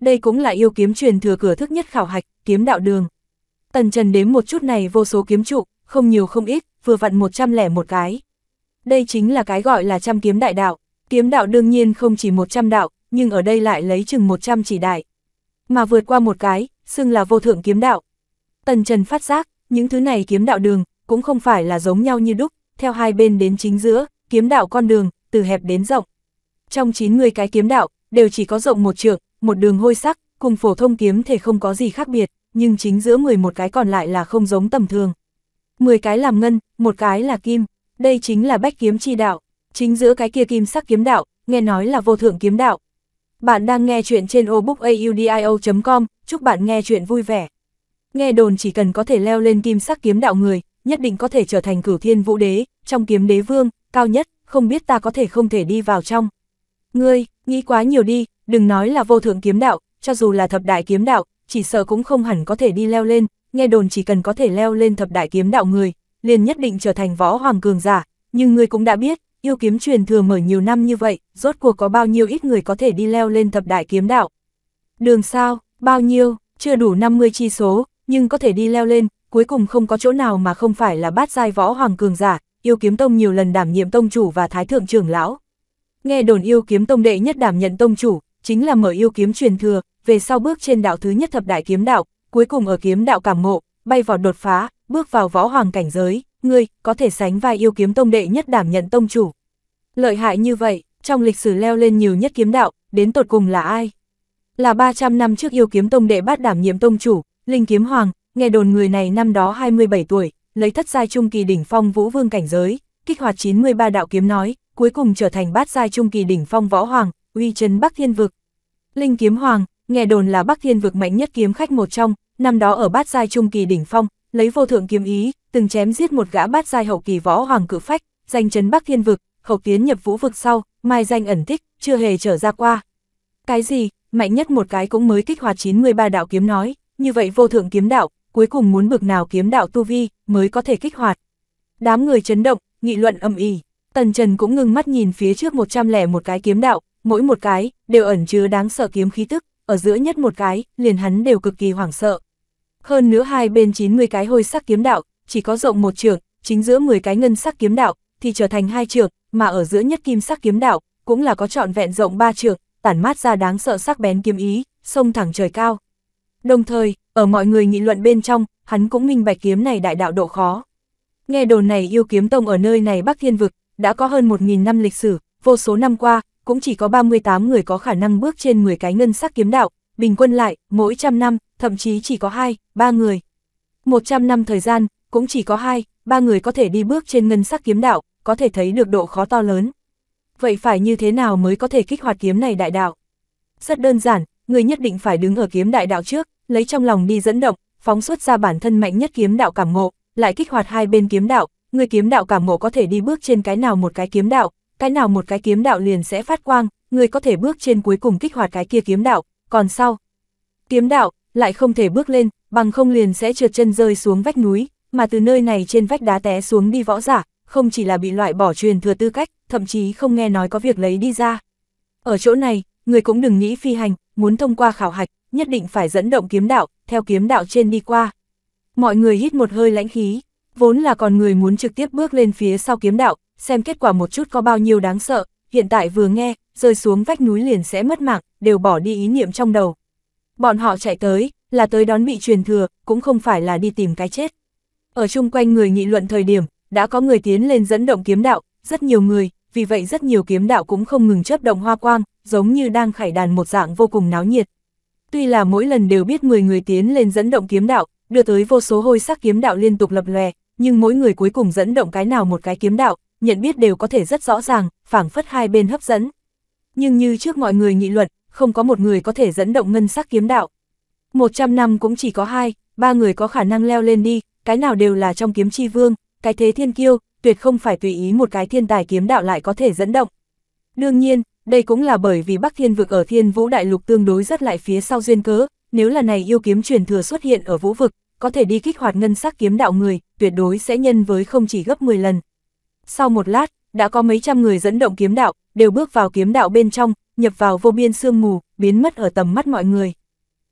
S1: Đây cũng là yêu kiếm truyền thừa cửa thức nhất khảo hạch, kiếm đạo đường. Tần Trần đếm một chút này vô số kiếm trụ, không nhiều không ít, vừa vặn 101 cái. Đây chính là cái gọi là trăm kiếm đại đạo, kiếm đạo đương nhiên không chỉ 100 đạo, nhưng ở đây lại lấy chừng 100 chỉ đại. Mà vượt qua một cái, xưng là vô thượng kiếm đạo. Tần Trần phát giác, những thứ này kiếm đạo đường, cũng không phải là giống nhau như đúc, theo hai bên đến chính giữa, kiếm đạo con đường, từ hẹp đến rộng trong 9 người cái kiếm đạo, đều chỉ có rộng một trượng, một đường hôi sắc, cùng phổ thông kiếm thể không có gì khác biệt, nhưng chính giữa 11 cái còn lại là không giống tầm thường. 10 cái làm ngân, một cái là kim, đây chính là bách kiếm chi đạo, chính giữa cái kia kim sắc kiếm đạo, nghe nói là vô thượng kiếm đạo. Bạn đang nghe chuyện trên obookaudio.com, chúc bạn nghe chuyện vui vẻ. Nghe đồn chỉ cần có thể leo lên kim sắc kiếm đạo người, nhất định có thể trở thành cửu thiên vũ đế, trong kiếm đế vương, cao nhất, không biết ta có thể không thể đi vào trong. Ngươi, nghĩ quá nhiều đi, đừng nói là vô thượng kiếm đạo, cho dù là thập đại kiếm đạo, chỉ sợ cũng không hẳn có thể đi leo lên, nghe đồn chỉ cần có thể leo lên thập đại kiếm đạo người, liền nhất định trở thành võ hoàng cường giả, nhưng ngươi cũng đã biết, yêu kiếm truyền thừa mở nhiều năm như vậy, rốt cuộc có bao nhiêu ít người có thể đi leo lên thập đại kiếm đạo. Đường sao, bao nhiêu, chưa đủ 50 chi số, nhưng có thể đi leo lên, cuối cùng không có chỗ nào mà không phải là bát giai võ hoàng cường giả, yêu kiếm tông nhiều lần đảm nhiệm tông chủ và thái thượng trưởng lão, Nghe đồn yêu kiếm tông đệ nhất đảm nhận tông chủ, chính là mở yêu kiếm truyền thừa, về sau bước trên đạo thứ nhất thập đại kiếm đạo, cuối cùng ở kiếm đạo cảm ngộ, bay vào đột phá, bước vào võ hoàng cảnh giới, ngươi có thể sánh vai yêu kiếm tông đệ nhất đảm nhận tông chủ. Lợi hại như vậy, trong lịch sử leo lên nhiều nhất kiếm đạo, đến tột cùng là ai? Là 300 năm trước yêu kiếm tông đệ bát đảm nhiệm tông chủ, Linh Kiếm Hoàng, nghe đồn người này năm đó 27 tuổi, lấy thất giai trung kỳ đỉnh phong vũ vương cảnh giới, kích hoạt 93 đạo kiếm nói, cuối cùng trở thành bát giai trung kỳ đỉnh phong võ hoàng, uy chấn Bắc Thiên vực. Linh kiếm hoàng, nghe đồn là Bắc Thiên vực mạnh nhất kiếm khách một trong, năm đó ở bát giai trung kỳ đỉnh phong, lấy vô thượng kiếm ý, từng chém giết một gã bát giai hậu kỳ võ hoàng cử phách, danh chấn Bắc Thiên vực, khẩu tiến nhập vũ vực sau, mai danh ẩn tích, chưa hề trở ra qua. Cái gì? Mạnh nhất một cái cũng mới kích hoạt 93 đạo kiếm nói, như vậy vô thượng kiếm đạo, cuối cùng muốn bực nào kiếm đạo tu vi mới có thể kích hoạt. Đám người chấn động, nghị luận âm ỉ. Tần Trần cũng ngưng mắt nhìn phía trước 101 cái kiếm đạo, mỗi một cái, đều ẩn chứa đáng sợ kiếm khí tức, ở giữa nhất một cái, liền hắn đều cực kỳ hoảng sợ. Hơn nữa hai bên 90 cái hôi sắc kiếm đạo, chỉ có rộng một trường, chính giữa 10 cái ngân sắc kiếm đạo, thì trở thành hai trường, mà ở giữa nhất kim sắc kiếm đạo, cũng là có trọn vẹn rộng ba trường, tản mát ra đáng sợ sắc bén kiếm ý, sông thẳng trời cao. Đồng thời, ở mọi người nghị luận bên trong, hắn cũng minh bạch kiếm này đại đạo độ khó. Nghe đồn này yêu kiếm tông ở nơi này Bắc Thiên Vực, đã có hơn 1.000 năm lịch sử, vô số năm qua, cũng chỉ có 38 người có khả năng bước trên 10 cái ngân sắc kiếm đạo, bình quân lại, mỗi trăm năm, thậm chí chỉ có 2, 3 người. 100 năm thời gian, cũng chỉ có 2, 3 người có thể đi bước trên ngân sắc kiếm đạo, có thể thấy được độ khó to lớn. Vậy phải như thế nào mới có thể kích hoạt kiếm này đại đạo? Rất đơn giản, người nhất định phải đứng ở kiếm đại đạo trước, lấy trong lòng đi dẫn động, phóng xuất ra bản thân mạnh nhất kiếm đạo cảm ngộ, lại kích hoạt hai bên kiếm đạo, người kiếm đạo cảm ngộ có thể đi bước trên cái nào một cái kiếm đạo, cái nào một cái kiếm đạo liền sẽ phát quang, người có thể bước trên cuối cùng kích hoạt cái kia kiếm đạo, còn sau. Kiếm đạo, lại không thể bước lên, bằng không liền sẽ trượt chân rơi xuống vách núi, mà từ nơi này trên vách đá té xuống đi võ giả, không chỉ là bị loại bỏ truyền thừa tư cách, thậm chí không nghe nói có việc lấy đi ra. Ở chỗ này, người cũng đừng nghĩ phi hành, muốn thông qua khảo hạch, nhất định phải dẫn động kiếm đạo, theo kiếm đạo trên đi qua. Mọi người hít một hơi lãnh khí vốn là còn người muốn trực tiếp bước lên phía sau kiếm đạo, xem kết quả một chút có bao nhiêu đáng sợ, hiện tại vừa nghe, rơi xuống vách núi liền sẽ mất mạng, đều bỏ đi ý niệm trong đầu. Bọn họ chạy tới, là tới đón bị truyền thừa, cũng không phải là đi tìm cái chết. Ở chung quanh người nghị luận thời điểm, đã có người tiến lên dẫn động kiếm đạo, rất nhiều người, vì vậy rất nhiều kiếm đạo cũng không ngừng chớp động hoa quang, giống như đang khải đàn một dạng vô cùng náo nhiệt. Tuy là mỗi lần đều biết 10 người tiến lên dẫn động kiếm đạo, đưa tới vô số hôi sắc kiếm đạo liên tục lập lòe, nhưng mỗi người cuối cùng dẫn động cái nào một cái kiếm đạo, nhận biết đều có thể rất rõ ràng, phảng phất hai bên hấp dẫn. Nhưng như trước mọi người nghị luận, không có một người có thể dẫn động ngân sắc kiếm đạo. 100 năm cũng chỉ có hai, ba người có khả năng leo lên đi, cái nào đều là trong kiếm chi vương, cái thế thiên kiêu, tuyệt không phải tùy ý một cái thiên tài kiếm đạo lại có thể dẫn động. Đương nhiên, đây cũng là bởi vì Bắc Thiên vực ở Thiên Vũ Đại Lục tương đối rất lại phía sau duyên cớ, nếu là này yêu kiếm truyền thừa xuất hiện ở Vũ vực, có thể đi kích hoạt ngân sắc kiếm đạo người, tuyệt đối sẽ nhân với không chỉ gấp 10 lần. Sau một lát, đã có mấy trăm người dẫn động kiếm đạo, đều bước vào kiếm đạo bên trong, nhập vào vô biên sương mù, biến mất ở tầm mắt mọi người.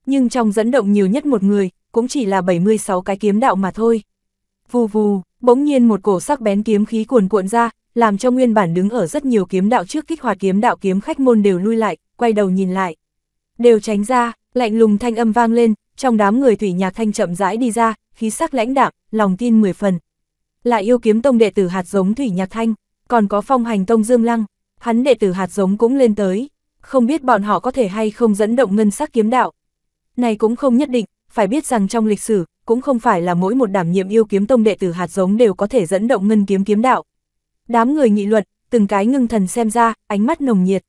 S1: Nhưng trong dẫn động nhiều nhất một người, cũng chỉ là 76 cái kiếm đạo mà thôi. Vù vù, bỗng nhiên một cổ sắc bén kiếm khí cuồn cuộn ra, làm cho nguyên bản đứng ở rất nhiều kiếm đạo trước kích hoạt kiếm đạo kiếm khách môn đều lui lại, quay đầu nhìn lại. Đều tránh ra, Lạnh lùng thanh âm vang lên, trong đám người thủy nhạc thanh chậm rãi đi ra, khí sắc lãnh đạm, lòng tin 10 phần. Là yêu kiếm tông đệ tử hạt giống thủy nhạc thanh, còn có phong hành tông Dương Lăng, hắn đệ tử hạt giống cũng lên tới, không biết bọn họ có thể hay không dẫn động ngân sắc kiếm đạo. Này cũng không nhất định, phải biết rằng trong lịch sử, cũng không phải là mỗi một đảm nhiệm yêu kiếm tông đệ tử hạt giống đều có thể dẫn động ngân kiếm kiếm đạo. Đám người nghị luận, từng cái ngưng thần xem ra, ánh mắt nồng nhiệt.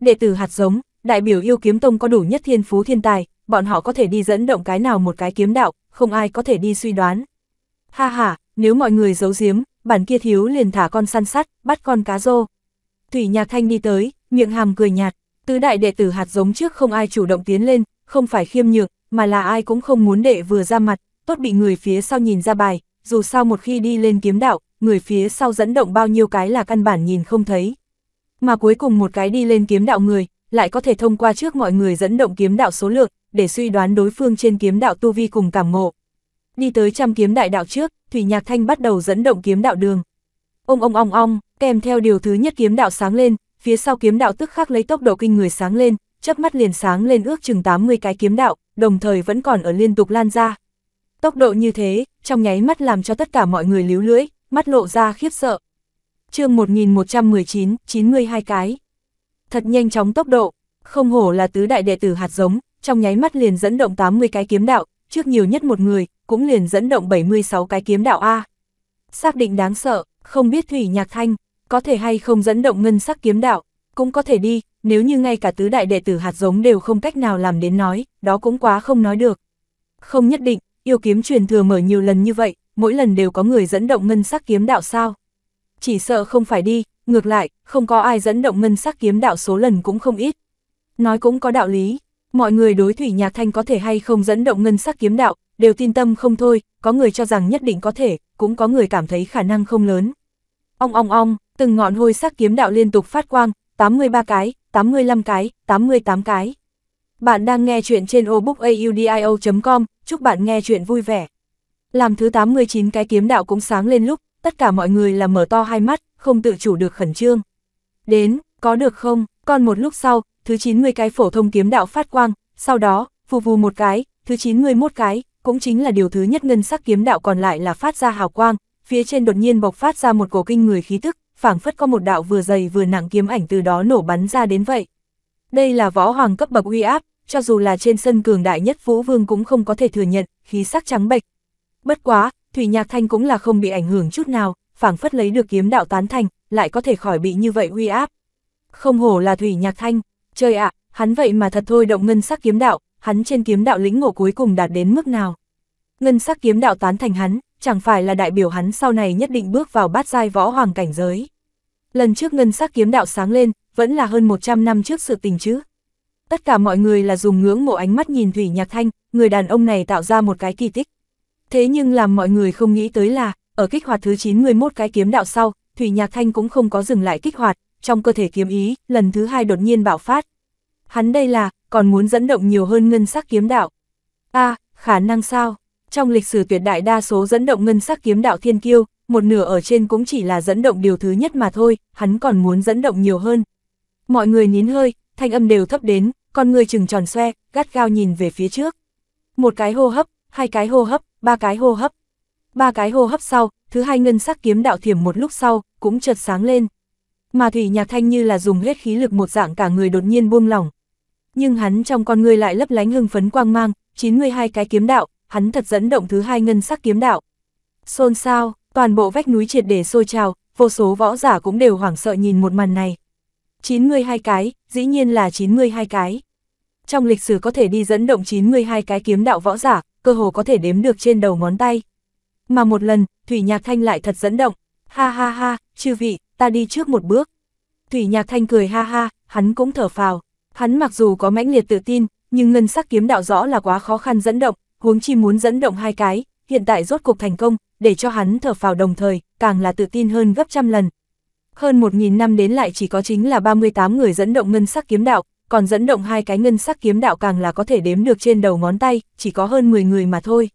S1: Đệ tử hạt giống, đại biểu yêu kiếm tông có đủ nhất thiên phú thiên tài, bọn họ có thể đi dẫn động cái nào một cái kiếm đạo, không ai có thể đi suy đoán. Ha ha, nếu mọi người giấu giếm, bản kia thiếu liền thả con săn sắt, bắt con cá rô. Thủy Nhạc Thanh đi tới, miệng hàm cười nhạt, tứ đại đệ tử hạt giống trước không ai chủ động tiến lên, không phải khiêm nhược, mà là ai cũng không muốn đệ vừa ra mặt, tốt bị người phía sau nhìn ra bài, dù sao một khi đi lên kiếm đạo, người phía sau dẫn động bao nhiêu cái là căn bản nhìn không thấy. Mà cuối cùng một cái đi lên kiếm đạo người, lại có thể thông qua trước mọi người dẫn động kiếm đạo số lượng, để suy đoán đối phương trên kiếm đạo tu vi cùng cảm ngộ. Đi tới trăm kiếm đại đạo trước, Thủy Nhạc Thanh bắt đầu dẫn động kiếm đạo đường. Ông ông ong ong, kèm theo điều thứ nhất kiếm đạo sáng lên, phía sau kiếm đạo tức khắc lấy tốc độ kinh người sáng lên, chớp mắt liền sáng lên ước chừng 80 cái kiếm đạo, đồng thời vẫn còn ở liên tục lan ra. Tốc độ như thế, trong nháy mắt làm cho tất cả mọi người líu lưỡi, mắt lộ ra khiếp sợ. chương 1119, 92 cái thật nhanh chóng tốc độ, không hổ là tứ đại đệ tử hạt giống, trong nháy mắt liền dẫn động 80 cái kiếm đạo, trước nhiều nhất một người, cũng liền dẫn động 76 cái kiếm đạo A. Xác định đáng sợ, không biết Thủy Nhạc Thanh, có thể hay không dẫn động ngân sắc kiếm đạo, cũng có thể đi, nếu như ngay cả tứ đại đệ tử hạt giống đều không cách nào làm đến nói, đó cũng quá không nói được. Không nhất định, yêu kiếm truyền thừa mở nhiều lần như vậy, mỗi lần đều có người dẫn động ngân sắc kiếm đạo sao. Chỉ sợ không phải đi, ngược lại, không có ai dẫn động ngân sắc kiếm đạo số lần cũng không ít. Nói cũng có đạo lý, mọi người đối Thủy Nhạc Thanh có thể hay không dẫn động ngân sắc kiếm đạo, đều tin tâm không thôi, có người cho rằng nhất định có thể, cũng có người cảm thấy khả năng không lớn. Ong ong ong, từng ngọn hôi sắc kiếm đạo liên tục phát quang, 83 cái, 85 cái, 88 cái. Bạn đang nghe chuyện trên obookaudio.com, chúc bạn nghe chuyện vui vẻ. Làm thứ 89 cái kiếm đạo cũng sáng lên lúc, tất cả mọi người là mở to hai mắt, không tự chủ được khẩn trương. Đến, có được không, còn một lúc sau, thứ 90 cái phổ thông kiếm đạo phát quang, sau đó, phù vù một cái, thứ 91 cái, cũng chính là điều thứ nhất ngân sắc kiếm đạo còn lại là phát ra hào quang, phía trên đột nhiên bộc phát ra một cổ kinh người khí tức, phảng phất có một đạo vừa dày vừa nặng kiếm ảnh từ đó nổ bắn ra đến vậy. Đây là võ hoàng cấp bậc uy áp, cho dù là trên sân cường đại nhất Vũ Vương cũng không có thể thừa nhận, khí sắc trắng bệch. Bất quá, Thủy Nhạc Thanh cũng là không bị ảnh hưởng chút nào, phảng phất lấy được kiếm đạo tán thành, lại có thể khỏi bị như vậy uy áp. Không hổ là Thủy Nhạc Thanh, chơi ạ, hắn vậy mà thật thôi động ngân sắc kiếm đạo, hắn trên kiếm đạo lĩnh ngộ cuối cùng đạt đến mức nào. Ngân sắc kiếm đạo tán thành hắn, chẳng phải là đại biểu hắn sau này nhất định bước vào bát giai võ hoàng cảnh giới. Lần trước ngân sắc kiếm đạo sáng lên, vẫn là hơn 100 năm trước sự tình chứ. Tất cả mọi người là dùng ngưỡng mộ ánh mắt nhìn Thủy Nhạc Thanh, người đàn ông này tạo ra một cái kỳ tích. Thế nhưng làm mọi người không nghĩ tới là, ở kích hoạt thứ 91 cái kiếm đạo sau, Thủy Nhạc Thanh cũng không có dừng lại kích hoạt, trong cơ thể kiếm ý, lần thứ hai đột nhiên bạo phát. Hắn đây là, còn muốn dẫn động nhiều hơn ngân sắc kiếm đạo. a khả năng sao? Trong lịch sử tuyệt đại đa số dẫn động ngân sắc kiếm đạo thiên kiêu, một nửa ở trên cũng chỉ là dẫn động điều thứ nhất mà thôi, hắn còn muốn dẫn động nhiều hơn. Mọi người nín hơi, thanh âm đều thấp đến, con người chừng tròn xoe, gắt gao nhìn về phía trước. Một cái hô hấp, hai cái hô hấp, ba cái hô hấp, ba cái hô hấp sau, thứ hai ngân sắc kiếm đạo thiểm một lúc sau, cũng chợt sáng lên. Mà Thủy Nhạc Thanh như là dùng hết khí lực một dạng cả người đột nhiên buông lỏng. Nhưng hắn trong con người lại lấp lánh hưng phấn quang mang, 92 cái kiếm đạo, hắn thật dẫn động thứ hai ngân sắc kiếm đạo. Xôn xao, toàn bộ vách núi triệt để sôi trào, vô số võ giả cũng đều hoảng sợ nhìn một màn này. 92 cái, dĩ nhiên là 92 cái. Trong lịch sử có thể đi dẫn động 92 cái kiếm đạo võ giả, cơ hồ có thể đếm được trên đầu ngón tay. Mà một lần, Thủy Nhạc Thanh lại thật dẫn động. Ha ha ha, chư vị, ta đi trước một bước. Thủy Nhạc Thanh cười ha ha, hắn cũng thở phào. Hắn mặc dù có mãnh liệt tự tin, nhưng ngân sắc kiếm đạo rõ là quá khó khăn dẫn động, huống chi muốn dẫn động hai cái, hiện tại rốt cục thành công, để cho hắn thở phào đồng thời, càng là tự tin hơn gấp trăm lần. Hơn một nghìn năm đến lại chỉ có chính là 38 người dẫn động ngân sắc kiếm đạo, còn dẫn động hai cái ngân sắc kiếm đạo càng là có thể đếm được trên đầu ngón tay, chỉ có hơn 10 người mà thôi.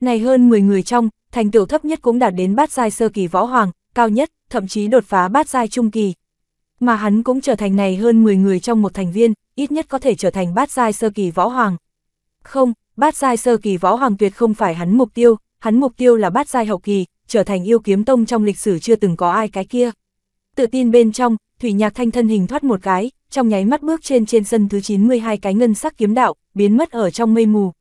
S1: Này hơn 10 người trong, thành tựu thấp nhất cũng đạt đến bát giai sơ kỳ võ hoàng, cao nhất, thậm chí đột phá bát giai trung kỳ. Mà hắn cũng trở thành này hơn 10 người trong một thành viên, ít nhất có thể trở thành bát giai sơ kỳ võ hoàng. Không, bát giai sơ kỳ võ hoàng tuyệt không phải hắn mục tiêu, hắn mục tiêu là bát giai hậu kỳ, trở thành yêu kiếm tông trong lịch sử chưa từng có ai cái kia. Tự tin bên trong, Thủy Nhạc Thanh thân hình thoát một cái, trong nháy mắt bước trên trên sân thứ 92 cái ngân sắc kiếm đạo, biến mất ở trong mây mù.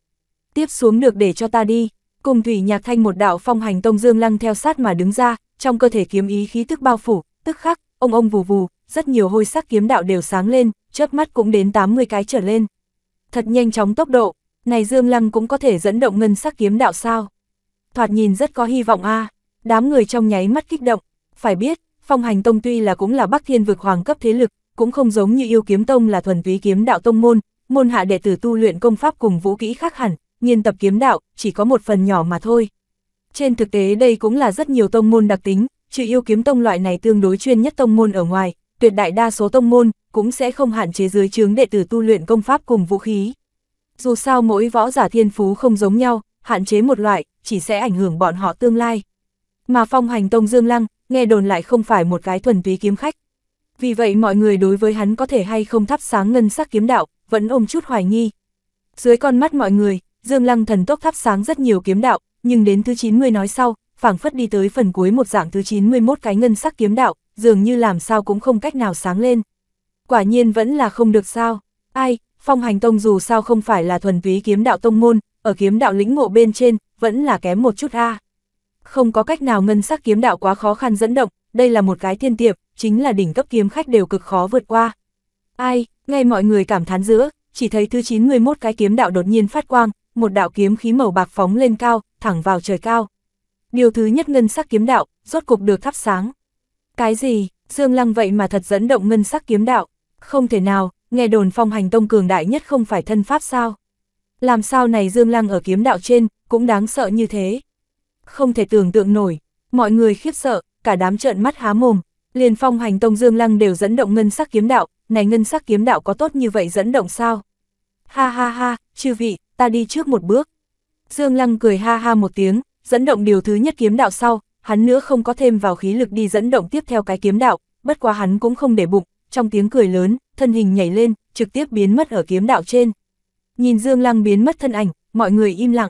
S1: Tiếp xuống được để cho ta đi. Cùng Thủy Nhạc Thanh một đạo phong hành tông dương lăng theo sát mà đứng ra, trong cơ thể kiếm ý khí tức bao phủ, tức khắc, ông ông vù vù, rất nhiều hôi sắc kiếm đạo đều sáng lên, chớp mắt cũng đến 80 cái trở lên. Thật nhanh chóng tốc độ, này Dương Lăng cũng có thể dẫn động ngân sắc kiếm đạo sao? Thoạt nhìn rất có hy vọng a. Đám người trong nháy mắt kích động, phải biết, Phong Hành Tông tuy là cũng là Bắc Thiên vực hoàng cấp thế lực, cũng không giống như Yêu Kiếm Tông là thuần túy kiếm đạo tông môn, môn hạ đệ tử tu luyện công pháp cùng vũ kỹ khác hẳn, nghiên tập kiếm đạo, chỉ có một phần nhỏ mà thôi. Trên thực tế đây cũng là rất nhiều tông môn đặc tính, trừ yêu kiếm tông loại này tương đối chuyên nhất tông môn ở ngoài, tuyệt đại đa số tông môn cũng sẽ không hạn chế dưới chướng đệ tử tu luyện công pháp cùng vũ khí. Dù sao mỗi võ giả thiên phú không giống nhau, hạn chế một loại, chỉ sẽ ảnh hưởng bọn họ tương lai. Mà phong hành tông Dương Lăng, nghe đồn lại không phải một cái thuần túy kiếm khách. Vì vậy mọi người đối với hắn có thể hay không thắp sáng ngân sắc kiếm đạo, vẫn ôm chút hoài nghi. Dưới con mắt mọi người, Dương Lăng thần tốc thắp sáng rất nhiều kiếm đạo, nhưng đến thứ 90 nói sau, phảng phất đi tới phần cuối một dạng thứ 91 cái ngân sắc kiếm đạo, dường như làm sao cũng không cách nào sáng lên. Quả nhiên vẫn là không được sao, ai, phong hành tông dù sao không phải là thuần túy kiếm đạo tông môn, ở kiếm đạo lĩnh ngộ bên trên, vẫn là kém một chút a. Không có cách nào ngân sắc kiếm đạo quá khó khăn dẫn động, đây là một cái thiên tiệp, chính là đỉnh cấp kiếm khách đều cực khó vượt qua. Ai, ngay mọi người cảm thán giữa, chỉ thấy thứ 91 cái kiếm đạo đột nhiên phát quang, một đạo kiếm khí màu bạc phóng lên cao, thẳng vào trời cao. Điều thứ nhất ngân sắc kiếm đạo, rốt cục được thắp sáng. Cái gì, Dương Lăng vậy mà thật dẫn động ngân sắc kiếm đạo, không thể nào, nghe đồn phong hành tông cường đại nhất không phải thân pháp sao. Làm sao này Dương Lăng ở kiếm đạo trên, cũng đáng sợ như thế. Không thể tưởng tượng nổi, mọi người khiếp sợ, cả đám trợn mắt há mồm, liền phong hành tông Dương Lăng đều dẫn động ngân sắc kiếm đạo, này ngân sắc kiếm đạo có tốt như vậy dẫn động sao? Ha ha ha, chư vị, ta đi trước một bước. Dương Lăng cười ha ha một tiếng, dẫn động điều thứ nhất kiếm đạo sau, hắn nữa không có thêm vào khí lực đi dẫn động tiếp theo cái kiếm đạo, bất quá hắn cũng không để bụng, trong tiếng cười lớn, thân hình nhảy lên, trực tiếp biến mất ở kiếm đạo trên. Nhìn Dương Lăng biến mất thân ảnh, mọi người im lặng.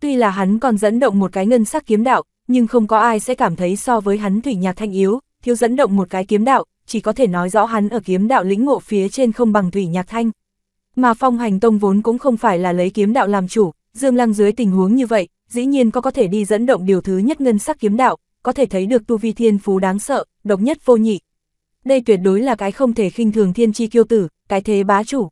S1: Tuy là hắn còn dẫn động một cái ngân sắc kiếm đạo, nhưng không có ai sẽ cảm thấy so với hắn thủy nhạc thanh yếu, thiếu dẫn động một cái kiếm đạo, chỉ có thể nói rõ hắn ở kiếm đạo lĩnh ngộ phía trên không bằng thủy nhạc thanh. Mà phong hành tông vốn cũng không phải là lấy kiếm đạo làm chủ, Dương Lăng dưới tình huống như vậy, dĩ nhiên có có thể đi dẫn động điều thứ nhất ngân sắc kiếm đạo, có thể thấy được tu vi thiên phú đáng sợ, độc nhất vô nhị. Đây tuyệt đối là cái không thể khinh thường thiên chi kiêu tử, cái thế bá chủ.